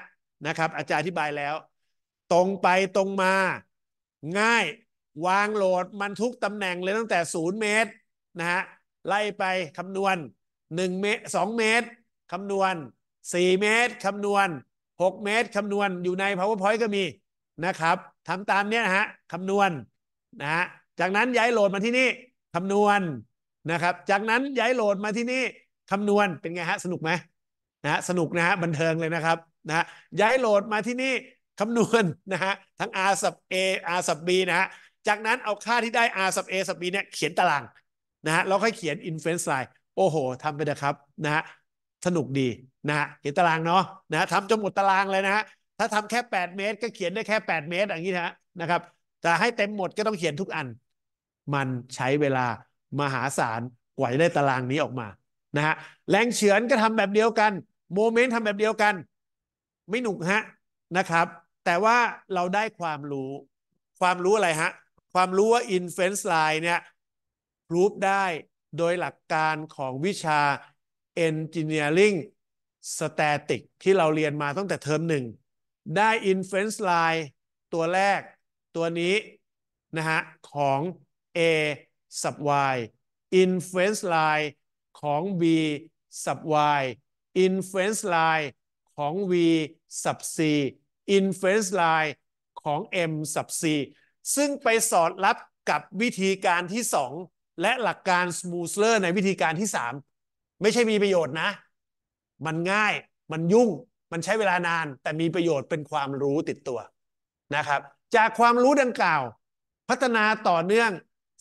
นะครับ อาจารย์อธิบายแล้ว ตรงไปตรงมา ง่ายวางโหลดมันทุกตำแหน่งเลยตั้งแต่ 0 เมตรนะฮะไล่ไปคำนวณ1เมตร2เมตรคำนวณ 4 เมตรคำนวณ 6 เมตรคำนวณอยู่ใน powerpoint ก็มี นะครับทำตามเนี้ยนะฮะคำนวณนะฮะจากนั้นย้ายโหลดมาที่นี่คำนวณนะครับ จากนั้นย้ายโหลดมาที่นี่คำนวณเป็นไงฮะสนุกไหมนะสนุกนะฮะบันเทิงเลยนะครับนะย้ายโหลดมาที่นี่คำนวณนะฮะทั้ง r สับ a r สับ b นะฮะจากนั้นเอาค่าที่ได้ r สับ a สับ b เนี่ยเขียนตารางนะฮะแล้วค่อยเขียน inference line โอ้โหทำไปเถอะครับนะฮะสนุกดีนะฮะเขียนตารางเนาะนะฮะทำจนหมดตารางเลยนะฮะถ้าทำแค่ 8 เมตรก็เขียนได้แค่ 8 เมตรอย่างนี้นะนะครับแต่ให้เต็มหมดก็ต้องเขียนทุกอัน มันใช้เวลามหาศาลกว่าจะได้ตารางนี้ออกมานะฮะแรงเฉือนก็ทำแบบเดียวกัน โมเมนต์ทำแบบเดียวกัน ไม่หนุกฮะ นะครับ แต่ว่าเราได้ความรู้ความรู้อะไรฮะ ความรู้ว่า inference line เนี่ยรูปได้โดยหลักการของวิชา engineering static ที่เราเรียนมาตั้งแต่เทอมหนึ่ง ได้ inference line ตัวแรกตัวนี้นะฮะของ A สับ y influence line ของ b สับ y influence line ของ v สับ c influence line ของ m สับ c ซึ่งไปสอดรับกับวิธีการที่ 2 และหลักการ smoother ในวิธีการที่ 3 ไม่ใช่มีประโยชน์นะ มันง่ายมันยุ่งมันใช้เวลานานแต่มีประโยชน์เป็นความรู้ติดตัวนะครับจากความรู้ดังกล่าว พัฒนาต่อเนื่อง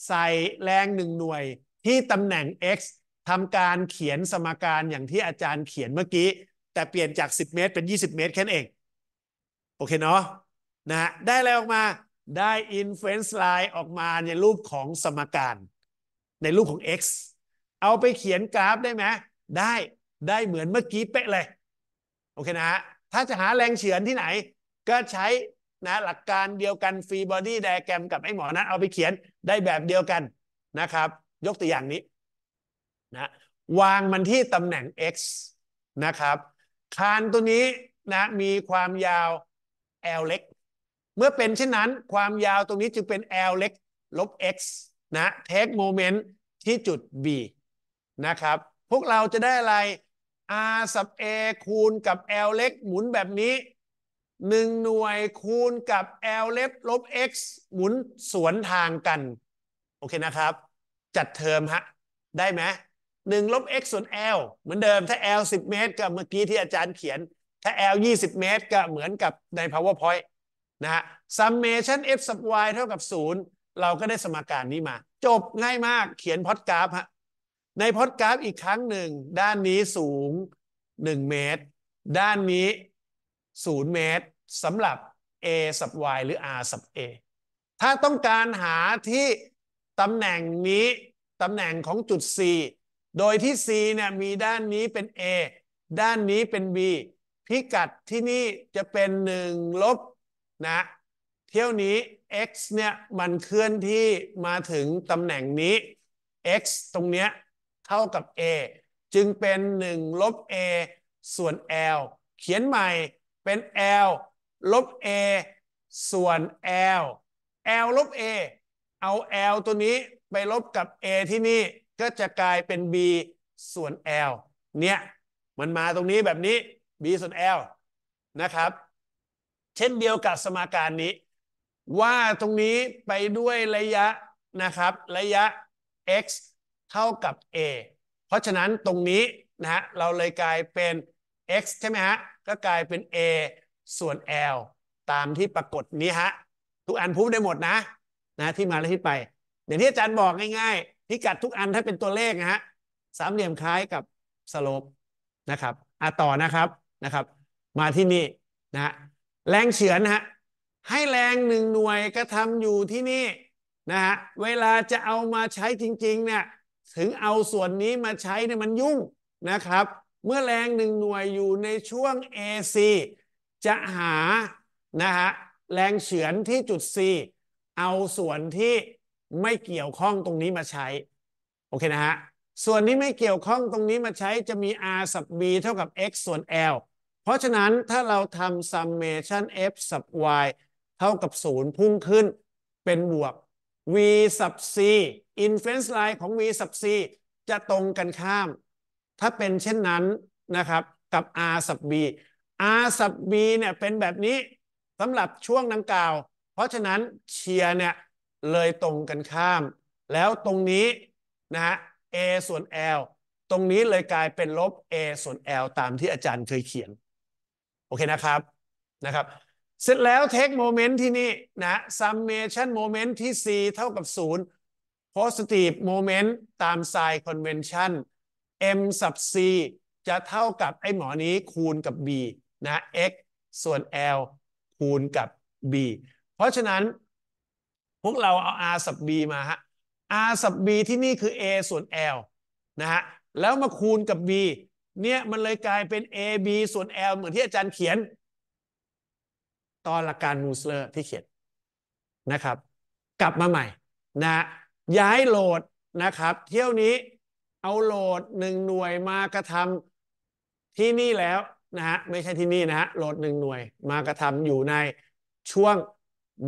ใส่แรงหนึ่งหน่วยที่ตำแหน่ง x ทำการเขียนสมการอย่างที่อาจารย์เขียนเมื่อกี้ แต่เปลี่ยนจาก 10 เมตรเป็น 20 เมตรแค่นั้นเอง โอเคเนาะนะฮะได้อะไรออกมาได้ inference line ออกมาในรูปของสมการ ในรูปของ x เอาไปเขียนกราฟได้ไหมได้ได้เหมือนเมื่อกี้เป๊ะเลย โอเคนะฮะถ้าจะหาแรงเฉือนที่ไหน ก็ใช้นะหลักการเดียวกันฟรีบอดี้ไดแกรมกับไอ้หมอนั้นเอาไปเขียนได้แบบเดียวกันนะครับ ยกตัวอย่างนี้นะวางมันที่ตำแหน่ง x นะครับคานตัวนี้นะมีความยาว l เล็กเมื่อเป็นเช่นนั้นความยาวตรงนี้จึงเป็น l เล็กลบ x นะเทคโมเมนต์ที่จุด b นะครับ พวกเราจะได้อะไร r สับ a คูณกับ l เล็กหมุนแบบนี้หนึ่งหน่วยคูณกับ l เล็บลบ x หมุนสวนทางกัน โอเคนะครับ จัดเทอมฮะ ได้ไหมหนึ่งลบ x ส่วน l เหมือนเดิม ถ้า l 10 เมตรกับเมื่อกี้ที่อาจารย์เขียน ถ้า l 20 เมตรก็เหมือนกับใน powerpoint นะฮะ summation f sub y เท่ากับ 0 เราก็ได้สมการนี้มา จบง่ายมากเขียนพอดกราฟฮะ ในพอดกราฟอีกครั้งหนึ่งด้านนี้สูง 1 เมตร ด้านนี้0 เมตรสำหรับ a สับ y หรือ r สับ a ถ้าต้องการหาที่ตำแหน่งนี้ตำแหน่งของจุด c โดยที่ c เนี่ยมีด้านนี้เป็น a ด้านนี้เป็น b พิกัดที่นี่จะเป็น 1 ลบ นะ เที่ยวนี้ x เนี่ยมันเคลื่อนที่มาถึงตำแหน่งนี้ x ตรงเนี้ยเท่ากับ a จึงเป็น 1 ลบ a ส่วน l เขียนใหม่เป็น L ลบ A ส่วน L L ลบ A เอา L ตัวนี้ไปลบกับ A ที่นี่ ก็จะกลายเป็น B ส่วน L เนี่ย มันมาตรงนี้แบบนี้ B ส่วน L นะครับ เช่นเดียวกับสมการนี้ ว่าตรงนี้ไปด้วยระยะนะครับระยะ x เท่ากับ a เพราะฉะนั้นตรงนี้นะฮะเราเลยกลายเป็น x ใช่ไหมฮะก็กลายเป็น A ส่วน L ตามที่ปรากฏนี้ฮะทุกอันพูดได้หมดนะนะที่มาและที่ไป เดี๋ยวที่อาจารย์บอกง่าย ๆพิกัดทุกอันถ้าเป็นตัวเลขนะฮะสามเหลี่ยมคล้ายกับสโลปนะครับอ่ะต่อนะครับนะครับ มาที่นี่นะ แรงเฉือนฮะให้แรงหนึ่งหน่วยกระทำอยู่ที่นี่นะฮะเวลาจะเอามาใช้จริง ๆ เนี่ยถึงเอาส่วนนี้มาใช้เนี่ยมันยุ่งนะครับเมื่อแรงหนึ่งหน่วยอยู่ในช่วง AC จะหานะฮะแรงเฉือนที่จุด C เอาส่วนที่ไม่เกี่ยวข้องตรงนี้มาใช้ โอเคนะฮะ ส่วนนี้ไม่เกี่ยวข้องตรงนี้มาใช้จะมี r สับ b เท่ากับ x ส่วน l เพราะฉะนั้นถ้าเราทำ summation f สับ y เท่ากับ0พุ่งขึ้น เป็นบวก v สับ c i n f e r e n c e line ของ v สับ c จะตรงกันข้ามถ้าเป็นเช่นนั้นนะครับ กับ R สับ B R สับ B เนี่ยเป็นแบบนี้สำหรับช่วงดังกล่าว เพราะฉะนั้นเชียร์เนี่ยเลยตรงกันข้าม แล้วตรงนี้นะฮะ A ส่วน L ตรงนี้เลยกลายเป็นลบ A ส่วน L ตามที่อาจารย์เคยเขียน โอเคนะครับนะครับ เสร็จแล้วเทคโมเมนต์ที่นี่นะซัมเมชันโมเมนต์ที่ c เท่ากับ0 positive moment ตาม sign convention m สับ c จะเท่ากับไอ้หมอนี้คูณกับ b นะ x ส่วน l คูณกับ b เพราะฉะนั้น พวกเราเอา r สับ b มาฮะ r สับ b ที่นี่คือ a ส่วน l นะฮะ แล้วมาคูณกับ b เนี่ยมันเลยกลายเป็น ab ส่วน l เหมือนที่อาจารย์เขียน ตอนหลักการมูสเลอร์ที่เขียน นะครับ กลับมาใหม่ นะ ย้ายโหลด นะครับ เที่ยวนี้เอาโหลดหนึ่งหน่วยมากระทำที่นี่แล้วนะฮะไม่ใช่ที่นี่นะฮะโหลดหนึ่งหน่วยมากระทำอยู่ในช่วง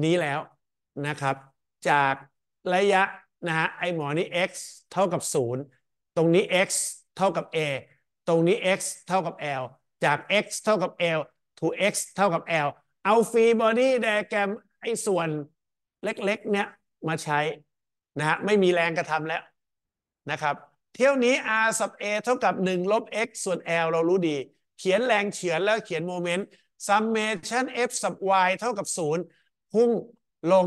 นี้แล้วนะครับ จากระยะนะฮะไอหมอนี้ x เท่ากับ0ตรงนี้ x เท่ากับ a ตรงนี้ x เท่ากับ l จาก x เท่ากับ l to x เท่ากับ l เอาฟรีบอดี้ไดแกรมไอส่วนเล็กๆเนี้ยมาใช้นะฮะไม่มีแรงกระทำแล้วนะครับเที่ยวนี้ r สับ a เท่ากับ 1 ลบ x ส่วน l เรารู้ดี เขียนแรงเฉือนแล้วเขียนโมเมนต์ summation f สับ y เท่ากับ0พุ่งลง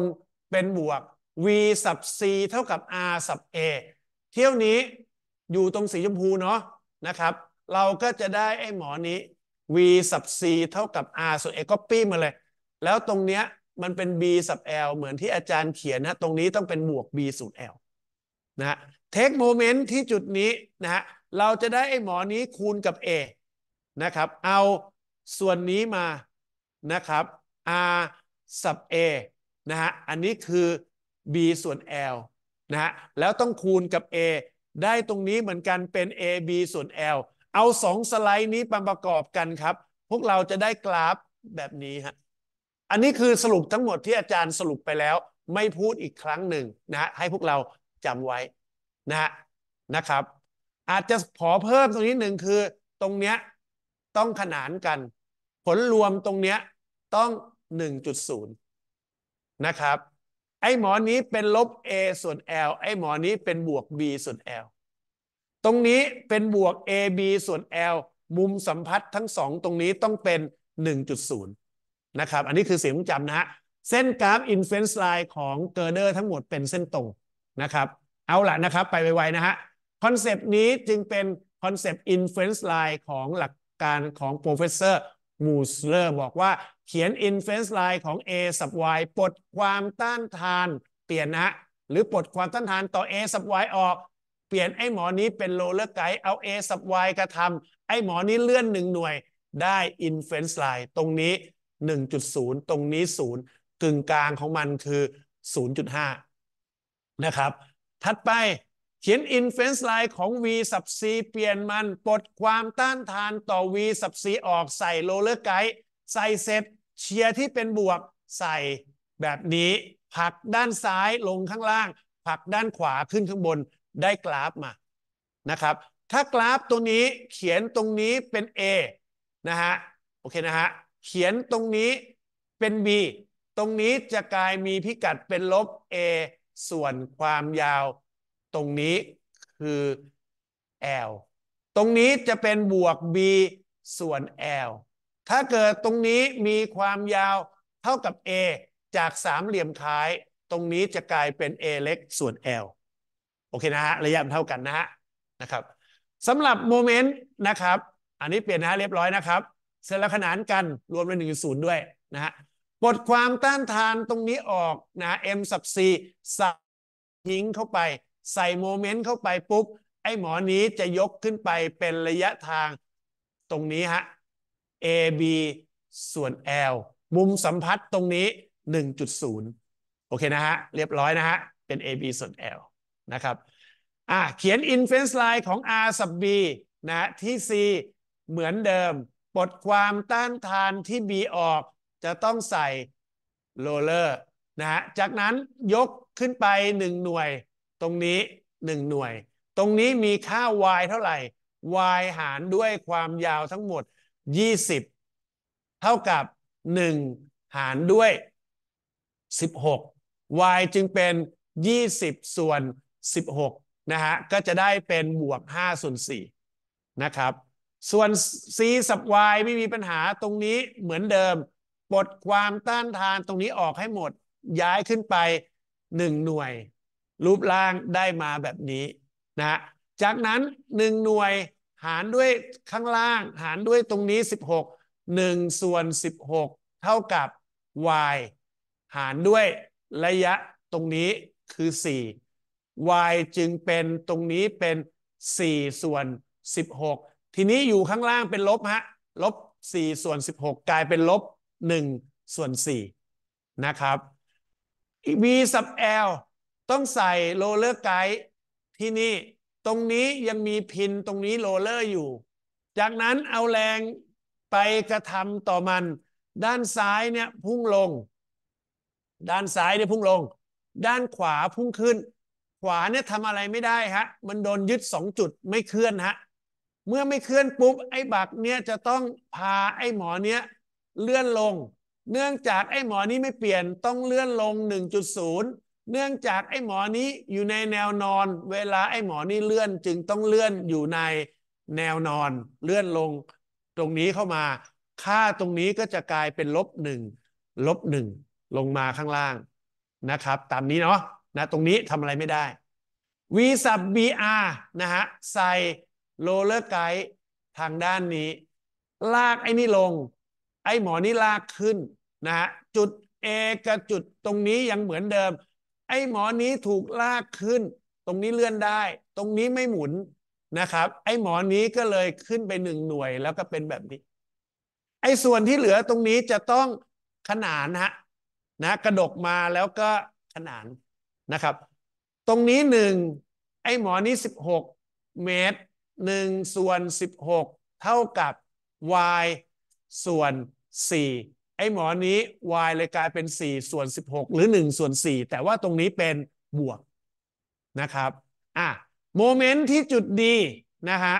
เป็นบวก v สับ c เท่ากับ r สับ a เที่ยวนี้อยู่ตรงสีชมพูเนาะนะครับ เราก็จะได้ไอ้หมอนี้ v สับ c เท่ากับ r ส่วน a ก็ปี้มาเลย แล้วตรงเนี้ยมันเป็น b สับ l เหมือนที่อาจารย์เขียนนะตรงนี้ต้องเป็นบวก b สูตร l นะเทคโมเมนต์ที่จุดนี้นะฮะเราจะได้ไอ้หมอนี้คูณกับ A นะครับเอาส่วนนี้มานะครับ R สับ A นะฮะอันนี้คือ B ส่วน L นะฮะแล้วต้องคูณกับ A ได้ตรงนี้เหมือนกันเป็น AB ส่วน L เอาสองสไลด์นี้ประกอบกันครับ พวกเราจะได้กราฟแบบนี้ฮะอันนี้คือสรุปทั้งหมดที่อาจารย์สรุปไปแล้วไม่พูดอีกครั้งหนึ่งนะฮะให้พวกเราจำไว้นะนะครับ อาจจะขอเพิ่มตรงนี้หนึ่งคือตรงเนี้ยต้องขนานกัน ผลรวมตรงเนี้ยต้อง 1.0 นะครับ ไอ้หมอนี้เป็นลบ a ส่วน l ไอ้หมอนี้เป็นบวก b ส่วน l ตรงนี้เป็นบวก ab ส่วน l มุมสัมพัทธ์ทั้งสองตรงนี้ต้องเป็น 1.0นะครับ อันนี้คือเสียงจำนะฮะเส้นกราฟอินเฟนซ์ไลน์ของเกอร์เดอร์ทั้งหมดเป็นเส้นตรงนะครับเอาละนะครับไปไวๆนะฮะคอนเซปต์นี้จึงเป็นคอนเซปต์อินฟลูเอนซ์ไลน์ของหลักการของโปรเฟสเซอร์มูสเลอร์บอกว่าเขียนอินฟลูเอนซ์ไลน์ของ a สับ y ปลดความต้านทานเปลี่ยนนะฮะหรือปลดความต้านทานต่อ a สับ y ออก เปลี่ยนไอ้หมอนี้เป็นโรลเลอร์ไกด์เอา a สับ y กระทำไอ้หมอนี้เลื่อนหนึ่งหน่วยได้อินฟลูเอนซ์ไลน์ตรงนี้ 1.0 ตรงนี้ 0 กึ่งกลางของมันคือ0.5นะครับถัดไปเขียน i n f e ฟน n ์ e line ของ v สับ c เปลี่ยนมัน ปลดความต้านทานต่อ v สับ c ออกใส่โรลเลอร์ไกด์ใส่เซต็เชียร์ที่เป็นบวกใส่ แบบนี้ผักด้านซ้ายลงข้างล่าง ผักด้านขวาขึ้นข้างบนได้กราฟมานะครับถ้ากราฟตรงนี้เขียนตรงนี้เป็น A นะฮะโอเคนะฮะเขียนตรงนี้เป็น B ตรงนี้จะกลายมีพิกัดเป็นลบ A ส่วนความยาวตรงนี้คือ L ตรงนี้จะเป็นบวก b ส่วน L ถ้าเกิดตรงนี้มีความยาวเท่ากับ a จากสามเหลี่ยมค้าย ตรงนี้จะกลายเป็น a เล็กส่วน L โอเคนะฮะระยะเท่ากันนะฮะนะครับสำหรับโมเมนต์นะครับอันนี้เปลี่ยนนะเรียบร้อยนะครับ เสร็จแล้วขนานกันรวมเป็นหนึ่งศูนย์ด้วยนะฮะปลดความต้านทานตรงนี้ออกนะ M สับ C ใส่ยิงเข้าไป ใส่โมเมนต์เข้าไปปุ๊บไอ้หมอนี้จะยกขึ้นไปเป็นระยะทางตรงนี้ฮะ AB ส่วน L มุมสัมพัทธ์ตรงนี้ 1.0 โอเคนะฮะ เรียบร้อยนะฮะ เป็น AB ส่วน L นะครับอ่ะเขียน inference line ของ R สับ B นะที่ C เหมือนเดิมปลดความต้านทานที่ B ออกจะต้องใส่โรเลอร์นะฮะจากนั้นยกขึ้นไป 1 หน่วย ตรงนี้ 1 หน่วย ตรงนี้มีค่า y เท่าไหร่ y หารด้วยความยาวทั้งหมด 20 เท่ากับ 1 หารด้วย 16 y จึงเป็น 20 ส่วน 16นะฮะก็จะได้เป็นบวก 5 ส่วน4นะครับส่วน c สับ y ไม่มีปัญหาตรงนี้เหมือนเดิมปลดความต้านทานตรงนี้ออกให้หมด ย้ายขึ้นไปหนึ่งหน่วย รูปร่างได้มาแบบนี้นะ จากนั้นหนึ่งหน่วยหารด้วยข้างล่าง หารด้วยตรงนี้ 16 1ส่วน 16 เท่ากับ y หารด้วยระยะตรงนี้คือ 4 y จึงเป็นตรงนี้เป็น 4 ส่วน 16 ทีนี้อยู่ข้างล่างเป็นลบฮะลบ 4 ส่วน 16กลายเป็นลบ1ส่วน4นะครับ v s ับ l ต้องใส่โรลเลอร์ไกด์ที่นี่ ตรงนี้ยังมีพินตรงนี้โรลเลอร์อยู่ จากนั้นเอาแรงไปกระทำต่อมัน ด้านซ้ายเนี่ยพุ่งลง ด้านซ้ายเนี่ยพุ่งลง ด้านขวาพุ่งขึ้น ขวาเนี่ยทำอะไรไม่ได้ฮะมันโดนยึดสองจุดไม่เคลื่อนฮะเมื่อไม่เคลื่อนปุ๊บ ไอ้บักเนี่ยจะต้องพาไอ้หมอเนี้ยเลื่อนลง เนื่องจากไอ้หมอนี้ไม่เปลี่ยน ต้องเลื่อนลง 1.0 เนื่องจากไอ้หมอนี้อยู่ในแนวนอน เวลาไอ้หมอนี้เลื่อนจึงต้องเลื่อนอยู่ในแนวนอน เลื่อนลง ตรงนี้เข้ามา ค่าตรงนี้ก็จะกลายเป็นลบหนึ่งลบหนึ่งลงมาข้างล่างนะครับ ตามนี้เนาะ นะตรงนี้ทำอะไรไม่ได้ v สับ br นะฮะ ใส่โรลเลอร์ไกด์ทางด้านนี้ ลากไอ้นี่ลงไอ้หมอนี่ลากขึ้นนะฮะจุด A กับจุดตรงนี้ยังเหมือนเดิม ไอ้หมอนี้ถูกลากขึ้น ตรงนี้เลื่อนได้ ตรงนี้ไม่หมุนนะครับไอ้หมอนี้ก็เลยขึ้นไปหนึ่งหน่วยแล้วก็เป็นแบบนี้ ไอ้ส่วนที่เหลือตรงนี้จะต้องขนานฮะนะ กระดกมาแล้วก็ขนานนะครับ ตรงนี้หนึ่งไอ้หมอนี้สิบหกเมตรหนึ่งส่วนสิบหกเท่ากับ y ส่วน 4 ไอ้หมอนี้ y เลยกลายเป็น 4 ส่วน 16 หรือ 1 ส่วน 4 แต่ว่าตรงนี้เป็นบวกนะครับ อ่ะโมเมนต์ที่จุดดีนะฮะ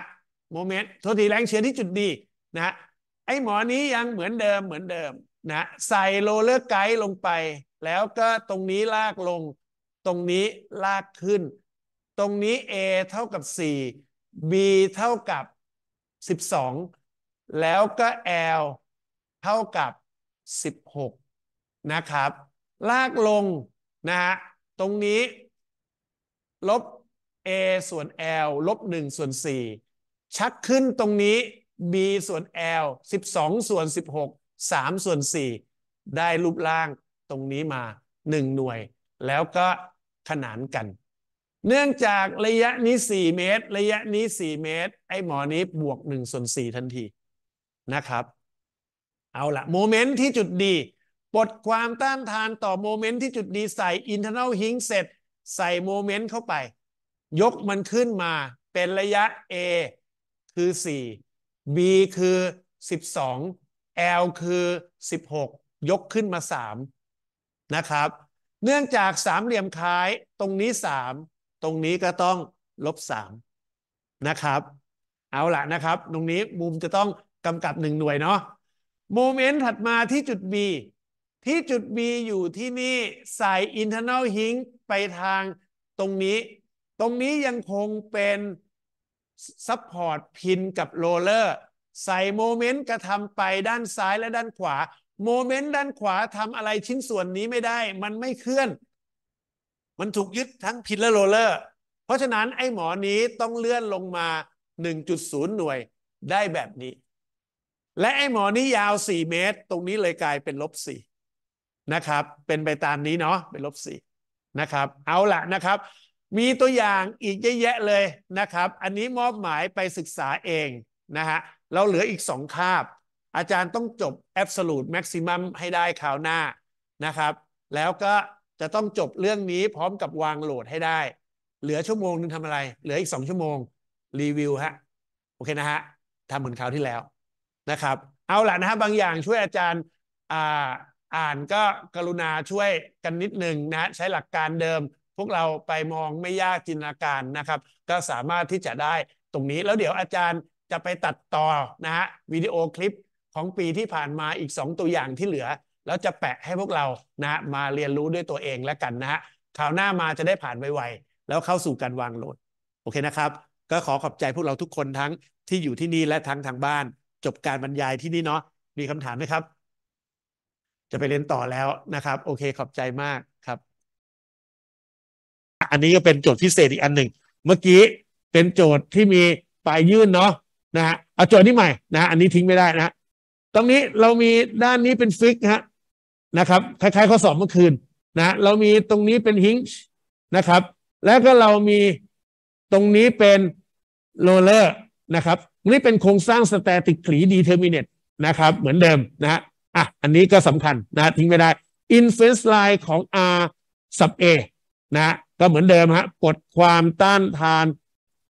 โมเมนต์โทษทีแรงเชียร์ที่จุดดีนะไอ้หมอนี้ยังเหมือนเดิมเหมือนเดิมนะใส่โรเลอร์ไกด์ลงไปแล้วก็ตรงนี้ลากลง ตรงนี้ลากขึ้นตรงนี้ A เท่ากับ 4 B เท่ากับ 12แล้วก็ L เท่ากับ 16 นะครับ ลากลงนะฮะตรงนี้ลบ A ส่วน L ลบ 1 ส่วน 4 ชักขึ้นตรงนี้ B ส่วน L 12 ส่วน 16 3 ส่วน 4 ได้รูปร่างตรงนี้มา 1 หน่วย แล้วก็ขนานกัน เนื่องจากระยะนี้ 4 เมตร ระยะนี้ 4 เมตร ไอ้หมอนี้บวก 1 ส่วน 4 ทันทีนะครับ เอาละโมเมนต์ที่จุดดีบทความต้านทานต่อโมเมนต์ที่จุดดีใส่ internal h i n งเสร็จใส่โมเมนต์เข้าไป ยกมันขึ้นมาเป็นระยะ A คือ 4 B คือ 12 L คือ 16 ยกขึ้นมา 3 นะครับ เนื่องจากสามเหลี่ยมคล้ายตรงนี้ 3 ตรงนี้ก็ต้องลบ3นะครับ เอาละนะครับ ตรงนี้มุมจะต้องกำกับหนึ่งหน่วยเนาะโมเมนต์ถัดมาที่จุด B ที่จุด B อยู่ที่นี่ใส่ internal h i n g ไปทางตรงนี้ ตรงนี้ยังคงเป็น support pin กับ roller ใส่โมเมนต์กระทำไปด้านซ้ายและด้านขวา โมเมนต์ด้านขวาทำอะไรชิ้นส่วนนี้ไม่ได้มันไม่เคลื่อน มันถูกยึดทั้งพินและโรเลอร์เพราะฉะนั้นไอ้หมอนี้ต้องเลื่อนลงมา 1.0 หน่วยได้แบบนี้และไอ้หมอนี่ยาว 4 เมตร ตรงนี้เลยกลายเป็นลบ4นะครับ เป็นไปตามนี้เนาะ เป็นลบ4นะครับ เอาละนะครับ มีตัวอย่างอีกเยอะแยะเลยนะครับ อันนี้มอบหมายไปศึกษาเองนะฮะ เราเหลืออีกสองคาบ อาจารย์ต้องจบ absolute maximum ให้ได้คราวหน้านะครับ แล้วก็จะต้องจบเรื่องนี้พร้อมกับวางโหลดให้ได้ เหลือชั่วโมงนึงทำอะไร เหลืออีกสองชั่วโมง รีวิวฮะ โอเคนะฮะทำเหมือนคราวที่แล้วนะครับเอาล่ะนะครับบางอย่างช่วยอาจารย์ อ่าอ่านก็กรุณาช่วยกันนิดหนึ่งนะใช้หลักการเดิมพวกเราไปมองไม่ยากจินตนาการนะครับ ก็สามารถที่จะได้ตรงนี้แล้วเดี๋ยวอาจารย์จะไปตัดต่อนะฮะวิดีโอคลิปของปีที่ผ่านมาอีก 2 ตัวอย่างที่เหลือ แล้วจะแปะให้พวกเรานะมาเรียนรู้ด้วยตัวเองแล้วกันนะฮะคราวหน้ามาจะได้ผ่านไวๆแล้วเข้าสู่การวางโหลดโอเคนะครับ ก็ขอขอบใจพวกเราทุกคนทั้งที่อยู่ที่นี่และทั้งทางบ้านจบการบรรยายที่นี่เนาะ มีคำถามไหมครับ จะไปเรียนต่อแล้วนะครับ โอเค ขอบใจมากครับ อันนี้ก็เป็นโจทย์พิเศษอีกอันหนึ่ง เมื่อกี้เป็นโจทย์ที่มีปลายยื่นเนาะนะฮะเอาโจทย์นี้ใหม่นะ อันนี้ทิ้งไม่ได้นะ ตรงนี้เรามีด้านนี้เป็นฟิกฮะนะครับ คล้าย ๆ ข้อสอบเมื่อคืน นะ เรามีตรงนี้เป็นฮิงช์นะครับ แล้วก็เรามีตรงนี้เป็นโรเลอร์นะครับนี่เป็นโครงสร้าง statically d e t e r m i n a t นะครับ เหมือนเดิมนะฮะอ่ะอันนี้ก็สำคัญนะทิ้งไม่ได้ influence line ของ R sub A นะก็เหมือนเดิมฮะกดความต้านทาน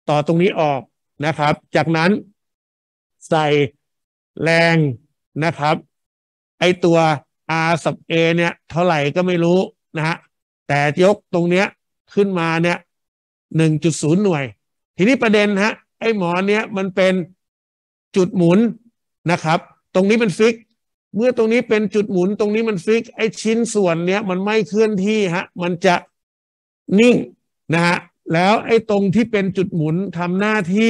ต่อตรงนี้ออกนะครับ จากนั้นใส่แรงนะครับ ไอตัว R สับ A เนี่ยเท่าไหร่ก็ไม่รู้นะฮะแต่ยกตรงเนี้ยขึ้นมาเนี่ยหนึ่งจุดศูนย์หน่วย ทีนี้ประเด็นฮะไอ้หมอนเนี้ยมันเป็นจุดหมุนนะครับ ตรงนี้เป็นฟิกเมื่อตรงนี้เป็นจุดหมุน ตรงนี้มันฟิกไอ้ชิ้นส่วนเนี้ยมันไม่เคลื่อนที่ฮะมันจะนิ่งนะฮะแล้วไอ้ตรงที่เป็นจุดหมุนทำหน้าที่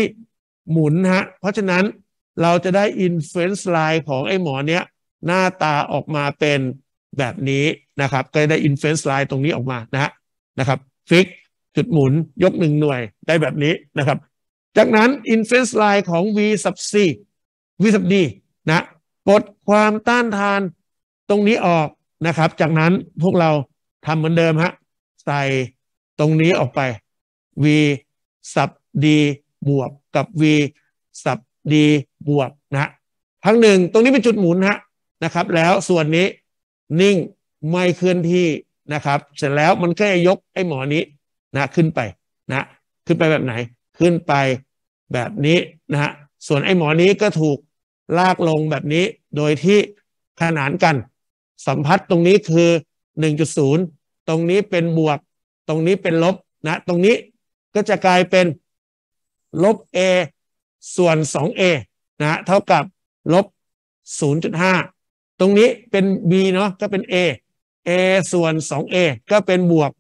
หมุนฮะเพราะฉะนั้นเราจะได้อินฟลูเอนซ์ไลน์ของไอ้หมอเนี้ยหน้าตาออกมาเป็นแบบนี้นะครับ ก็ได้อินฟลูเอนซ์ไลน์ตรงนี้ออกมานะฮะนะครับฟิกจุดหมุนยกหนึ่งหน่วยได้แบบนี้นะครับจากนั้น inference line ของ v sub c v sub d นะปลดความต้านทานตรงนี้ออกนะครับ จากนั้นพวกเราทำเหมือนเดิมฮะใส่ตรงนี้ออกไป v sub d บวกกับ v sub d บวกนะครั้งหนึ่งตรงนี้เป็นจุดหมุนฮะนะครับ แล้วส่วนนี้นิ่งไม่เคลื่อนที่นะครับ เสร็จแล้วมันก็จะยกไอ้หมอนี้นะขึ้นไปนะขึ้นไปแบบไหนขึ้นไปแบบนี้ นะฮะ ส่วนไอ้หมอนี้ก็ถูกลากลงแบบนี้โดยที่ขนานกัน สัมพัทธ์ตรงนี้คือ 1.0 ตรงนี้เป็นบวก ตรงนี้เป็นลบ นะ ตรงนี้ก็จะกลายเป็นลบ a ส่วน 2a นะะเท่ากับลบ0.5ตรงนี้เป็น b เนาะก็เป็น a a ส่วน 2a ก็เป็นบวก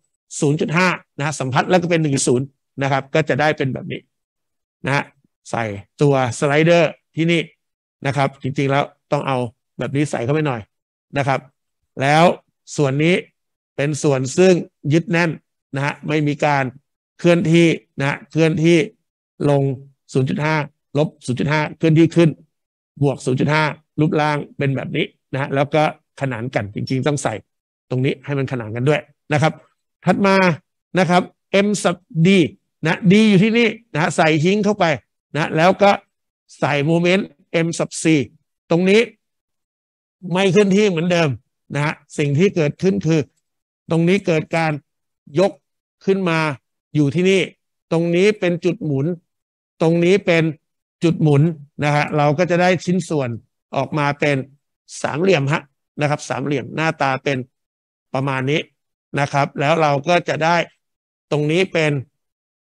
0.5นะสัมพัทธ์แล้วก็เป็น 1.0 นะครับ ก็จะได้เป็นแบบนี้นะฮะใส่ตัวสไลเดอร์ที่นี่นะครับจริง ๆ แล้วต้องเอาแบบนี้ใส่เข้าไปหน่อยนะครับแล้วส่วนนี้เป็นส่วนซึ่งยึดแน่นนะฮะไม่มีการเคลื่อนที่นะเคลื่อนที่ลง 0.5 ลบ 0.5 เคลื่อนที่ขึ้น บวก 0.5รูปร่างเป็นแบบนี้นะแล้วก็ขนานกันจริง ๆ ต้องใส่ตรงนี้ให้มันขนานกันด้วยนะครับ ถัดมานะครับ m sub d นะดีอยู่ที่นี่นะ ใส่ทิ้งเข้าไปนะแล้วก็ใส่โมเมนต์ M สับ่ตรงนี้ไม่ขึ้นที่เหมือนเดิมนะฮะสิ่งที่เกิดขึ้นคือ ตรงนี้เกิดการยกขึ้นมาอยู่ที่นี่ ตรงนี้เป็นจุดหมุน ตรงนี้เป็นจุดหมุนนะฮะเราก็จะได้ชิ้นส่วนออกมาเป็นสามเหลี่ยมฮะนะครับ สามเหลี่ยมหน้าตาเป็นประมาณนี้นะครับ แล้วเราก็จะได้ตรงนี้เป็น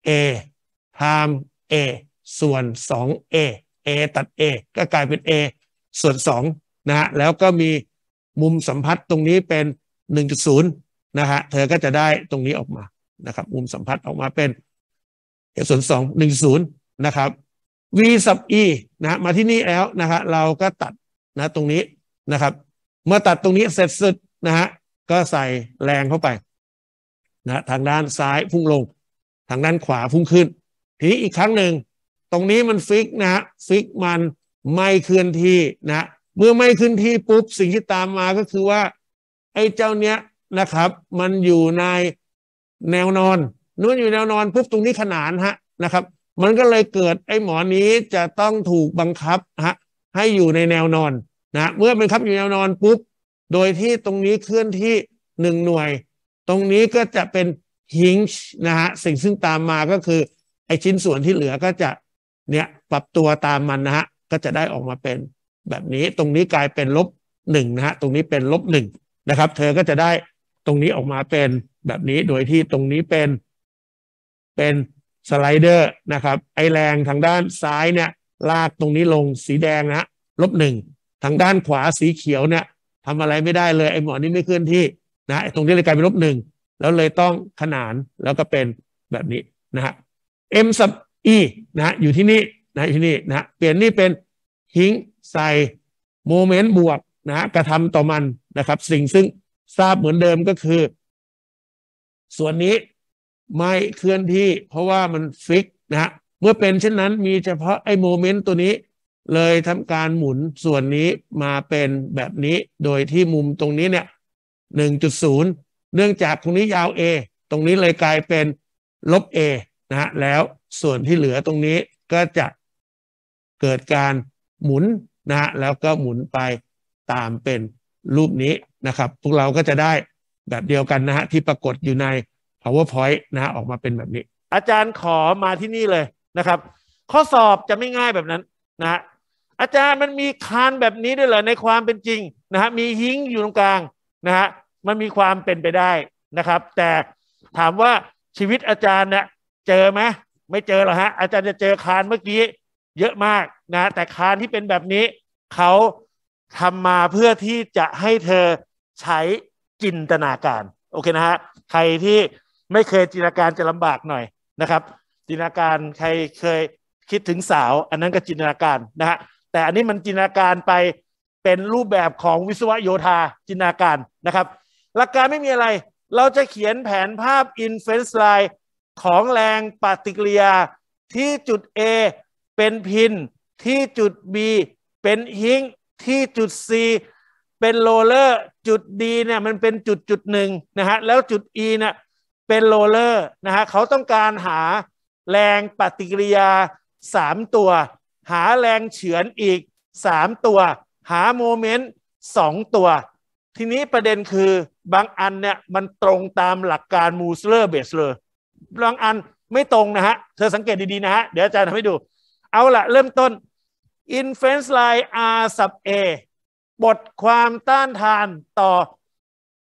a ไทม์ a ส่วน 2a a ตัด a ก็กลายเป็น a ส่วน2นะฮะแล้วก็มีมุมสัมพัทธ์ตรงนี้เป็น 1.0นะฮะ เธอก็จะได้ตรงนี้ออกมา นะครับ มุมสัมพัทธ์ออกมาเป็น a ส่วน2 1.0นะครับ v สับ e นะมาที่นี่แล้วนะฮะเราก็ตัดนะตรงนี้นะครับ เมื่อตัดตรงนี้เสร็จสุดนะฮะ ก็ใส่แรงเข้าไปนะ ทางด้านซ้ายพุ่งลงทางด้านขวา พุ่งขึ้น ทีนี้อีกครั้งหนึ่งตรงนี้มันฟิกนะฮะฟิกมันไม่เคลื่อนที่นะเมื่อไม่เคลื่อนที่ปุ๊บสิ่งที่ตามมาก็คือว่าไอ้เจ้าเนี้ยนะครับ มันอยู่ในแนวนอนนู้่ออยู่แนวนอนปุ๊บตรงนี้ขนานฮะนะครับ มันก็เลยเกิดไอ้หมอนี้จะต้องถูกบังคับฮะให้อยู่ในแนวนอนนะเมื่อเป็นครับอยู่แนวนอนปุ๊บโดยที่ตรงนี้เคลื่อนที่หนึ่งหน่วย ตรงนี้ก็จะเป็นฮิงช์นะฮะ สิ่งซึ่งตามมาก็คือ ไอชิ้นส่วนที่เหลือก็จะเนี่ยปรับตัวตามมันนะฮะ ก็จะได้ออกมาเป็น แบบนี้ตรงนี้กลายเป็นลบหนึ่งนะฮะ ตรงนี้เป็นลบหนึ่งนะครับ เธอก็จะได้ตรงนี้ออกมาเป็นแบบนี้โดยที่ตรงนี้เป็น เป็นสไลเดอร์นะครับ ไอแรงทางด้านซ้ายเนี่ย ลากตรงนี้ลงสีแดงนะลบหนึ่งทางด้านขวาสีเขียวเนี่ยทำอะไรไม่ได้เลยไอหมอนี่ไม่เคลื่อนที่นะตรงนี้เลยกลายเป็นลบหนึ่งแล้วเลยต้องขนานแล้วก็เป็นแบบนี้ นะฮะ m สับ e นะฮะอยู่ที่นี่นะอยู่ที่นี่นะเปลี่ยนนี่เป็นหิงใส่โมเมนต์บวกนะฮะกระทำต่อมันนะครับ สิ่งซึ่งทราบเหมือนเดิมก็คือ ส่วนนี้ไม่เคลื่อนที่ เพราะว่ามันฟิกนะฮะเมื่อเป็นเช่นนั้นมีเฉพาะไอ้โมเมนต์ตัวนี้ เลยทำการหมุนส่วนนี้มาเป็นแบบนี้ โดยที่มุมตรงนี้เนี่ยหนึ่งจุดศูนย์เนื่องจากตรงนี้ยาว A ตรงนี้เลยกลายเป็นลบ A นะฮะแล้วส่วนที่เหลือตรงนี้ก็จะเกิดการหมุนนะฮะแล้วก็หมุนไปตามเป็นรูปนี้นะครับ พวกเราก็จะได้แบบเดียวกันนะฮะที่ปรากฏอยู่ใน powerpoint นะฮะออกมาเป็นแบบนี้ อาจารย์ขอมาที่นี่เลยนะครับ ข้อสอบจะไม่ง่ายแบบนั้นนะฮะอาจารย์มันมีคานแบบนี้ด้วยเหรอในความเป็นจริงนะฮะมีหิ้งอยู่ตรงกลางนะฮะมันมีความเป็นไปได้นะครับ แต่ถามว่าชีวิตอาจารย์เนี่ย เจอไหมไม่เจอหรอฮะอาจารย์จะเจอคานเมื่อกี้เยอะมากนะ แต่คานที่เป็นแบบนี้เขาทำมาเพื่อที่จะให้เธอใช้จินตนาการโอเคนะฮะใครที่ไม่เคยจินตนาการจะลำบากหน่อยนะครับ จินตนาการใครเคยคิดถึงสาว อันนั้นก็จินตนาการนะฮะแต่อันนี้มันจินตนาการไปเป็นรูปแบบของวิศวโยธา จินตนาการนะครับหลักการไม่มีอะไร เราจะเขียนแผนภาพ inference line ของแรงปฏิกิริยาที่จุด A เป็นพินที่จุด B เป็นฮิงที่จุด C เป็นโรเลอร์จุด D เนี่ยมันเป็นจุดจุดหนึ่งนะฮะแล้วจุด E เนี่ยเป็นโรเลอร์นะฮะเขาต้องการหาแรงปฏิกิริยา 3 ตัว หาแรงเฉือนอีก 3 ตัว หาโมเมนต์2ตัวทีนี้ประเด็นคือบางอันเนี่ยมันตรงตามหลักการมูสเลอร์เบสเลอร์บางอันไม่ตรงนะฮะ เธอสังเกตดี ๆ นะฮะ เดี๋ยวอาจารย์ทำให้ดู เอาละเริ่มต้น i n f e n c e line r sub a บทความต้านทานต่อ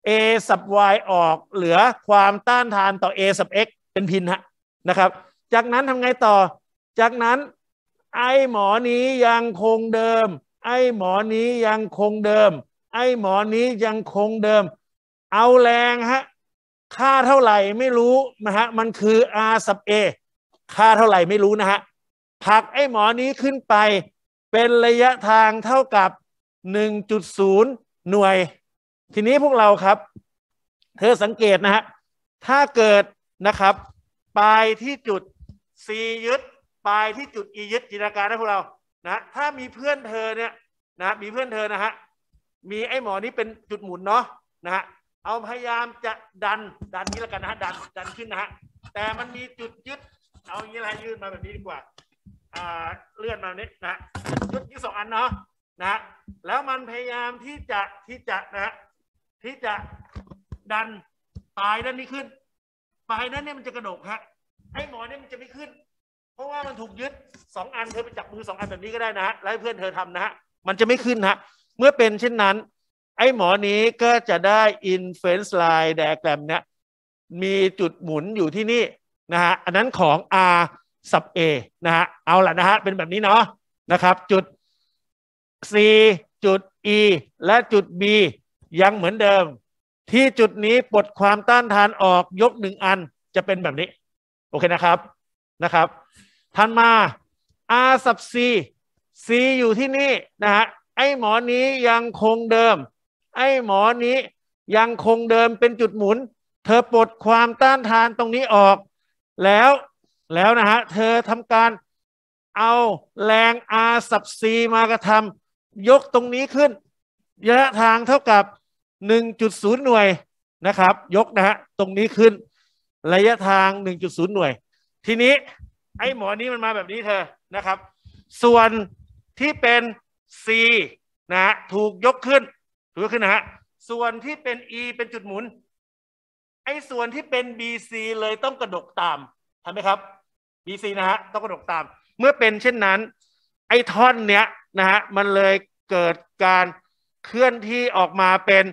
a sub y ออกเหลือความต้านทานต่อ a sub x เป็นพินฮะนะครับ จากนั้นทำไงต่อ จากนั้นไอหมอนี้ยังคงเดิมไอหมอนี้ยังคงเดิมไอ้หมอนี้ยังคงเดิม เอาแรงฮะ ค่าเท่าไหร่ไม่รู้นะฮะ มันคือ R สับ A ค่าเท่าไหร่ไม่รู้นะฮะผักไอ้หมอนี้ขึ้นไป เป็นระยะทางเท่ากับ 1.0 หน่วย ทีนี้พวกเราครับ เธอสังเกตนะฮะ ถ้าเกิดนะครับปลายที่จุด C ยึดปลายที่จุด E ยึดจินตนาการให้พวกเรานะถ้ามีเพื่อนเธอเนี่ย นะมีเพื่อนเธอนะฮะมี ไอ้ หมอนี้เป็นจุดหมุนเนาะนะฮะ เอาพยายามจะดันดันนี้แล้วกันนะฮะดันดันขึ้นนะฮะ แต่มันมีจุดยึดเอาอย่างนี้ละยืดมาแบบนี้ดีกว่าอ่าเลื่อนมาเนี้นะ จุดยึดสองอันเนาะนะ แล้วมันพยายามที่จะที่จะนะฮะที่จะดันปลายด้านนี้ขึ้นปลายด้านนี้มันจะ กระดกฮะไอ้ หมอนี่มันจะไม่ขึ้น เพราะว่ามันถูกยึดสองอันเธอไปจับมือสองอันแบบนี้ก็ได้นะฮะ แล้วเพื่อนเธอทำนะฮะมันจะไม่ขึ้นฮะเมื่อเป็นเช่นนั้น ไอ้หมอนี้ก็จะได้ inference line diagram เนี่ยมีจุดหมุนอยู่ที่นี่นะฮะอันนั้นของ R สับ A นะฮะเอาละนะฮะเป็นแบบนี้เนาะนะครับ จุด C จุด E และจุด B ยังเหมือนเดิม ที่จุดนี้ปลดความต้านทานออกยกหนึ่งอันจะเป็นแบบนี้ โอเคนะครับนะครับทันมา R สับ C C อยู่ที่นี่นะฮะไอ้หมอนี้ยังคงเดิม ไอ้หมอนี้ยังคงเดิมเป็นจุดหมุน เธอปลดความต้านทานตรงนี้ออก แล้ว แล้วนะฮะ เธอทำการเอาแรงอาสับซีมากระทำยกตรงนี้ขึ้นระยะทางเท่ากับ 1.0 หน่วยนะครับ ยกนะฮะตรงนี้ขึ้น ระยะทาง 1.0 หน่วย ทีนี้ไอ้หมอนี้มันมาแบบนี้เธอนะครับ ส่วนที่เป็น C นะฮะถูกยกขึ้นถูกยกขึ้นนะฮะส่วนที่เป็น E เป็นจุดหมุน ไอ้ส่วนที่เป็น BC เลยต้องกระดกตามท็นไหมครับ BC นะฮะต้องกระดกตาม เมื่อเป็นเช่นนั้นไอ้ท่อนเนี้ยนะฮะมันเลยเกิดการเคลื่อนที่ออกมาเป็น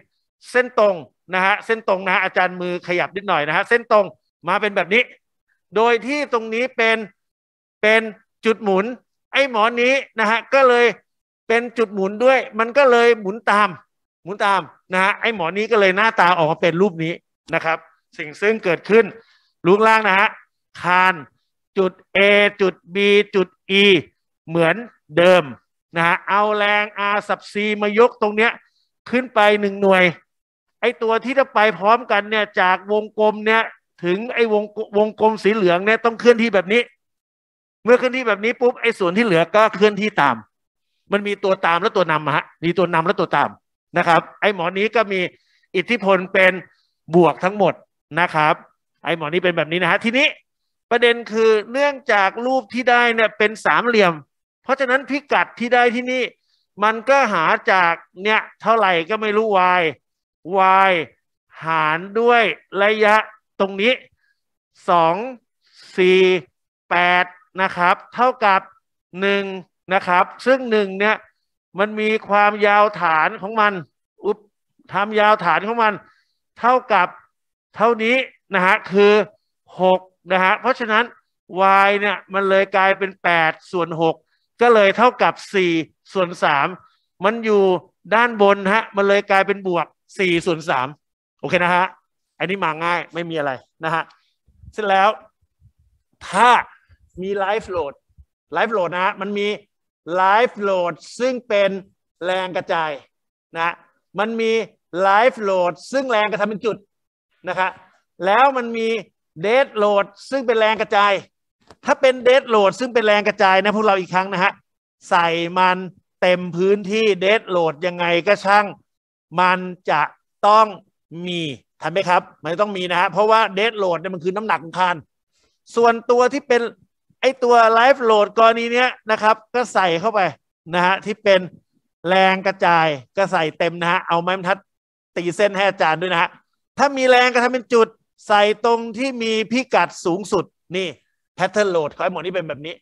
เส้นตรงนะฮะเส้นตรงนะฮะอาจารย์มือขยับนิดหน่อยนะฮะเส้นตรงมาเป็นแบบนี้ โดยที่ตรงนี้เป็น เป็นจุดหมุนไอ้หมอนี้นะฮะก็เลยเป็นจุดหมุนด้วยมันก็เลยหมุนตาม หมุนตามนะฮะไอหมอนี้ก็เลยหน้าตาออกมาเป็นรูปนี้นะครับ สิ่งซึ่งเกิดขึ้นลูกล่างนะฮะคาน จุด A จุด B จุด E เหมือนเดิมนะฮะเอาแรง R สับ C มายกตรงเนี้ยขึ้นไปหนึ่งหน่วย ไอตัวที่จะไปพร้อมกันเนี่ยจากวงกลมเนี่ยถึงไอวงวงกลมสีเหลืองเนี่ยต้องเคลื่อนที่แบบนี้ เมื่อเคลื่อนที่แบบนี้ปุ๊บไอส่วนที่เหลือก็เคลื่อนที่ตามมันมีตัวตามและตัวนำฮะ มีตัวนำและตัวตามนะครับ ไอ้หมอนี้ก็มีอิทธิพลเป็นบวกทั้งหมดนะครับ ไอ้หมอนี้เป็นแบบนี้นะฮะ ทีนี้ประเด็นคือเนื่องจากรูปที่ได้เนี่ยเป็นสามเหลี่ยม เพราะฉะนั้นพิกัดที่ได้ที่นี่มันก็หาจากเนี่ยเท่าไหร่ก็ไม่รู้ y y หารด้วยระยะตรงนี้สองสี่แปดนะครับ เท่ากับหนึ่งนะครับซึ่งหนึ่งเนี่ยมันมีความยาวฐานของมันอุปทำยาวฐานของมันเท่ากับเท่านี้นะฮะคือ6นะฮะเพราะฉะนั้น y เนี่ยมันเลยกลายเป็น 8 ส่วน 6 ก็เลยเท่ากับ 4 ส่วน 3 มันอยู่ด้านบนฮะมันเลยกลายเป็นบวก 4 ส่วน3โอเคนะฮะอันนี้มาง่ายไม่มีอะไรนะฮะเสร็จแล้ว ถ้ามีไลฟ์โหลดไลฟ์โหลดนะฮะมันมีไลฟ์โหลดซึ่งเป็นแรงกระจายนะ มันมีไลฟ์โหลดซึ่งแรงกระทำเป็นจุดนะครับแล้วมันมีเดทโหลดซึ่งเป็นแรงกระจาย ถ้าเป็นเดทโหลดซึ่งเป็นแรงกระจายนะพวกเราอีกครั้งนะฮะใส่มันเต็มพื้นที่เดทโหลดยังไงก็ช่าง มันจะต้องมีทันไหมครับ มันต้องมีนะฮะ เพราะว่าเดทโหลดเนี่ยมันคือน้ำหนักของคานส่วนตัวที่เป็นไอตัวไลฟ์โหลดกรณีเนี้ยนะครับ ก็ใส่เข้าไปนะฮะที่เป็นแรงกระจายก็ใส่เต็มนะฮะเอาไม้บรรทัดตีเส้นให้อาจารย์ด้วยนะฮะถ้ามีแรงก็ทำเป็นจุดใส่ตรงที่มีพิกัดสูงสุด นี่แพทเทิร์นโหลดของไอหมดนี้เป็นแบบนี้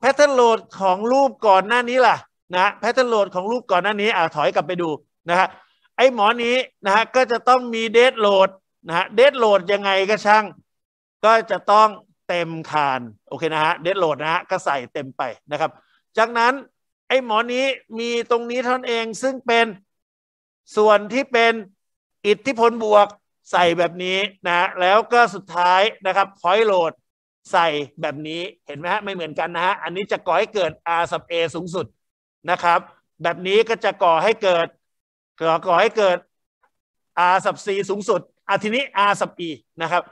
แพทเทิร์นโหลดของรูปก่อนหน้านี้ล่ะนะแพทเทิร์นโหลดของรูปก่อนหน้านี้อ่าถอยกลับไปดูนะฮะไอหมอนี้นะฮะก็จะต้องมีเดทโหลดนะฮะเดทโหลดยังไงก็ช่าง ก็จะต้องเต็มคานโอเคนะฮะเดดโหลดนะฮะก็ใส่เต็มไปนะครับ จากนั้นไอ้หมอนี้มีตรงนี้ท่านเองซึ่งเป็นส่วนที่เป็นอิทธิพลบวกใส่แบบนี้นะแล้วก็สุดท้ายนะครับพอยโหลดใส่แบบนี้เห็นไหมฮะ ไม่เหมือนกันนะฮะอันนี้จะก่อให้เกิด R สับ A สูงสุดนะครับ แบบนี้ก็จะก่อให้เกิดก่อก่อให้เกิด R สับ C สูงสุดอ่ะทีนี้ R สับ E นะครับ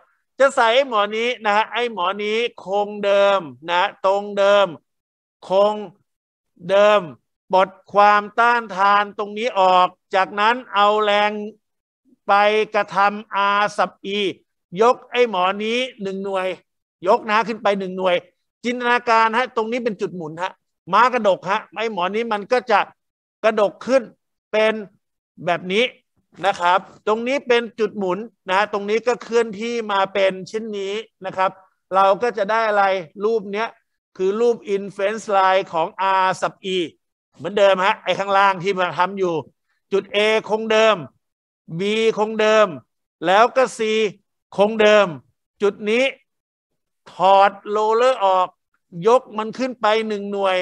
จะใส่หมอนี้นะฮะไอ้หมอนี้คงเดิมนะ ตรงเดิม คงเดิมบทความต้านทานตรงนี้ออก จากนั้นเอาแรงไปกระทำอาสับอียกไอ้หมอนี้หนึ่งหน่วย ยกนะขึ้นไปหนึ่งหน่วย จินตนาการฮะตรงนี้เป็นจุดหมุนฮะม้ากระดกฮะไอ้หมอนี้มันก็จะกระดกขึ้นเป็นแบบนี้นะครับตรงนี้เป็นจุดหมุนนะฮะตรงนี้ก็เคลื่อนที่มาเป็นชิ้นนี้นะครับ เราก็จะได้อะไรรูปเนี้ยคือรูป inference line ของ r สับ e เหมือนเดิมฮะไอข้างล่างที่มาทำอยู่ จุด a คงเดิม b คงเดิม แล้วก็ c คงเดิม จุดนี้ถอดโรเลอร์ออก ยกมันขึ้นไปหนึ่งหน่วย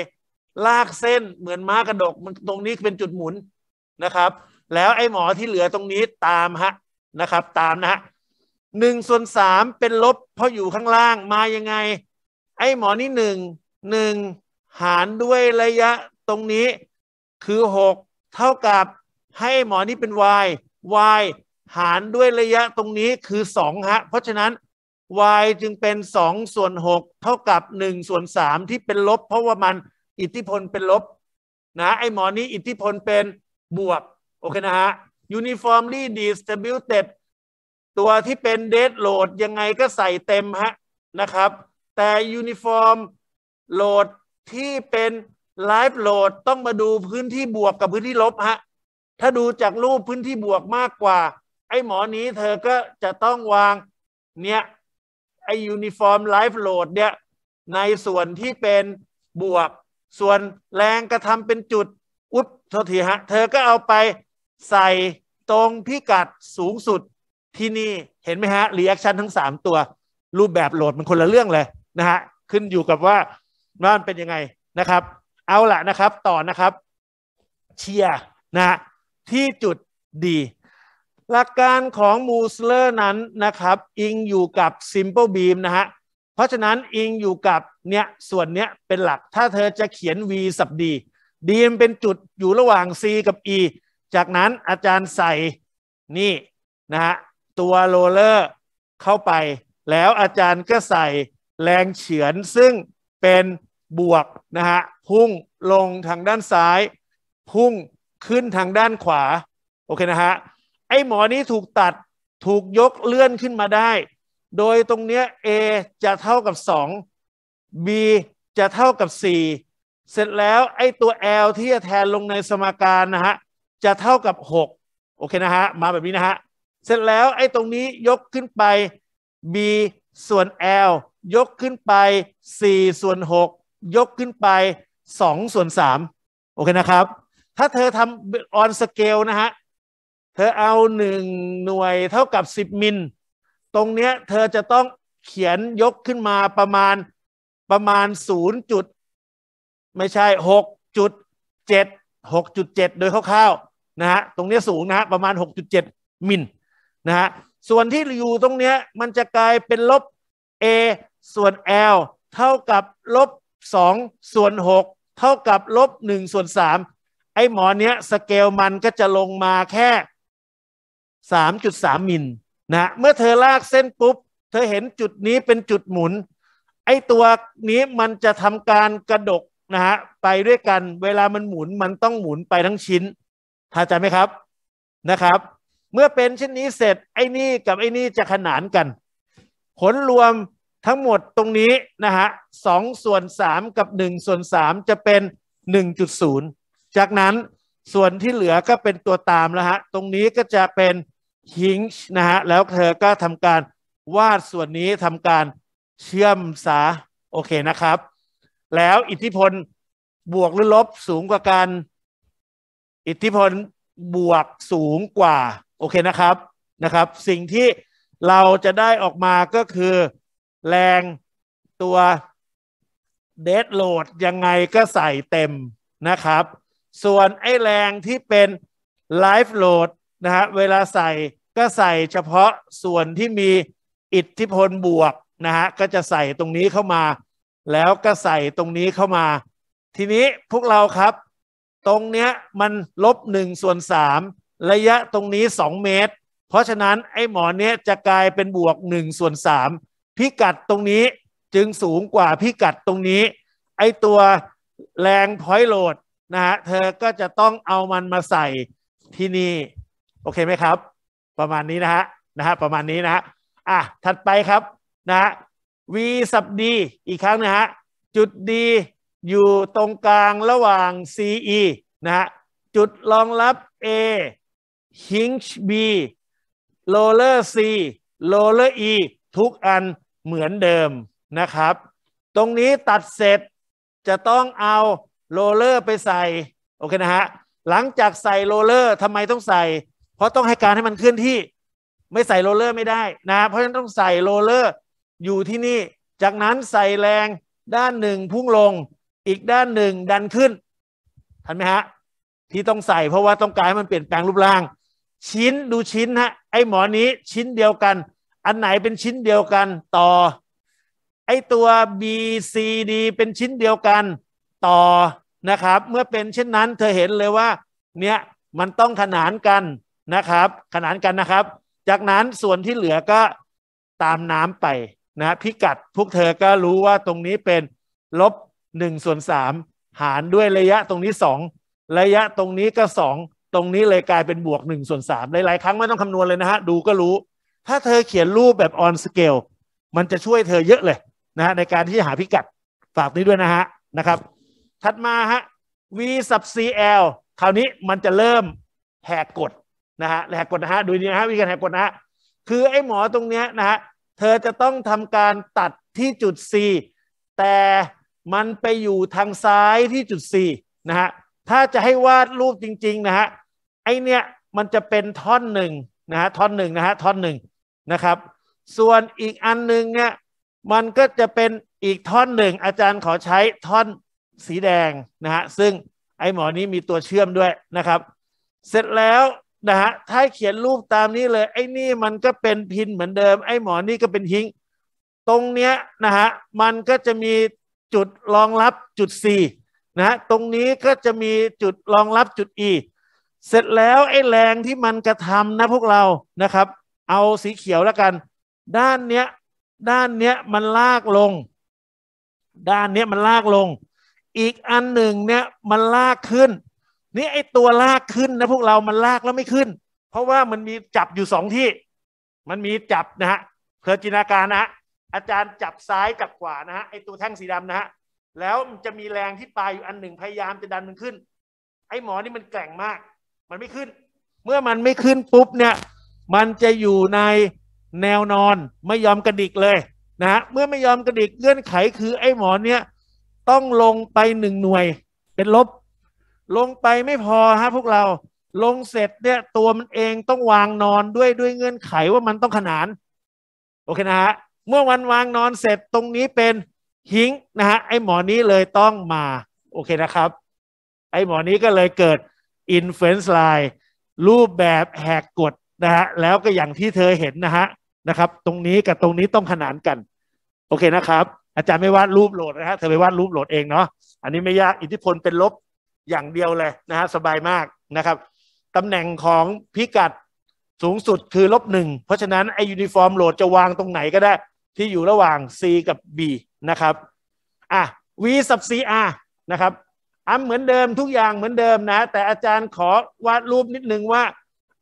ลากเส้นเหมือนม้ากระดกมันตรงนี้เป็นจุดหมุนนะครับแล้วไอ้หมอที่เหลือตรงนี้ตามฮะนะครับตามนะฮะหนึ่งส่วนสามเป็นลบเพราะอยู่ข้างล่างมายังไงไอ้หมอนี่หนึ่งหนึ่งหารด้วยระยะตรงนี้ คือหกเท่ากับให้หมอนี่เป็น y y หารด้วยระยะตรงนี้คือสองฮะเพราะฉะนั้น y จึงเป็นสองส่วนหกเท่ากับหนึ่งส่วนสามที่เป็นลบ เพราะว่ามันอิทธิพลเป็นลบนะ ไอ้หมอนี้อิทธิพลเป็นบวกโอเคนะฮะ uniformly distributed ตัวที่เป็น dead load ยังไงก็ใส่เต็มฮะนะครับ แต่ uniform load ที่เป็น live load ต้องมาดูพื้นที่บวกกับพื้นที่ลบฮะ ถ้าดูจากรูปพื้นที่บวกมากกว่า ไอ้หมอนี้เธอก็จะต้องวางเนี่ย ไอ้ uniform live load เนี่ยในส่วนที่เป็นบวก ส่วนแรงกระทำเป็นจุด อุ๊บโทษทีฮะ เธอก็เอาไปใส่ตรงพิกัดสูงสุดที่นี่ เห็นไหมฮะ รีแอคชั่นทั้ง 3 ตัวรูปแบบโหลดมันคนละเรื่องเลยนะฮะ ขึ้นอยู่กับว่ามันเป็นยังไงนะครับ เอาละนะครับ ต่อนะครับ เชียร์นะที่จุดดีหลักการของมูสเลอร์นั้นนะครับ อิงอยู่กับ Simple Beam นะฮะ เพราะฉะนั้นอิงอยู่กับเนี่ยส่วนเนี้ยเป็นหลักถ้าเธอจะเขียน V สับดีดีมันเป็นจุดอยู่ระหว่าง C กับ E จากนั้นอาจารย์ใส่นี่นะฮะตัวโรลเลอร์เข้าไป แล้วอาจารย์ก็ใส่แรงเฉือนซึ่งเป็นบวกนะฮะพุ่งลงทางด้านซ้าย พุ่งขึ้นทางด้านขวาโอเคนะฮะไอหมอนี้ถูกตัดถูกยกเลื่อนขึ้นมาได้ โดยตรงเนี้ย A จะเท่ากับ 2 B จะเท่ากับ 4 เสร็จแล้วไอตัว L ที่จะแทนลงในสมการนะฮะจะเท่ากับ 6 โอเคนะฮะ มาแบบนี้นะฮะ เสร็จแล้ว ไอ้ตรงนี้ยกขึ้นไป b ส่วน l ยกขึ้นไป 4 ส่วน 6 ยกขึ้นไป 2 ส่วน3โอเคนะครับ ถ้าเธอทำ on scale นะฮะ เธอเอา 1 หน่วยเท่ากับ 10 มิลตรงเนี้ยเธอจะต้องเขียนยกขึ้นมาประมาณประมาณ0จุดไม่ใช่6จุด7 6.7 โดยคร่าวๆนะฮะตรงนี้สูงนะฮะประมาณ 6.7 มิลนะฮะส่วนที่อยู่ตรงนี้มันจะกลายเป็นลบ a ส่วน l เท่ากับ ลบ 2 ส่วน 6 เท่ากับลบ 1 ส่วน 3 ไอ้หมอเนี้ยสเกลมันก็จะลงมาแค่ 3.3 มิลนะเมื่อเธอลากเส้นปุ๊บ เธอเห็นจุดนี้เป็นจุดหมุน ไอ้ตัวนี้มันจะทำการกระดกนะฮะไปด้วยกัน เวลามันหมุนมันต้องหมุนไปทั้งชิ้นทาใจไหมครับนะครับ เมื่อเป็นเช่นนี้เสร็จไอ้นี่กับไอ้นี่จะขนานกัน ผลรวมทั้งหมดตรงนี้นะฮะสองส่วนสามกับหนึ่งส่วนสามจะเป็นหนึ่งจุดศูนย์จากนั้นส่วนที่เหลือก็เป็นตัวตามแล้วฮะตรงนี้ก็จะเป็นฮิงช์นะฮะแล้วเธอก็ทำการวาดส่วนนี้ทำการเชื่อมสาโอเคนะครับ แล้วอิทธิพลบวกหรือลบสูงกว่ากันอิทธิพลบวกสูงกว่า โอเคนะครับนะครับ สิ่งที่เราจะได้ออกมาก็คือ แรงตัวเดดโหลดยังไงก็ใส่เต็มนะครับ ส่วนไอ้แรงที่เป็นไลฟ์โหลดนะฮะเวลาใส่ก็ใส่เฉพาะส่วนที่มีอิทธิพลบวกนะฮะก็จะใส่ตรงนี้เข้ามา แล้วก็ใส่ตรงนี้เข้ามา ทีนี้พวกเราครับตรงเนี้ยมันลบหนึ่งส่วนสามระยะตรงนี้สองเมตร เพราะฉะนั้นไอ้หมอนเนี้ยจะกลายเป็นบวกหนึ่งส่วนสามพิกัดตรงนี้จึงสูงกว่าพิกัดตรงนี้ ไอ้ตัวแรงพอยโหลดนะฮะเธอก็จะต้องเอามันมาใส่ที่นี่ โอเคไหมครับ ประมาณนี้นะฮะนะฮะประมาณนี้นะฮะอ่ะถัดไปครับนะฮะ v สับ d อีกครั้งนะฮะจุด d อยู่ตรงกลางระหว่าง CE นะฮะจุดรองรับ A Hinge B Roller C Roller E ทุกอันเหมือนเดิมนะครับ ตรงนี้ตัดเสร็จจะต้องเอาโรเลอร์ไปใส่ โอเคนะฮะหลังจากใส่โรเลอร์ทำไมต้องใส่ เพราะต้องให้การให้มันเคลื่อนที่ ไม่ใส่โรเลอร์ไม่ได้นะเพราะฉะนั้นต้องใส่โรเลอร์อยู่ที่นี่ จากนั้นใส่แรงด้านหนึ่งพุ่งลงอีกด้านหนึ่งดันขึ้นทันไหมฮะที่ต้องใส่เพราะว่าต้องการให้มันเปลี่ยนแปลงรูปร่าง ชิ้นดูชิ้นฮะไอหมอนี้ชิ้นเดียวกัน อันไหนเป็นชิ้นเดียวกันต่อไอตัว B C D เป็นชิ้นเดียวกันต่อนะครับ เมื่อเป็นเช่นนั้น เธอเห็นเลยว่าเนี่ยมันต้องขนานกันนะครับ ขนานกันนะครับ จากนั้นส่วนที่เหลือก็ตามน้ำไปนะพิกัดพวกเธอก็รู้ว่าตรงนี้เป็นลบหนึ่งส่วนสามหารด้วยระยะตรงนี้สองระยะตรงนี้ก็สองตรงนี้เลยกลายเป็นบวกหนึ่งส่วนสามหลายๆครั้งไม่ต้องคำนวณเลยนะฮะ ดูก็รู้ ถ้าเธอเขียนรูปแบบออนสเกลมันจะช่วยเธอเยอะเลยนะฮะในการที่จะหาพิกัดฝากนี้ด้วยนะฮะนะครับถัดมาฮะ v ซับ cl คราวนี้มันจะเริ่มแหกกฎนะฮะแหกกฎนะฮะ ดูนี่นะฮะวิธีการแหกกฎนะฮะ คือไอ้หมอตรงเนี้ยนะฮะเธอจะต้องทำการตัดที่จุด C แต่มันไปอยู่ทางซ้ายที่จุด4นะฮะ ถ้าจะให้วาดรูปจริงๆนะฮะ ไอเนี้ยมันจะเป็นท่อนหนึ่งนะฮะท่อนหนึ่งนะฮะท่อนหนึ่งนะครับ ส่วนอีกอันหนึ่งเนี่ยมันก็จะเป็นอีกท่อนหนึ่งอาจารย์ขอใช้ท่อนสีแดงนะฮะซึ่งไอหมอนี้มีตัวเชื่อมด้วยนะครับเสร็จแล้วนะฮะถ้าเขียนรูปตามนี้เลยไอ้นี่มันก็เป็นพินเหมือนเดิม ไอหมอนี่ก็เป็นทิงตรงเนี้ยนะฮะมันก็จะมีจุด รองรับจุด C นะ ตรงนี้ก็จะมีจุด รองรับจุด E เสร็จแล้วไอ้แรงที่มันกระทำนะพวกเรานะครับ เอาสีเขียวแล้วกัน ด้านเนี้ย ด้านเนี้ยมันลากลง ด้านเนี้ยมันลากลง อีกอันหนึ่งเนี้ยมันลากขึ้นนี่ไอ้ตัวลากขึ้นนะพวกเรามันลากแล้วไม่ขึ้น เพราะว่ามันมีจับอยู่สองที่ มันมีจับนะฮะเคยจินตนาการนะอาจารย์จับซ้ายจับขวานะฮะไอตัวแท่งสีดำนะฮะ แล้วมันจะมีแรงที่ปลายอยู่อันหนึ่งพยายามจะดันมันขึ้น ไอหมอนี่มันแกร่งมาก มันไม่ขึ้น เมื่อมันไม่ขึ้นปุ๊บเนี่ย มันจะอยู่ในแนวนอน ไม่ยอมกระดิกเลยนะเมื่อไม่ยอมกระดิกเงื่อนไขคือ ไอหมอเนี่ย ต้องลงไปหนึ่งหน่วย เป็นลบ ลงไปไม่พอฮะ พวกเราลงเสร็จเนี่ย ตัวมันเองต้องวางนอนด้วยด้วยเงื่อนไขว่ามันต้องขนาน โอเคนะฮะเมื่อวันวาง นอนเสร็จตรงนี้เป็นหิงนะฮะไอหมอนี้เลยต้องมาโอเคนะครับ ไอหมอนี้ก็เลยเกิดอินฟลูเอนซ์ไลน์รูปแบบแหกกฎนะฮะแล้วก็อย่างที่เธอเห็นนะฮะนะครับ ตรงนี้กับตรงนี้ต้องขนานกันโอเคนะครับ อาจารย์ไม่วาดรูปโหลดนะฮะเธอไปวาดรูปโหลดเองเนาะอันนี้ไม่ยากอิทธิพลเป็นลบอย่างเดียวเลยนะฮะสบายมากนะครับ ตำแหน่งของพิกัดสูงสุดคือลบหนึ่งเพราะฉะนั้นไอยูนิฟอร์มโหลดจะวางตรงไหนก็ได้ที่อยู่ระหว่าง C กับ B นะครับอ่ะ V สับ CR นะครับอ่ะเหมือนเดิมทุกอย่างเหมือนเดิมนะ แต่อาจารย์ขอวาดรูปนิดนึงว่า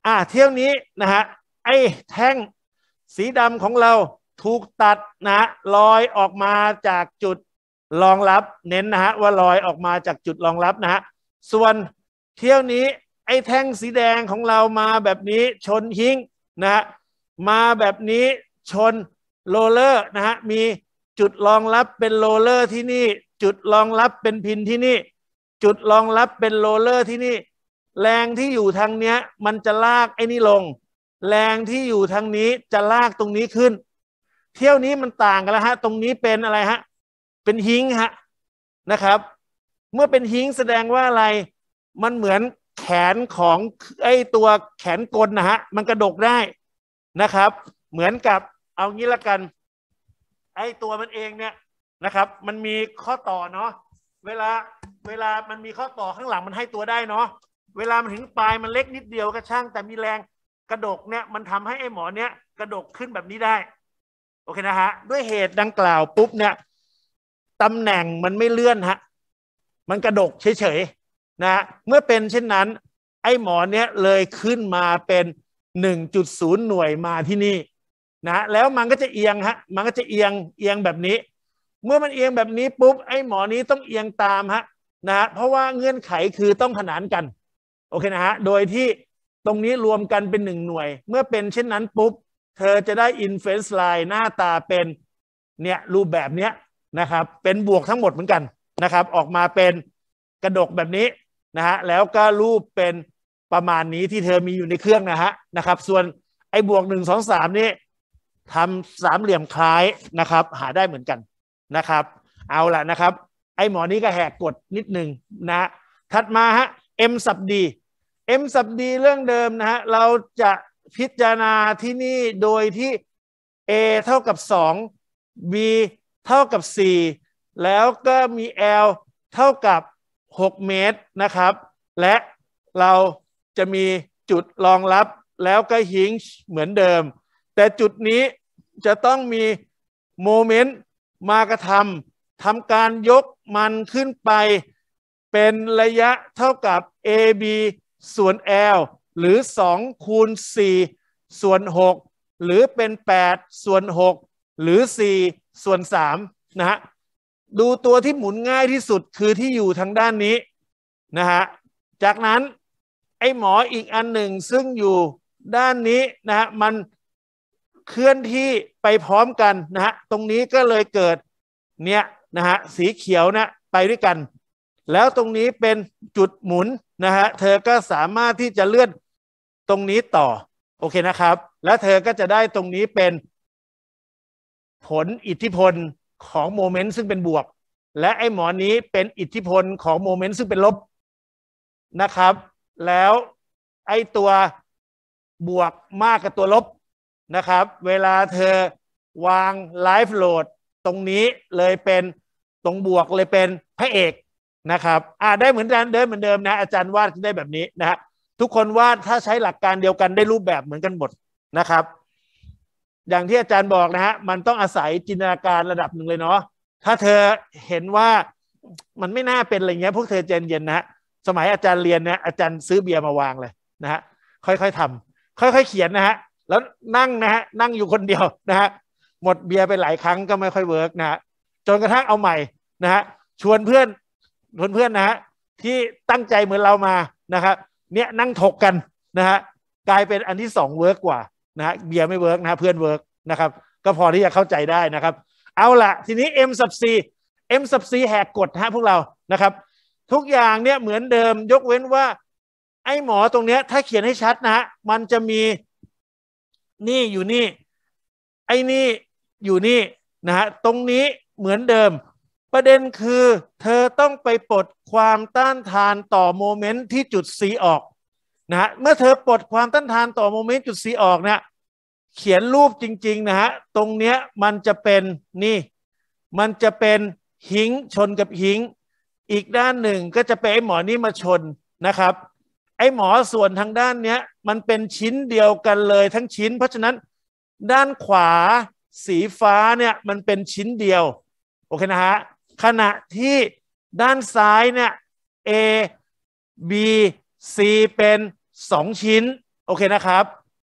อ่ะเที่ยวนี้นะฮะไอ้แท่ง สีดำของเราถูกตัดนะลอยออกมาจากจุดรองรับเน้นนะฮะว่าลอยออกมาจากจุดรองรับนะฮะ ส่วนเที่ยวนี้ไอ้แท่งสีแดงของเรามาแบบนี้ชนหิ้งนะฮะมาแบบนี้ชนโรเลอร์นะฮะมีจุดรองรับเป็นโรเลอร์ที่นี่ จุดรองรับเป็นพินที่นี่ จุดรองรับเป็นโรเลอร์ที่นี่ แรงที่อยู่ทางเนี้ย มันจะลากไอ้นี่ลง แรงที่อยู่ทางนี้จะลากตรงนี้ขึ้น เที่ยวนี้มันต่างกันแล้วฮะตรงนี้เป็นอะไรฮะเป็นหิงฮะนะครับ เมื่อเป็นหิงแสดงว่าอะไร มันเหมือนแขนของไอ้ตัวแขนกลนะฮะมันกระดกได้นะครับ เหมือนกับเอางี้ละกัน ไอตัวมันเองเนี่ยนะครับ มันมีข้อต่อเนาะเวลาเวลามันมีข้อต่อข้างหลังมันให้ตัวได้เนาะเวลามันถึงปลายมันเล็กนิดเดียวก็ช่างแต่มีแรงกระดกเนี่ยมันทำให้ไอหมอเนี่ยกระดกขึ้นแบบนี้ได้โอเคนะฮะด้วยเหตุดังกล่าวปุ๊บเนี่ยตำแหน่งมันไม่เลื่อนฮะมันกระดกเฉยๆนะ เมื่อเป็นเช่นนั้น ไอ้หมอเนี้ยเลยขึ้นมาเป็น1.0หน่วยมาที่นี่นะฮะแล้วมันก็จะเอียงฮะ มันก็จะเอียงเอียงแบบนี้ เมื่อมันเอียงแบบนี้ปุ๊บไอ้หมอนี้ต้องเอียงตามฮะนะฮะ เพราะว่าเงื่อนไขคือต้องขนานกันโอเคนะฮะ โดยที่ตรงนี้รวมกันเป็นหนึ่งหน่วย เมื่อเป็นเช่นนั้นปุ๊บเธอจะได้อินเฟนส์ไลน์หน้าตาเป็นเนี่ยรูปแบบเนี้ยนะครับ เป็นบวกทั้งหมดเหมือนกันนะครับ ออกมาเป็นกระดกแบบนี้นะฮะ แล้วก็รูปเป็นประมาณนี้ที่เธอมีอยู่ในเครื่องนะฮะนะครับ ส่วนไอ้บวกหนึ่งสองสามนี่ทำสามเหลี่ยมคล้ายนะครับ หาได้เหมือนกันนะครับ เอาละนะครับ ไอหมอนี้ก็แหกกฎนิดหนึ่งนะ ถัดมาฮะ M สับดี M สับดีเรื่องเดิมนะฮะเราจะพิจารณาที่นี่โดยที่ A เท่ากับ 2 B เท่ากับ 4 แล้วก็มี L เท่ากับ 6 เมตรนะครับ และเราจะมีจุดรองรับแล้วก็หิงเหมือนเดิม แต่จุดนี้จะต้องมีโมเมนต์มากระทำทำการยกมันขึ้นไป เป็นระยะเท่ากับ AB ส่วน L หรือ 2 คูณ 4 ส่วน 6 หรือเป็น 8 ส่วน 6 หรือ 4 ส่วน3นะฮะดูตัวที่หมุนง่ายที่สุดคือที่อยู่ทางด้านนี้นะฮะจากนั้น ไอ้หมออีกอันหนึ่งซึ่งอยู่ด้านนี้นะฮะมันเคลื่อนที่ไปพร้อมกันนะฮะตรงนี้ก็เลยเกิดเนี่ยนะฮะ สีเขียวนะไปด้วยกัน แล้วตรงนี้เป็นจุดหมุนนะฮะ เธอก็สามารถที่จะเลื่อนตรงนี้ต่อ โอเคนะครับ แล้วเธอก็จะได้ตรงนี้เป็น ผลอิทธิพลของโมเมนต์ซึ่งเป็นบวกและไอ้หมอนี้เป็นอิทธิพลของโมเมนต์ซึ่งเป็นลบนะครับ แล้วไอ้ตัวบวกมากกับตัวลบนะครับเวลาเธอวางไลฟ์โหลดตรงนี้เลยเป็นตรงบวกเลยเป็นพระเอกนะครับอ่าได้เหมือนกันเดิมเหมือนเดิมนะอาจารย์วาดได้แบบนี้นะฮะทุกคนวาดถ้าใช้หลักการเดียวกันได้รูปแบบเหมือนกันหมดนะครับ อย่างที่อาจารย์บอกนะฮะมันต้องอาศัยจินตนาการระดับหนึ่งเลยเนาะถ้าเธอเห็นว่ามันไม่น่าเป็นอะไรเงี้ยพวกเธอเจนเย็นนะฮะสมัยอาจารย์เรียนเนี่ยอาจารย์ซื้อเบียร์มาวางเลยนะฮะค่อยๆทำ ค่อยๆเขียนนะฮะแล้วนั่งนะฮะนั่งอยู่คนเดียวนะฮะหมดเบียร์ไปหลายครั้งก็ไม่ค่อยเวิร์กนะฮะจนกระทั่งเอาใหม่นะฮะชวนเพื่อนชวนเพื่อนนะฮะที่ตั้งใจเหมือนเรามานะครับเนี่ยนั่งถกกันนะฮะกลายเป็นอันที่สองเวิร์กกว่านะฮะเบียร์ไม่เวิร์กนะฮะเพื่อนเวิร์กนะครับก็พอที่จะเข้าใจได้นะครับ เอาละทีนี้ M สับซ C M สับซีแหกกฎฮะพวกเรานะครับ ทุกอย่างเนี่ยเหมือนเดิมยกเว้นว่า ไอ้หมอตรงเนี้ยถ้าเขียนให้ชัดนะฮะมันจะมีนี่อยู่นี่ ไอ้นี่อยู่นี่ นะฮะตรงนี้เหมือนเดิม ประเด็นคือเธอต้องไปปลดความต้านทานต่อโมเมนต์ที่จุด C ออกนะฮะเมื่อเธอปลดความต้านทานต่อโมเมนต์จุด C ออกเนี่ยเขียนรูปจริงๆนะฮะตรงเนี้ยมันจะเป็นนี่ มันจะเป็นหิงชนกับหิงอีกด้านหนึ่งก็จะเป็นอหมอนี่มาชนนะครับไอ้หมอส่วนทางด้านเนี้ยมันเป็นชิ้นเดียวกันเลยทั้งชิ้น เพราะฉะนั้นด้านขวาสีฟ้าเนี่ยมันเป็นชิ้นเดียวโอเคนะฮะขณะที่ด้านซ้ายเนี่ย A B C เป็นสองชิ้นโอเคนะครับ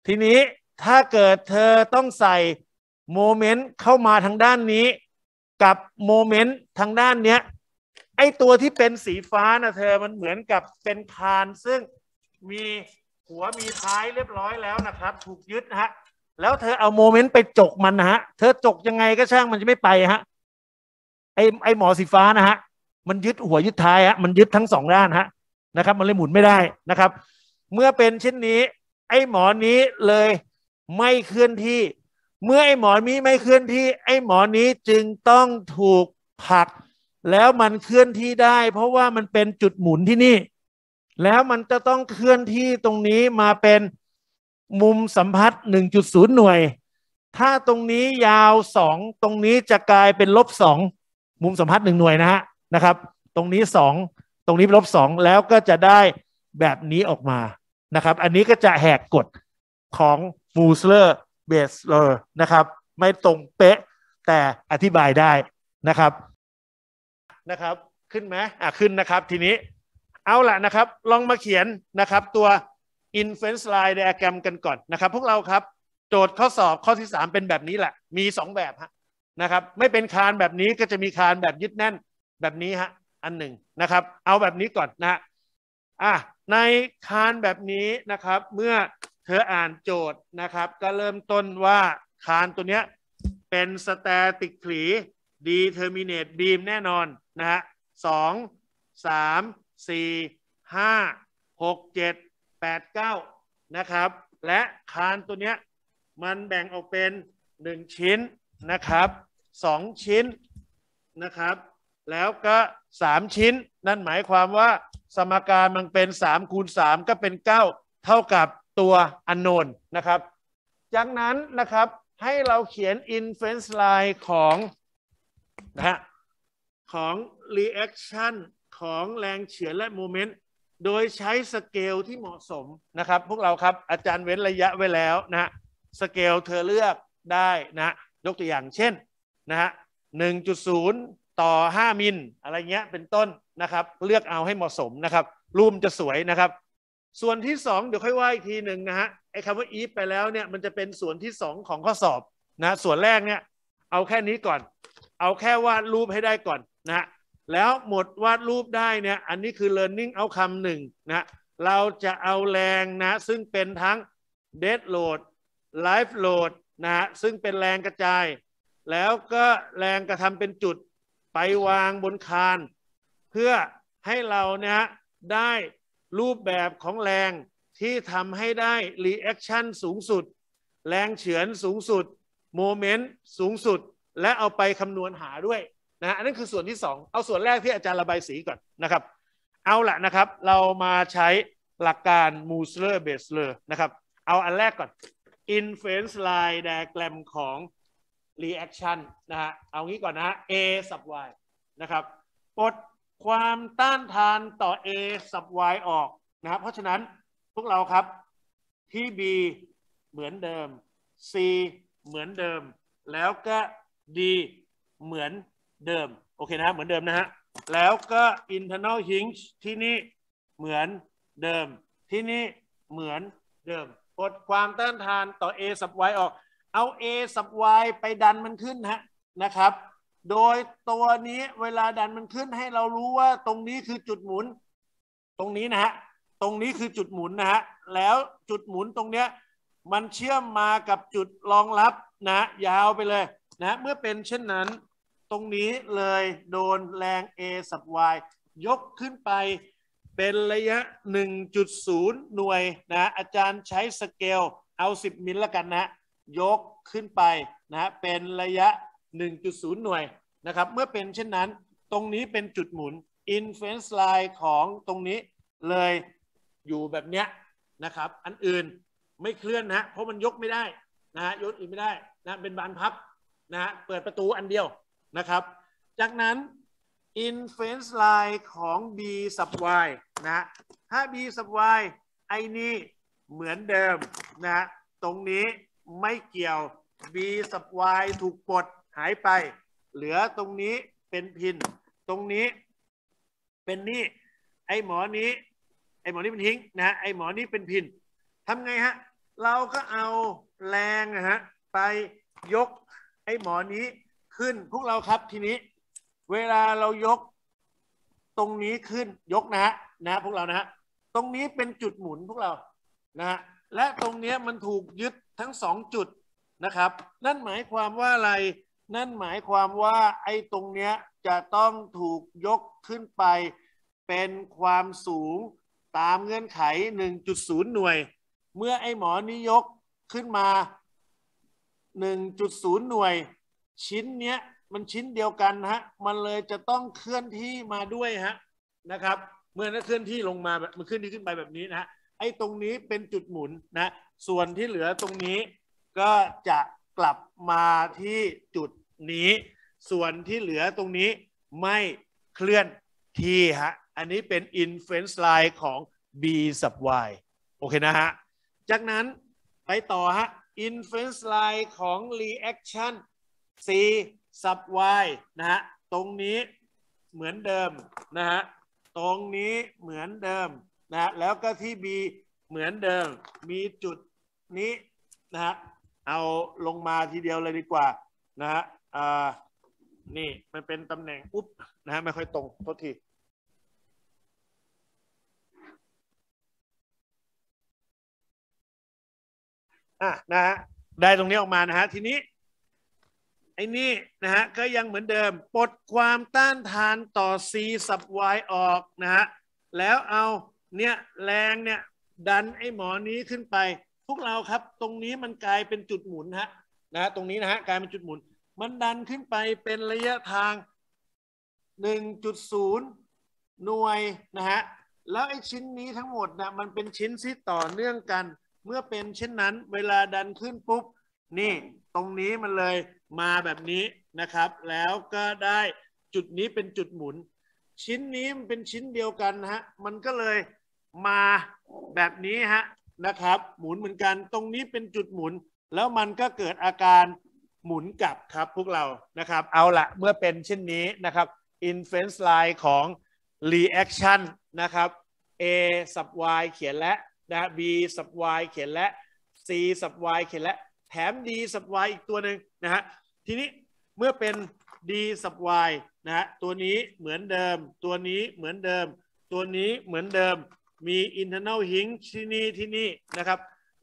ทีนี้ถ้าเกิดเธอต้องใส่โมเมนต์เข้ามาทางด้านนี้กับโมเมนต์ทางด้านเนี้ยไอตัวที่เป็นสีฟ้านะเธอมันเหมือนกับเป็นพานซึ่งมีหัวมีท้ายเรียบร้อยแล้วนะครับ ถูกยึดฮะแล้วเธอเอาโมเมนต์ไปจกมันนะฮะ เธอจกยังไงก็ช่างมันจะไม่ไปฮะไอไอหมอสีฟ้านะฮะมันยึดหัวยึดท้ายฮะมันยึดทั้งสองด้านฮะนะครับมันเลยหมุนไม่ได้นะครับ เมื่อเป็นเช่นนี้ ไอหมอนี้เลยไม่เคลื่อนที่ เมื่อไอหมอนี้ไม่เคลื่อนที่ ไอหมอนี้จึงต้องถูกผลักแล้วมันเคลื่อนที่ได้ เพราะว่ามันเป็นจุดหมุนที่นี่ แล้วมันจะต้องเคลื่อนที่ตรงนี้มาเป็นมุมสัมผัส 1.0 หน่วย ถ้าตรงนี้ยาว 2 ตรงนี้จะกลายเป็นลบ2มุมสัมผัส1หน่วยนะฮะนะครับ ตรงนี้2ตรงนี้ลบ2แล้วก็จะได้แบบนี้ออกมานะครับ อันนี้ก็จะแหกกฎของฟูสเลอร์เบสเลอร์นะครับ ไม่ตรงเป๊ะแต่อธิบายได้นะครับนะครับ ขึ้นไหมอ่ะ ขึ้นนะครับ ทีนี้เอาละนะครับ ลองมาเขียนนะครับ ตัว inference line diagram กันก่อนนะครับ พวกเราครับ โจทย์ข้อสอบข้อที่ 3 เป็นแบบนี้แหละ มี 2 แบบฮะ นะครับ ไม่เป็นคานแบบนี้ก็จะมีคานแบบยึดแน่นแบบนี้ฮะ อันหนึ่งนะครับ เอาแบบนี้ก่อนนะฮะอ่ะ ในคานแบบนี้นะครับ เมื่อเธออ่านโจทย์นะครับ ก็เริ่มต้นว่าคานตัวเนี้ยเป็นสแตติกขีดีเทอร์มินเนตบีมแน่นอน นะฮะสองสามสี่ห้าหกเจ็ดแปดเก้านะครับ และคานตัวเนี้ยมันแบ่งออกเป็นหนึ่งชิ้นนะครับสองชิ้นนะครับ แล้วก็สามชิ้น นั่นหมายความว่าสมการมันเป็นสามคูณสามก็เป็นเก้าเท่ากับตัวอันโนนนะครับ จากนั้นนะครับ ให้เราเขียน inference line ของนะฮะของ reaction ของแรงเฉือนและโมเมนต์โดยใช้สเกลที่เหมาะสม นะครับ พวกเราครับ อาจารย์เว้นระยะไว้แล้วนะฮะสเกลเธอเลือกได้นะยกตัวอย่างเช่นนะฮะ1.0 ต่อ 5 มิล อะไรเงี้ยเป็นต้นนะครับ เลือกเอาให้เหมาะสมนะครับรูมจะสวยนะครับ ส่วนที่ 2 เดี๋ยวค่อยว่าอีกทีหนึ่งนะฮะไอ้คำว่า if ไปแล้วเนี่ย มันจะเป็นส่วนที่ 2 ของข้อสอบนะส่วนแรกเนี่ยเอาแค่นี้ก่อนเอาแค่วาดรูปให้ได้ก่อนนะแล้วหมดวาดรูปได้เนี่ย อันนี้คือ learning outcome หนึ่งนะเราจะเอาแรงนะซึ่งเป็นทั้ง dead load live load นะซึ่งเป็นแรงกระจาย แล้วก็แรงกระทำเป็นจุดไปวางบนคานเพื่อให้เราเนี่ยได้รูปแบบของแรงที่ทำให้ได้ reaction สูงสุด แรงเฉือนสูงสุดโมเมนต์สูงสุดและเอาไปคำนวณหาด้วยนะอันนั้นคือส่วนที่ 2 เอาส่วนแรกที่อาจารย์ระบายสีก่อนนะครับเอาละนะครับเรามาใช้หลักการมูสเลอร์เบสเลอร์นะครับ เอาอันแรกก่อน inference line diagram ของ reaction นะฮะเอางี้ก่อนนะ a sub y นะครับปลดความต้านทานต่อ a sub y ออกนะครับเพราะฉะนั้นพวกเราครับที่ b เหมือนเดิม c เหมือนเดิม แล้วก็ดีเหมือนเดิมโอเคนะฮะเหมือนเดิมนะฮะ แล้วก็ internal hinge ที่นี่เหมือนเดิม ที่นี่เหมือนเดิม กดความต้านทานต่อ a สับ y ออก เอา a สับ y ไปดันมันขึ้นฮะนะครับ โดยตัวนี้เวลาดันมันขึ้นให้เรารู้ว่าตรงนี้คือจุดหมุน ตรงนี้นะฮะตรงนี้คือจุดหมุนนะฮะแล้วจุดหมุนตรงเนี้ยมันเชื่อมมากับจุดรองรับนะยาวไปเลยนะเมื่อเป็นเช่นนั้นตรงนี้เลยโดนแรง A สับ y ยกขึ้นไปเป็นระยะ 1.0 หน่วยนะ อาจารย์ใช้สเกลเอา 10มิลละกันนะยกขึ้นไปนะเป็นระยะ 1.0 หน่วยนะครับ เมื่อเป็นเช่นนั้นตรงนี้เป็นจุดหมุน influence line ของตรงนี้เลยอยู่แบบเนี้ยนะครับ อันอื่นไม่เคลื่อนนะเพราะมันยกไม่ได้นะยกอีกไม่ได้นะเป็นบานพับนะฮะเปิดประตูอันเดียวนะครับ จากนั้น inference line ของ b sub y นะฮะถ้า b sub y ไอ้นี่เหมือนเดิมนะฮะตรงนี้ไม่เกี่ยว b sub y ถูกปลดหายไป เหลือตรงนี้เป็นพินตรงนี้เป็นนี่ไอ้หมอนี้ ไอ้หมอนี้เป็นทิ้งนะฮะไอ้หมอนี้เป็นพินทำไงฮะเราก็เอาแรงนะฮะไปยกไอ้หมอนี้ขึ้นพวกเราครับทีนี้เวลาเรายกตรงนี้ขึ้นยกนะฮะนะพวกเรานะฮะตรงนี้เป็นจุดหมุนพวกเรานะฮะและตรงนี้มันถูกยึดทั้งสองจุดนะครับ นั่นหมายความว่าอะไร นั่นหมายความว่าไอ้ตรงเนี้ยจะต้องถูกยกขึ้นไป เป็นความสูงตามเงื่อนไข 1.0 หน่วย เมื่อไอ้หมอนี้ยกขึ้นมา1.0 หน่วยชิ้นเนี้ยมันชิ้นเดียวกันฮะมันเลยจะต้องเคลื่อนที่มาด้วยฮะนะครับเมื่อนั้นเคลื่อนที่ลงมาแบบมันเคลื่อนที่ขึ้นไปแบบนี้นะฮะไอ้ตรงนี้เป็นจุดหมุนนะส่วนที่เหลือตรงนี้ ก็จะกลับมาที่จุดนี้ ส่วนที่เหลือตรงนี้ไม่เคลื่อนที่ฮะอันนี้เป็น inference line ของ b sub y โอเคนะฮะจากนั้นไปต่อฮะ inference line ของ reaction C sub Y นะฮะตรงนี้เหมือนเดิมนะฮะตรงนี้เหมือนเดิมนะฮะแล้วก็ที่ B เหมือนเดิมมีจุดนี้นะฮะเอาลงมาทีเดียวเลยดีกว่านะฮะอ่านี่ มันเป็นตำแหน่ง อุ๊บ นะฮะไม่ค่อยตรงโทษที่ะนะฮะได้ตรงนี้ออกมานะฮะทีนี้ไอ้นี่นะฮะก็ยังเหมือนเดิมปลดความต้านทานต่อ c สับยออกนะฮะแล้วเอาเนี่ยแรงเนี่ยดันไอ้หมอนี้ขึ้นไป พวกเราครับตรงนี้มันกลายเป็นจุดหมุนฮะนะตรงนี้นะฮะกลายเป็นจุดหมุน มันดันขึ้นไปเป็นระยะทาง 1.0หน่วยนะฮะแล้วไอ้ชิ้นนี้ทั้งหมดนะมันเป็นชิ้นที่ต่อ เนื่องกันเมื่อเป็นเช่นนั้นเวลาดันขึ้น ปุ๊บ นี่ ตรงนี้มันเลยมาแบบนี้นะครับ แล้วก็ได้จุดนี้เป็นจุดหมุน ชิ้นนี้มันเป็นชิ้นเดียวกันฮะมันก็เลยมาแบบนี้ฮะนะครับ หมุนเหมือนกันตรงนี้เป็นจุดหมุน แล้วมันก็เกิดอาการหมุนกลับครับพวกเรานะครับ เอาละเมื่อเป็นเช่นนี้นะครับ inference line ของ reaction นะครับ a sub y เขียนและนะ b สับ y เขียนและ c สับ y เขียนและแถม d สับ y อีกตัวหนึ่งนะฮะทีนี้เมื่อเป็น d สับ y นะฮะตัวนี้เหมือนเดิมตัวนี้เหมือนเดิม ตัวนี้เหมือนเดิมมี internal hing ที่นี่ที่นี่นะครับ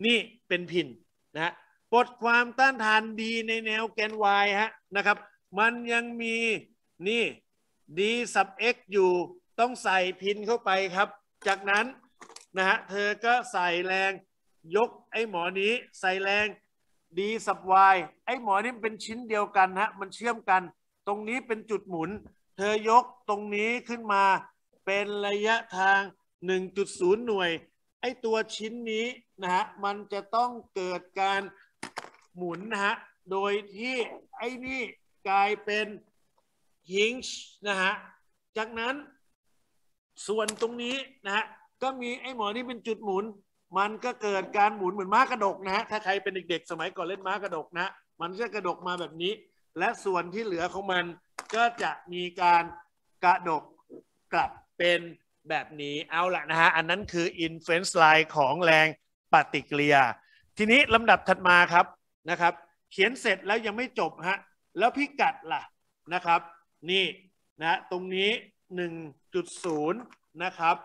นี่เป็นพินนะบทความต้านทานดีในแนวแกน y ฮะนะครับ มันยังมี นี่ d sub x อยู่ ต้องใส่พินเข้าไปครับ จากนั้นนะฮะเธอก็ใส่แรงยก ไอ้หมอนี้ใส่แรงดีสับวายไอ้หมอนี่เป็นชิ้นเดียวกันฮะมันเชื่อมกันตรงนี้เป็นจุดหมุน เธอยกตรงนี้ขึ้นมา เป็นระยะทาง 1.0 หน่วย ไอ้ตัวชิ้นนี้นะฮะมันจะต้องเกิดการหมุนนะฮะ โดยที่ไอ้นี่กลายเป็นฮิงช์นะฮะ จากนั้น ส่วนตรงนี้นะฮะก็มีไอ้หมอนี่เป็นจุดหมุนมันก็เกิดการหมุนเหมือนม้ากระดกนะฮะถ้าใครเป็นเด็กๆ สมัยก่อนเล่นม้ากระดกนะ มันจะกระดกมาแบบนี้ และส่วนที่เหลือของมันก็จะมีการกระดกกลับเป็นแบบนี้เอาละนะฮะ อันนั้นคืออินเฟน n c e l i n ของแรงปฏิกิริยาทีนี้ลำดับถัดมาครับนะครับ เขียนเสร็จแล้วยังไม่จบฮะแล้วพิกัดล่ะนะครับ นี่นะตรงนี้ 1.0นะครับ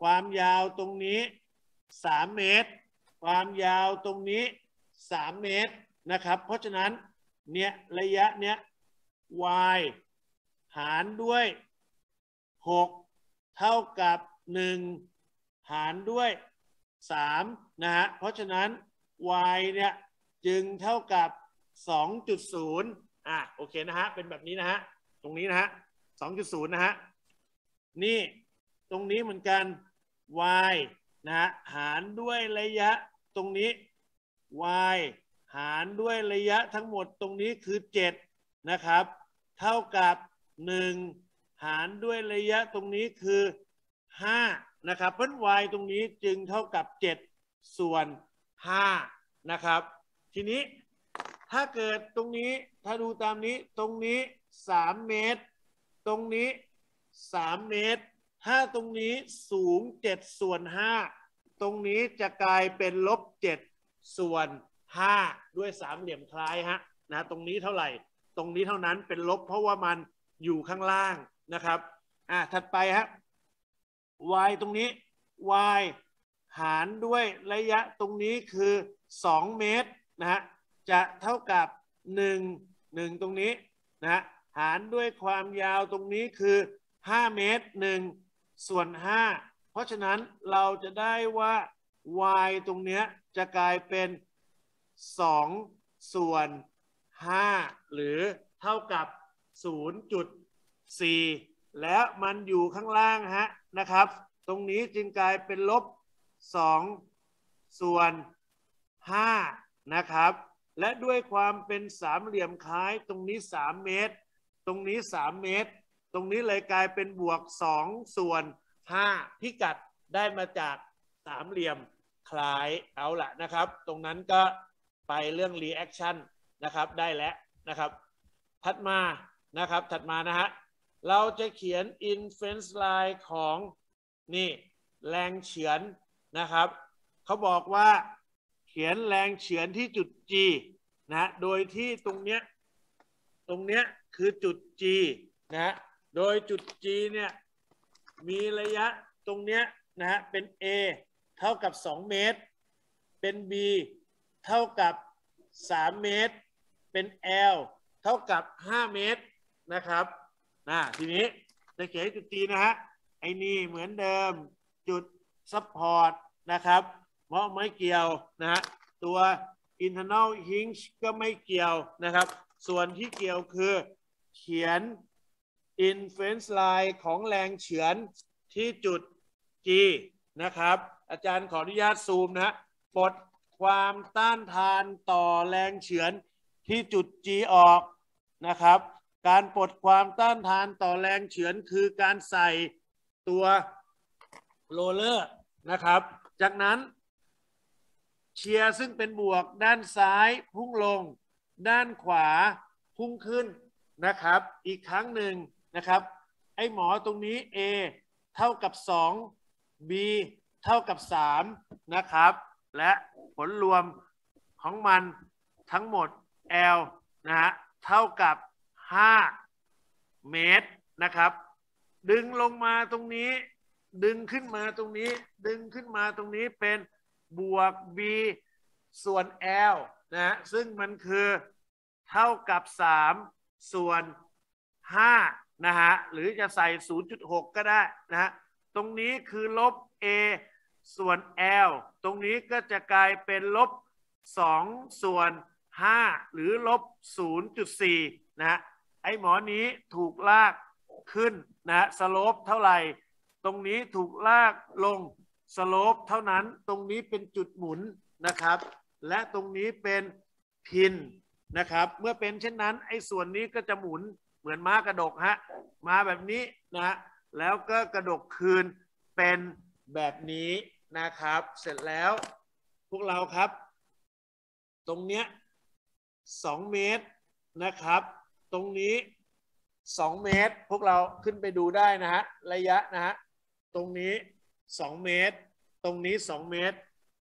ความยาวตรงนี้ 3 เมตร ความยาวตรงนี้ 3 เมตร นะครับ เพราะฉะนั้นเนี่ยระยะเนี้ย y หารด้วย 6 เท่ากับ 1 หารด้วย 3 นะฮะ เพราะฉะนั้น y เนี่ยจึงเท่ากับ 2.0 อ่ะโอเคนะฮะเป็นแบบนี้นะฮะตรงนี้นะฮะ 2.0 นะฮะนี่ตรงนี้เหมือนกัน y นะฮะหารด้วยระยะตรงนี้ y หารด้วยระยะทั้งหมดตรงนี้คือ7นะครับเท่ากับ 1 หารด้วยระยะตรงนี้คือ5นะครับเพราะ y ตรงนี้จึงเท่ากับ 7 ส่วน5นะครับทีนี้ ถ้าเกิดตรงนี้ถ้าดูตามนี้ตรงนี้ 3 เมตร ตรงนี้ 3 เมตรถ้าตรงนี้สูงเจ็ดส่วนห้าตรงนี้จะกลายเป็นลบเจ็ดส่วนห้าด้วยสามเหลี่ยมคล้ายฮะนะตรงนี้เท่าไหร่ตรงนี้เท่านั้นเป็นลบเพราะว่ามันอยู่ข้างล่างนะครับอ่ะถัดไปฮะ y ตรงนี้ y หารด้วยระยะตรงนี้คือ 2 เมตรนะฮะจะเท่ากับ 1 1 ตรงนี้นะฮะหารด้วยความยาวตรงนี้คือ 5 เมตร 1ส่วน 5 เพราะฉะนั้นเราจะได้ว่า y ตรงเนี้ยจะกลายเป็น 2 ส่วน 5 หรือเท่ากับ 0.4 แล้วมันอยู่ข้างล่างฮะนะครับ ตรงนี้จึงกลายเป็นลบ 2 ส่วน 5 นะครับ และด้วยความเป็นสามเหลี่ยมคล้ายตรงนี้ 3 เมตร ตรงนี้ 3 เมตรตรงนี้เลยกลายเป็นบวก 2 ส่วน 5 พิกัดได้มาจากสามเหลี่ยมคล้ายเอาละนะครับ ตรงนั้นก็ไปเรื่องรีแอคชั่นะครับได้แล้วนะครับ ถัดมานะครับถัดมานะฮะเราจะเขียน inference line ของ นี่ แรงเฉือนนะครับเขาบอกว่าเขียนแรงเฉือนที่จุด G นะโดยที่ตรงเนี้ยตรงเนี้ยคือจุด G นะโดยจุด G เนี่ยมีระยะตรงเนี้ยนะฮะเป็น A เท่ากับ 2 เมตร เป็น B เท่ากับ 3 เมตร เป็น L เท่ากับ 5 เมตรนะครับนะทีนี้จะเขียนจุด G นะฮะไอ้นี่เหมือนเดิมจุดซัพพอร์ตนะครับเพราะไม่เกี่ยวนะฮะตัว internal hinge ก็ไม่เกี่ยวนะครับ ส่วนที่เกี่ยวคือเขียน influence line ของแรงเฉือนที่จุด G นะครับอาจารย์ขออนุญาตซูมนะฮะปลดความต้านทานต่อแรงเฉือนที่จุด G ออกนะครับ การปลดความต้านทานต่อแรงเฉือนคือการใส่ตัวโรเลอร์นะครับ จากนั้นเชียร์ซึ่งเป็นบวกด้านซ้ายพุ่งลง ด้านขวาพุ่งขึ้นนะครับอีกครั้งหนึ่งนะครับไอ้หมอตรงนี้ A เท่ากับ 2 B เท่ากับ3นะครับและผลรวมของมันทั้งหมด L นะฮะเท่ากับ 5 เมตร นะครับดึงลงมาตรงนี้ ดึงขึ้นมาตรงนี้ดึงขึ้นมาตรงนี้เป็นบวก b ส่วน l นะฮะซึ่งมันคือ เท่ากับ 3 ส่วน 5นะฮะหรือจะใส่ 0.6 ก็ได้นะฮะตรงนี้คือลบ a ส่วน l ตรงนี้ก็จะกลายเป็นลบ 2 ส่วน 5 หรือลบ 0.4นะฮะไอหมอนี้ถูกลากขึ้นนะสโลปเท่าไหร่ตรงนี้ถูกลากลงสโลปเท่านั้นตรงนี้เป็นจุดหมุนนะครับและตรงนี้เป็นพินนะครับเมื่อเป็นเช่นนั้นไอ้ส่วนนี้ก็จะหมุนมือนม้ากระดกฮะมาแบบนี้นะแล้วก็กระดกคืนเป็นแบบนี้นะครับ เสร็จแล้วพวกเราครับ ตรงเนี้ยสองเมตรนะครับตรงนี้สองเมตรพวกเราขึ้นไปดูได้นะฮะระยะนะฮะตรงนี้สองเมตรตรงนี้สองเมตร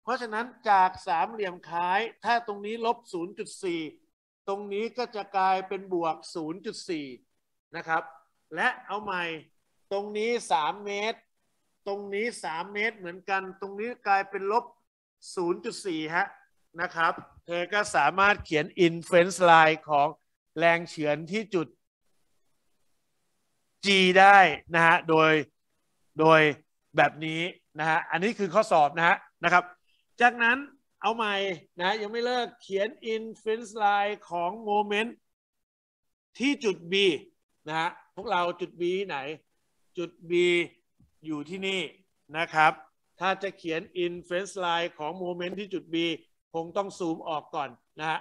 เพราะฉะนั้นจากสามเหลี่ยมคล้าย ถ้าตรงนี้ลบ 0.4ตรงนี้ก็จะกลายเป็นบวก 0.4 นะครับ และเอาใหม่ ตรงนี้ 3 เมตร ตรงนี้ 3 เมตรเหมือนกัน ตรงนี้กลายเป็นลบ 0.4 ฮะ นะครับ เธอก็สามารถเขียน inference line ของแรงเฉือนที่จุด G ได้นะฮะ โดย โดยแบบนี้นะฮะ อันนี้คือข้อสอบนะฮะ นะครับ จากนั้นเอาใหม่ นะยังไม่เลิก เขียน in f i n นส์ line ของ moment ที่จุด B นะฮะพวกเราจุด B ไหนจุด B อยู่ที่นี่นะครับ ถ้าจะเขียน in f i n นส์ line ของ moment ที่จุด B คงต้องซูมออกก่อน นะฮะ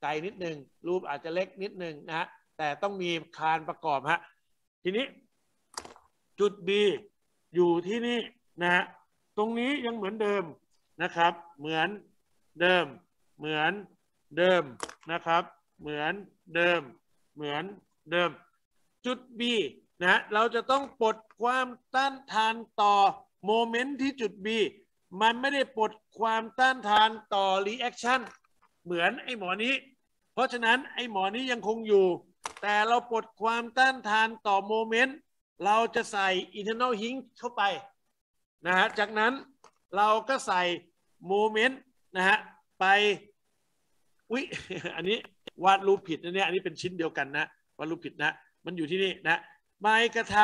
ไกลนิดหนึ่งรูปอาจจะเล็กนิดหนึ่งนะฮะแต่ต้องมีคานประกอบฮะทีนี้จุด B อยู่ที่นี่นะฮะตรงนี้ยังเหมือนเดิมนะครับ เหมือนเดิม เหมือนเดิมนะครับเหมือนเดิม เหมือนเดิมจุด B นะเราจะต้องปลดความต้านทานต่อโมเมนต์ที่จุด B มันไม่ได้ปลดความต้านทานต่อรีแอคชั่นเหมือนไอหมอนี้ เพราะฉะนั้นไอหมอนี้ยังคงอยู่ แต่เราปลดความต้านทานต่อโมเมนต์เราจะใส่ internal h i n งเข้าไปนะฮะจากนั้นเราก็ใส่โมเมนต์นะฮะไปอุ้ยอันนี้วาดรูปผิดนะเนี่ยอันนี้เป็นชิ้นเดียวกันนะวาดรูปผิดนะมันอยู่ที่นี่นะไม่กระท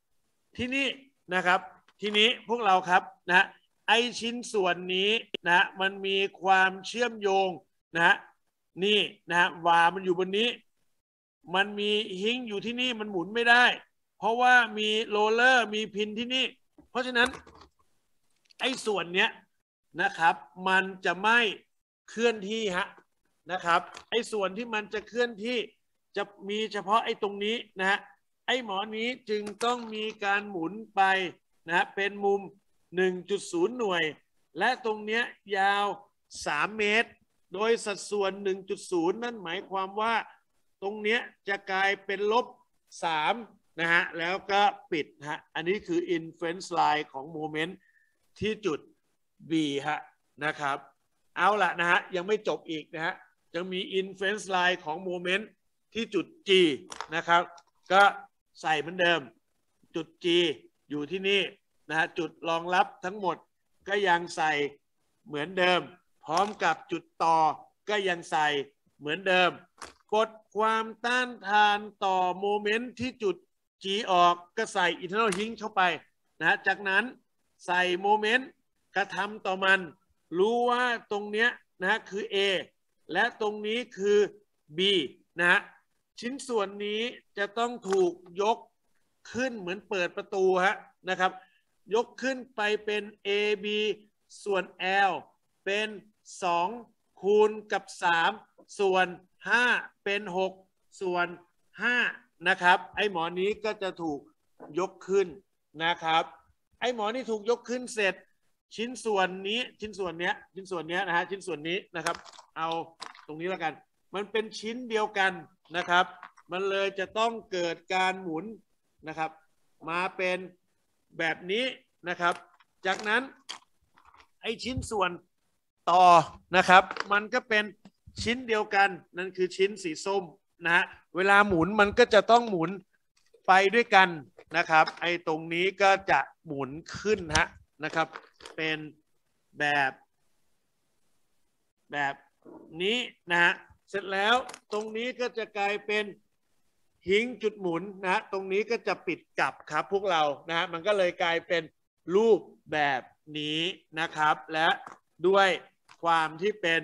ำที่นี่นะครับ ทีนี้พวกเราครับนะไอชิ้นส่วนนี้นะมันมีความเชื่อมโยงนะนี่นะวามันอยู่บนนี้ มันมีหิ้งอยู่ที่นี่มันหมุนไม่ได้เพราะว่ามีโรลเลอร์มีพินที่นี่เพราะฉะนั้น ไอส่วนเนี้ยนะครับมันจะไม่เคลื่อนที่ฮะนะครับไอ้ส่วนที่มันจะเคลื่อนที่จะมีเฉพาะไอ้ตรงนี้นะฮะไอ้หมอนี้จึงต้องมีการหมุนไปนะฮะเป็นมุม 1.0 หน่วย และตรงเนี้ยยาว 3 เมตร โดยสัดส่วน 1.0 นั่นหมายความว่า ตรงเนี้ยจะกลายเป็นลบ3นะฮะแล้วก็ปิดฮะอันนี้คือ inference line ของโมเมนต์ที่จุด B ฮะ นะครับ เอาละนะฮะยังไม่จบอีก นะฮะยังมี influence line ของ moment ที่จุด G นะครับ ก็ใส่เหมือนเดิมจุด G อยู่ที่นี่นะฮะจุดรองรับทั้งหมดก็ยังใส่เหมือนเดิม พร้อมกับจุดต่อก็ยังใส่เหมือนเดิม กดความต้านทานต่อโมเมนต์ที่จุด G ออกก็ใส่ internal hink เข้าไปนะจากนั้นใส่โมเมนต์กระทำต่อมัน รู้ว่าตรง เนี้ยนะฮะคือ A และตรงนี้คือ B นะฮะชิ้นส่วนนี้จะต้องถูกยกขึ้นเหมือนเปิดประตูฮะนะครับ ยกขึ้นไปเป็น AB ส่วน L เป็น 2 คูณกับ 3 ส่วน 5 เป็น 6 ส่วน 5 นะ ครับ ไอหมอนี้ก็จะถูกยกขึ้นนะครับไอหมอนี่ถูกยกขึ้นเสร็จชิ้นส่วนนี้ชิ้นส่วนเนี้ยชิ้นส่วนเนี้ยนะฮะชิ้นส่วนนี้นะครับ เอาตรงนี้แล้วกัน มันเป็นชิ้นเดียวกันนะครับ มันเลยจะต้องเกิดการหมุนนะครับ มาเป็นแบบนี้นะครับ จากนั้น ไอชิ้นส่วนต่อนะครับ มันก็เป็นชิ้นเดียวกัน นั่นคือชิ้นสีส้มนะฮะเวลาหมุนมันก็จะต้องหมุนไปด้วยกันนะครับ ไอตรงนี้ก็จะหมุนขึ้นฮะนะครับเป็นแบบ แบบนี้นะฮะเสร็จแล้วตรงนี้ก็จะกลายเป็นหิงจุดหมุนนะฮะตรงนี้ก็จะปิดกลับครับพวกเรานะฮะมันก็เลยกลายเป็นรูปแบบนี้นะครับ และด้วยความที่เป็น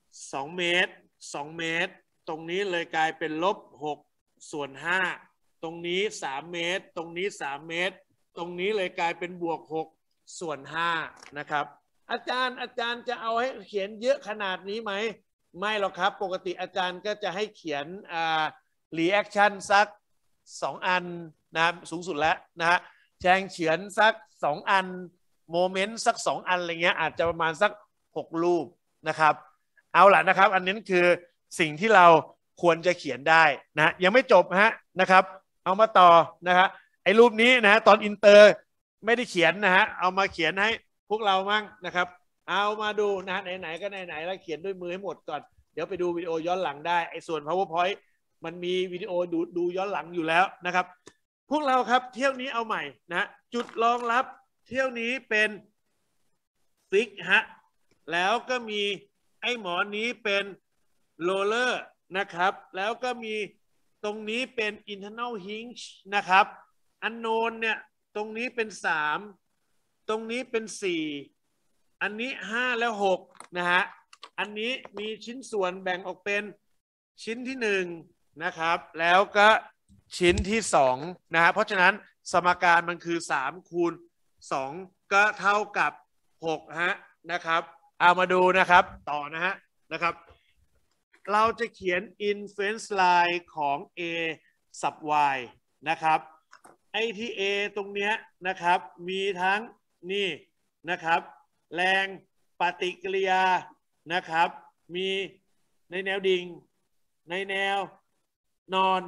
2 เมตร 2 เมตร ตรงนี้เลยกลายเป็นลบ6ส่วน 5 ตรงนี้ 3 เมตร ตรงนี้ 3 เมตร ตรงนี้เลยกลายเป็นบวกส่วน 5 นะครับอาจารย์อาจารย์จะเอาให้เขียนเยอะขนาดนี้ไหม ไม่หรอกครับปกติอาจารย์ก็จะให้เขียนอ่ารีแอคชั่นสัก 2 อัน นะ สูงสุดแล้วนะฮะแชงเฉือนสัก 2 อันโมเมนต์สัก2 อันอะไรเงี้ยอาจจะประมาณสัก 6 รูปนะครับเอาละนะครับ อันนี้คือสิ่งที่เราควรจะเขียนได้นะ ยังไม่จบฮะนะครับ เอามาต่อนะฮะไอ้รูปนี้นะฮะตอนอินเตอร์ไม่ได้เขียนนะฮะ เอามาเขียนให้พวกเรามั่งนะครับ เอามาดูนะไหนๆก็ไหนๆแล้วเขียนด้วยมือให้หมดก่อน เดี๋ยวไปดูวิดีโอย้อนหลังได้ไอ้ส่วน powerpoint มันมีวิดีโอดูดูย้อนหลังอยู่แล้วนะครับ พวกเราครับเที่ยวนี้เอาใหม่นะจุดรองรับเที่ยวนี้เป็นซิกฮะ แล้วก็มีไอ้หมอนี้เป็นโรเลอร์นะครับ แล้วก็มีตรงนี้เป็น internal hinge นะครับ อันโนนเนี่ยตรงนี้เป็นสามตรงนี้เป็นสี่อันนี้ห้าแล้วหกนะฮะ อันนี้มีชิ้นส่วนแบ่งออกเป็นชิ้นที่หนึ่งนะครับ แล้วก็ชิ้นที่สองนะฮะ เพราะฉะนั้นสมการมันคือสามคูณสองก็เท่ากับหกฮะนะครับ เอามาดูนะครับต่อนะฮะนะครับ เราจะเขียน inference line ของ a สับ y นะครับไอที่อตรงเนี้ยนะครับ มีทั้งนี่นะครับ แรงปฏิกิริยานะครับ มีในแนวดิ่งในแนวนอน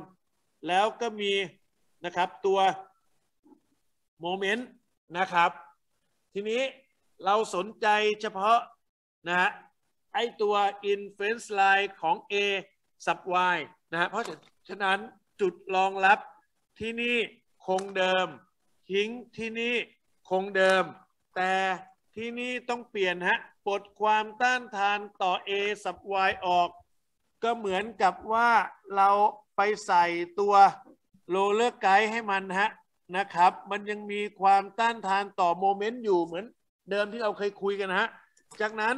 แล้วก็มีนะครับ ตัวโมเมนต์นะครับ ทีนี้เราสนใจเฉพาะนะฮะไอตัว influence line ของ A sub y นะฮะเพราะฉะนั้นจุดรองรับที่นี่คงเดิมทิ้งที่นี่คงเดิม แต่ที่นี่ต้องเปลี่ยนฮะปลดความต้านทานต่อ a สับ y ออก ก็เหมือนกับว่าเราไปใส่ตัวโรลเลอร์ไกด์ให้มันฮะนะครับมันยังมีความต้านทานต่อโมเมนต์อยู่เหมือนเดิมที่เราเคยคุยกันฮะจากนั้น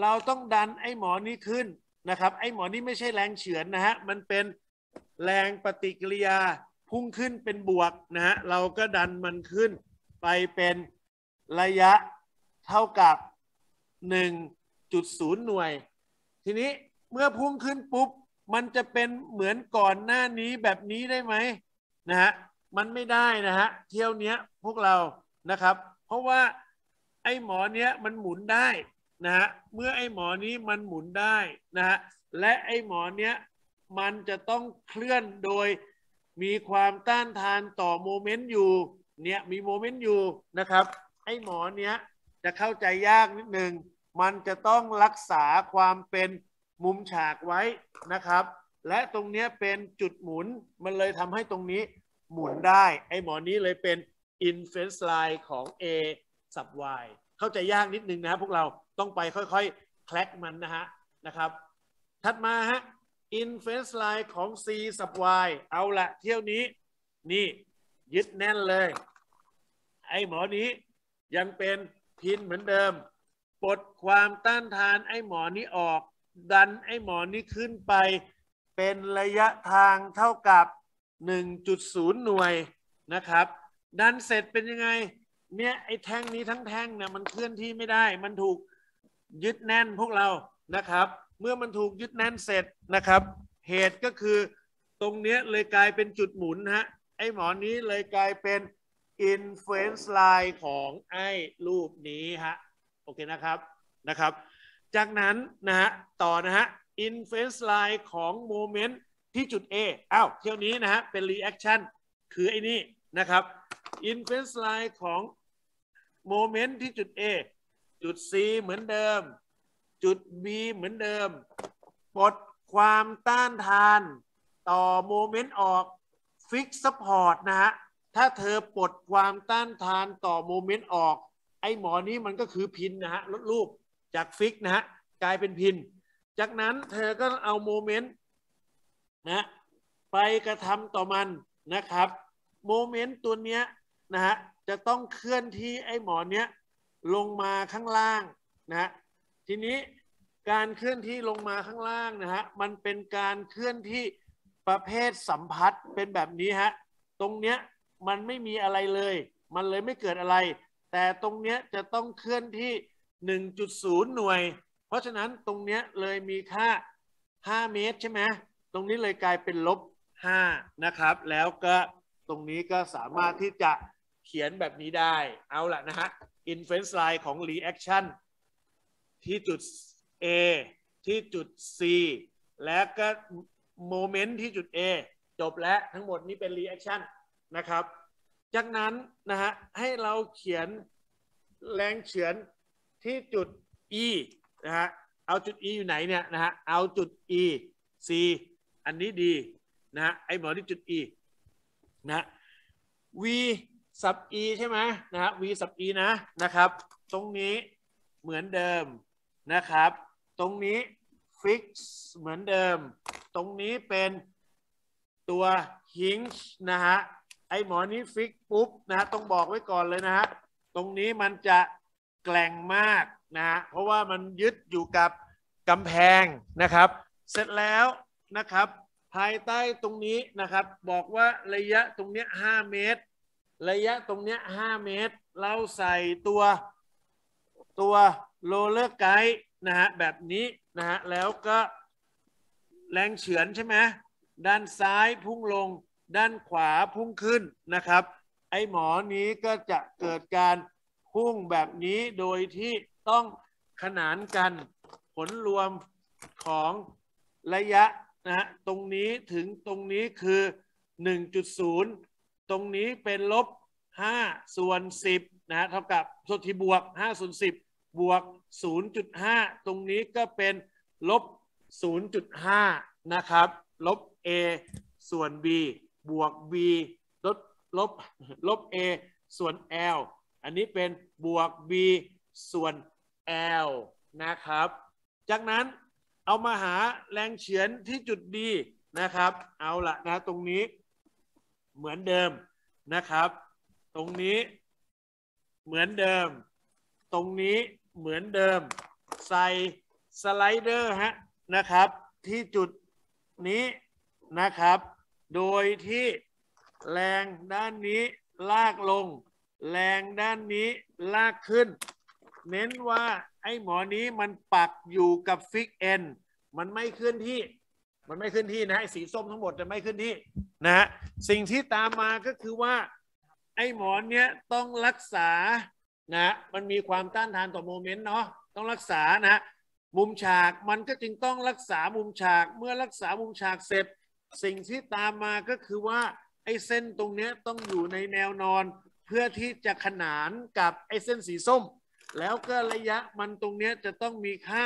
เราต้องดันไอ้หมอนี้ขึ้นนะครับไอ้หมอนี้ไม่ใช่แรงเฉือนนะฮะมันเป็นแรงปฏิกิริยาพุ่งขึ้นเป็นบวกนะฮะเราก็ดันมันขึ้น ไปเป็นระยะเท่ากับ 1.0 หน่วย ทีนี้เมื่อพุ่งขึ้นปุ๊บมันจะเป็นเหมือนก่อนหน้านี้แบบนี้ได้ไหมนะฮะมัน ไม่ได้ นะฮะ เที่ยวเนี้ยพวกเรานะครับเพราะว่าไอ้หมอเนี้ยมันหมุนได้นะฮะเมื่อไอ้หมอนี้มันหมุนได้นะฮะและไอ้หมอเนี้ยมันจะต้องเคลื่อนโดยมีความต้านทานต่อโมเมนต์อยู่เนี่ยมีโมเมนต์อยู่นะครับ ไอ้หมอเนี้ยจะเข้าใจยากนิดหนึ่งมันจะต้องรักษาความเป็นมุมฉากไว้นะครับ และตรงเนี้ยเป็นจุดหมุนมันเลยทำให้ตรงนี้หมุนได้ ไอ้หมอนี้เลยเป็น i n f e ฟน n ์ e line ของ A สับ Y เข้าใจยากนิดนึงนะพวกเราต้องไปค่อยๆ แคลกมันนะฮะนะครับ ถัดมาฮะอินเฟสไลน์ของ c สับ y เอาละเที่ยวนี้นี่ยึดแน่นเลย ไอ้หมอนี้ยังเป็น พินเหมือนเดิมปลดความต้านทานไอ้หมอนี้ออก ดันไอ้หมอนี้ขึ้นไป เป็นระยะทางเท่ากับ 1.0 หน่วยนะครับ ดันเสร็จเป็นยังไง เนี่ยไอ้แท่งนี้ทั้งแท่งเนี่ย มันเคลื่อนที่ไม่ได้มันถูกยึดแน่นพวกเรานะครับเมื่อมันถูกยึดแน่นเสร็จนะครับ เหตุก็คือตรงเนี้ยเลยกลายเป็นจุดหมุนฮะ ไอหมอนี้เลยกลายเป็นอินฟลูเอนซ์ไลน์ของ ไอ้รูปนี้ฮะ โอเคนะครับ นะครับ จากนั้นนะฮะต่อนะฮะอินฟลูเอนซ์ไลน์ของโมเมนต์ที่จุด A อ้าวเที่ยวนี้นะฮะเป็นรีแอคชั่นคือไอ้นี่นะครับอินฟลูเอนซ์ไลน์ของโมเมนต์ที่จุด A จุด C เหมือนเดิมจุด B เหมือนเดิม ปลดความต้านทานต่อโมเมนต์ออกฟิกซัพพอร์ตนะฮะ ถ้าเธอปลดความต้านทานต่อโมเมนต์ออก ไอหมอนี้มันก็คือพินนะฮะลดรูปจากฟิกนะฮะ กลายเป็นพิน จากนั้นเธอก็เอาโมเมนต์นะ ไปกระทำต่อมันนะครับโมเมนต์ตัวเนี้ยนะฮะ จะต้องเคลื่อนที่ไอหมอนี้ลงมาข้างล่างนะทีนี้การเคลื่อนที่ลงมาข้างล่างนะฮะมันเป็นการเคลื่อนที่ประเภทสัมผัสเป็นแบบนี้ฮะตรงเนี้ยมันไม่มีอะไรเลย มันเลยไม่เกิดอะไร แต่ตรงเนี้ยจะต้องเคลื่อนที่ 1.0 หน่วย เพราะฉะนั้นตรงเนี้ยเลยมีค่า 5 เมตรใช่ไหมตรงนี้เลยกลายเป็นลบ5นะครับแล้วก็ ตรงนี้ก็สามารถที่จะเขียนแบบนี้ได้เอาละนะฮะ inference line ของ reaction ที่จุด A ที่จุด C และก็โมเมนต์ที่จุด A จบและทั้งหมดนี้เป็นรีแอคชั่นนะครับจากนั้นนะฮะให้เราเขียนแรงเฉือนที่จุด E นะฮะเอาจุด E อยู่ไหนเนี่ยนะฮะเอาจุด E C อันนี้ดีนะฮะไอหมอที่จุด E นะ V สับ E ใช่ไหมนะฮะ V สับ E นะนะครับตรงนี้เหมือนเดิมนะครับ ตรงนี้ฟิกซ์เหมือนเดิม ตรงนี้เป็นตัวหิง์นะฮะไอหมอนี้ฟิกปุ๊บนะฮะต้องบอกไว้ก่อนเลยนะฮะตรงนี้มันจะแกล่งมากนะฮะเพราะว่ามันยึดอยู่กับกำแพงนะครับเสร็จแล้วนะครับภายใต้ตรงนี้นะครับบอกว่าระยะตรงเนี้ยห้าเมตร ระยะตรงเนี้ยห้าเมตร เราใส่ตัวตัวโรลเลอร์ไกด์นะฮะแบบนี้นะฮะแล้วก็แรงเฉือนใช่ไหมด้านซ้ายพุ่งลงด้านขวาพุ่งขึ้นนะครับ ไอหมอนี้ก็จะเกิดการพุ่งแบบนี้โดยที่ต้องขนานกันผลรวมของระยะนะฮะตรงนี้ถึงตรงนี้คือ 1.0 ตรงนี้เป็นลบ5ส่วน10นะฮะเท่ากับสุทีบวก5ส่วน10บวก 0.5 ตรงนี้ก็เป็น ลบ 0.5 นะครับลบ a ส่วน b บวก b ลบลบลบ a ส่วน l อันนี้เป็นบวก b ส่วน l นะครับ จากนั้นเอามาหาแรงเฉือนที่จุด d นะครับ เอาละนะตรงนี้เหมือนเดิมนะครับ ตรงนี้ เหมือนเดิม ตรงนี้เหมือนเดิมใส่สไลเดอร์ฮะนะครับ ที่จุดนี้นะครับ โดยที่แรงด้านนี้ลากลง แรงด้านนี้ลากขึ้น เน้นว่าไอ้หมอนี้มันปักอยู่กับฟิกเอนมันไม่เคลื่อนที่มันไม่เคลื่อนที่นะไอ้สีส้มทั้งหมดจะไม่เคลื่อนที่นะฮะสิ่งที่ตามมาก็คือว่า ไอ้หมอนเนี้ยต้องรักษานะมันมีความต้านทานต่อโมเมนต์เนาะต้องรักษานะมุมฉากมันก็จึงต้องรักษามุมฉากเมื่อรักษามุมฉากเสร็จสิ่งที่ตามมาก็คือว่าไอ้เส้นตรงนี้ต้องอยู่ในแนวนอน เพื่อที่จะขนานกับไอ้เส้นสีส้ม แล้วก็ระยะมันตรงนี้จะต้องมีค่า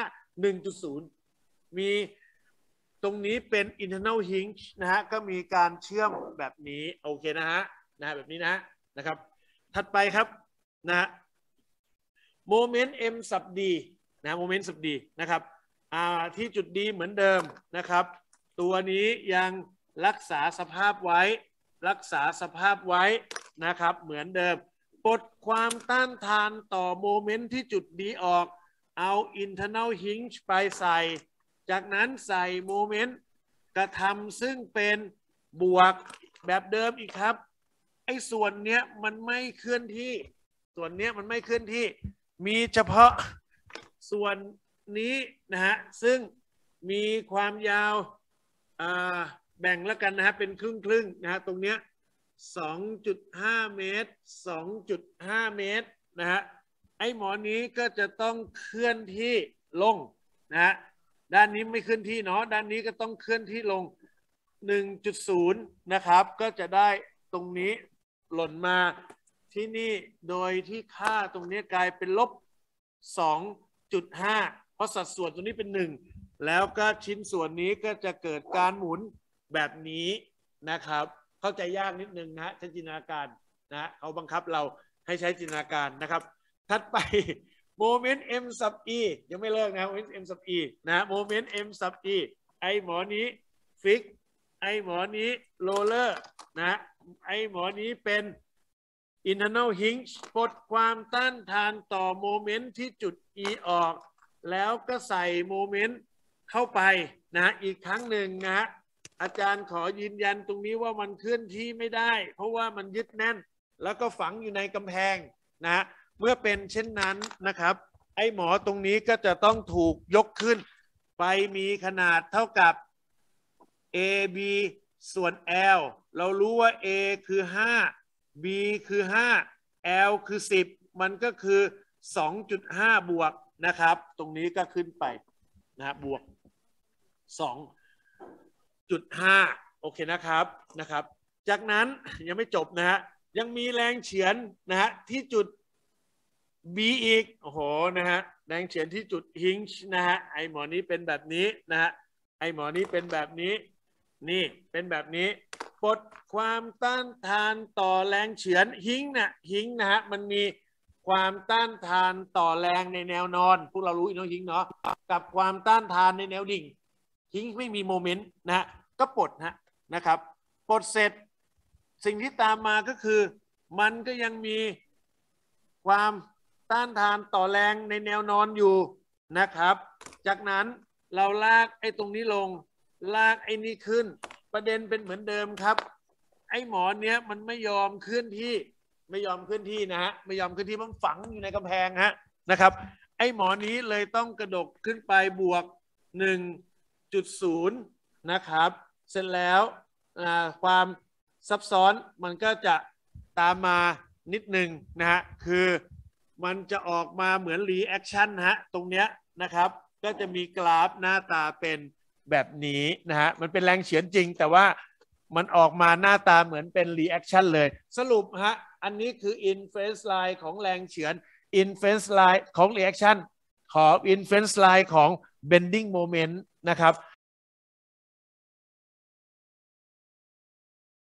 1.0 มีตรงนี้เป็น internal hinge นะฮะก็มีการเชื่อมแบบนี้โอเคนะฮะนะฮะแบบนี้นะนะครับ ถัดไปครับนะฮะโมเมนต์ M สับดีนะโมเมนต์สับดีนะ ครับที่จุดดีเหมือนเดิมนะครับ ตัวนี้ยังรักษาสภาพไว้ รักษาสภาพไว้ นะครับ เหมือนเดิมปลดความต้านทานต่อโมเมนต์ที่จุดดีออกเอา internal hinge ไปใส่ จากนั้นใส่โมเมนต์กระทำซึ่งเป็นบวกแบบเดิมอีกครับไอ้ส่วนเนี้ยมันไม่เคลื่อนที่ส่วนเนี้ยมันไม่เคลื่อนที่มีเฉพาะส่วนนี้นะฮะซึ่งมีความยาวแบ่งแล้วกันนะฮะเป็นครึ่งครึ่งนะฮะตรงเนี้ย 2.5 เมตร 2.5 เมตรนะฮะไอ้หมอนี้ก็จะต้องเคลื่อนที่ลงนะฮะด้านนี้ไม่เคลื่อนที่เนาะด้านนี้ก็ต้องเคลื่อนที่ลง 1.0 นะครับก็จะได้ตรงนี้หล่นมาที่นี่โดยที่ค่าตรงนี้กลายเป็นลบ 2.5 เพราะสัดส่วนตรงนี้เป็น 1 แล้วก็ชิ้นส่วนนี้ก็จะเกิดการหมุนแบบนี้นะครับ เข้าใจยากนิดนึงนะใช้จินตนาการนะเขาบังคับเราให้ใช้จินตนาการนะครับถัดไปโมเมนต์ m สับ e ยังไม่เลิกนะโมเมนต์ m สับ e นะโมเมนต์ m สับ e ไอหมอนี้ฟิกไอหมอนี้โรเลอร์นะไอหมอนี้เป็น internal hinge ปลดความต้านทานต่อโมเมนต์ที่จุด e ออก แล้วก็ใส่โมเมนต์เข้าไปนะอีกครั้งหนึ่งนะอาจารย์ขอยืนยันตรงนี้ว่ามันเคลื่อนที่ไม่ได้ เพราะว่ามันยึดแน่น แล้วก็ฝังอยู่ในกำแพงนะเมื่อเป็นเช่นนั้นนะครับ ไอ้หมอตรงนี้ก็จะต้องถูกยกขึ้น ไปมีขนาดเท่ากับ AB ส่วน L เรารู้ว่า A คือ 5 b คือ 5 l คือ 10 มันก็คือ 2.5 บวกนะครับ ตรงนี้ก็ขึ้นไปนะบวก 2.5โอเคนะครับนะครับ จากนั้นยังไม่จบนะฮะ ยังมีแรงเฉือนนะฮะ ที่จุด B อีกโอ้โหนะฮะ แรงเฉือนที่จุดฮิงช์นะฮะไอหมอนี้เป็นแบบนี้นะฮะไอหมอนี้เป็นแบบนี้นี่เป็นแบบนี้ปลดความต้านทานต่อแรงเฉือนหิงนะ่ะหิงนะฮะมันมีความต้านทานต่อแรงในแนวนอนพวกเรารู้อีกน้องหิงเนาะกับความต้านทานในแนวดิ่งหิงไม่มีโมเมนต์นะก็ปลดนะนะครับปลดเสร็จสิ่งที่ตามมาก็คือ มันก็ยังมีความต้านทานต่อแรงในแนวนอนอยู่นะครับ จากนั้นเราลากไอ้ตรงนี้ลง ลากไอ้นี้ขึ้นประเด็นเป็นเหมือนเดิมครับ ไอ้หมอนเนี้ยมันไม่ยอมเคลื่อนที่ ไม่ยอมเคลื่อนที่นะฮะไม่ยอมเคลื่อนที่มันฝังอยู่ในกำแพงฮะนะครับไอ้หมอนี้เลยต้องกระดกขึ้นไปบวก 1.0นะครับเสร็จแล้วความซับซ้อนมันก็จะตามมานิดหนึ่งนะฮะคือมันจะออกมาเหมือนรีแอคชั่นฮะตรงเนี้ยนะครับก็จะมีกราฟหน้าตาเป็นแบบนี้นะฮะมันเป็นแรงเฉือนจริงแต่ว่ามันออกมาหน้าตาเหมือนเป็นรีแอคชั่นเลย สรุปฮะ อันนี้คืออินเฟนส์ไลน์ของแรงเฉือนอินเฟนส์ไลน์ของรีแอคชั่นขออินเฟนส์ไลน์ของเบนดิ้งโมเมนต์นะครับ